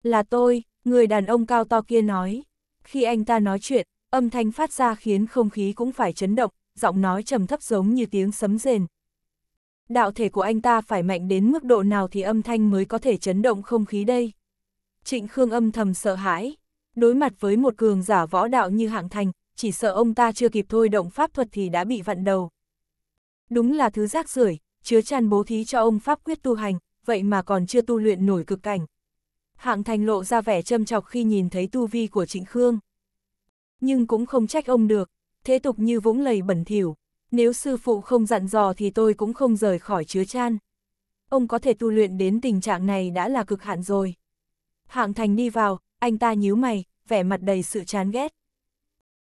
Là tôi, người đàn ông cao to kia nói. Khi anh ta nói chuyện, âm thanh phát ra khiến không khí cũng phải chấn động, giọng nói trầm thấp giống như tiếng sấm rền. Đạo thể của anh ta phải mạnh đến mức độ nào thì âm thanh mới có thể chấn động không khí đây. Trịnh Khương âm thầm sợ hãi, đối mặt với một cường giả võ đạo như hạng thành, chỉ sợ ông ta chưa kịp thôi động pháp thuật thì đã bị vặn đầu. Đúng là thứ rác rưởi chứa chăn bố thí cho ông pháp quyết tu hành, vậy mà còn chưa tu luyện nổi cực cảnh. Hạng thành lộ ra vẻ châm chọc khi nhìn thấy tu vi của Trịnh Khương. Nhưng cũng không trách ông được, thế tục như vũng lầy bẩn thỉu nếu sư phụ không dặn dò thì tôi cũng không rời khỏi chứa chan. Ông có thể tu luyện đến tình trạng này đã là cực hạn rồi. Hạng thành đi vào, anh ta nhíu mày, vẻ mặt đầy sự chán ghét.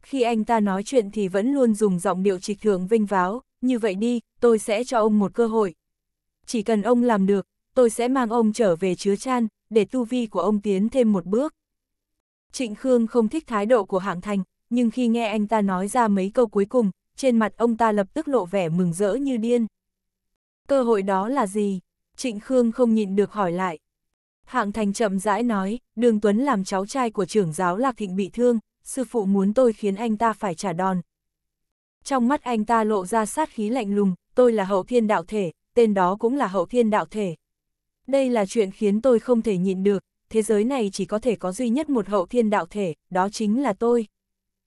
Khi anh ta nói chuyện thì vẫn luôn dùng giọng điệu trịch thường vinh váo, như vậy đi, tôi sẽ cho ông một cơ hội. Chỉ cần ông làm được, tôi sẽ mang ông trở về chứa chan, để tu vi của ông tiến thêm một bước. Trịnh Khương không thích thái độ của hạng thành, nhưng khi nghe anh ta nói ra mấy câu cuối cùng, trên mặt ông ta lập tức lộ vẻ mừng rỡ như điên. Cơ hội đó là gì? Trịnh Khương không nhịn được hỏi lại. Hạng Thành chậm rãi nói, Đường Tuấn làm cháu trai của trưởng giáo Lạc Thịnh bị thương, sư phụ muốn tôi khiến anh ta phải trả đòn. Trong mắt anh ta lộ ra sát khí lạnh lùng, tôi là hậu thiên đạo thể, tên đó cũng là hậu thiên đạo thể. Đây là chuyện khiến tôi không thể nhịn được, thế giới này chỉ có thể có duy nhất một hậu thiên đạo thể, đó chính là tôi.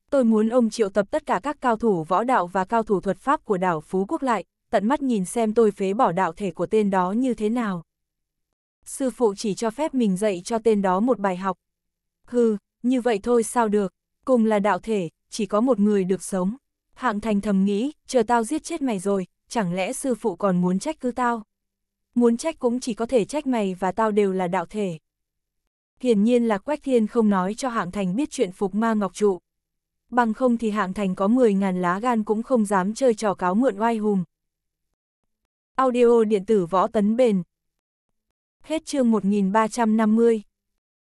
Tôi muốn ông triệu tập tất cả các cao thủ võ đạo và cao thủ thuật pháp của đảo Phú Quốc lại, tận mắt nhìn xem tôi phế bỏ đạo thể của tên đó như thế nào. Sư phụ chỉ cho phép mình dạy cho tên đó một bài học. Hừ, như vậy thôi sao được, cùng là đạo thể, chỉ có một người được sống. Hạng thành thầm nghĩ, chờ tao giết chết mày rồi, chẳng lẽ sư phụ còn muốn trách cứ tao? Muốn trách cũng chỉ có thể trách mày và tao đều là đạo thể. Hiển nhiên là Quách Thiên không nói cho Hạng Thành biết chuyện phục ma ngọc trụ. Bằng không thì Hạng Thành có 10.000 lá gan cũng không dám chơi trò cáo mượn oai hùng. Audio điện tử võ tấn bền. Hết chương 1350.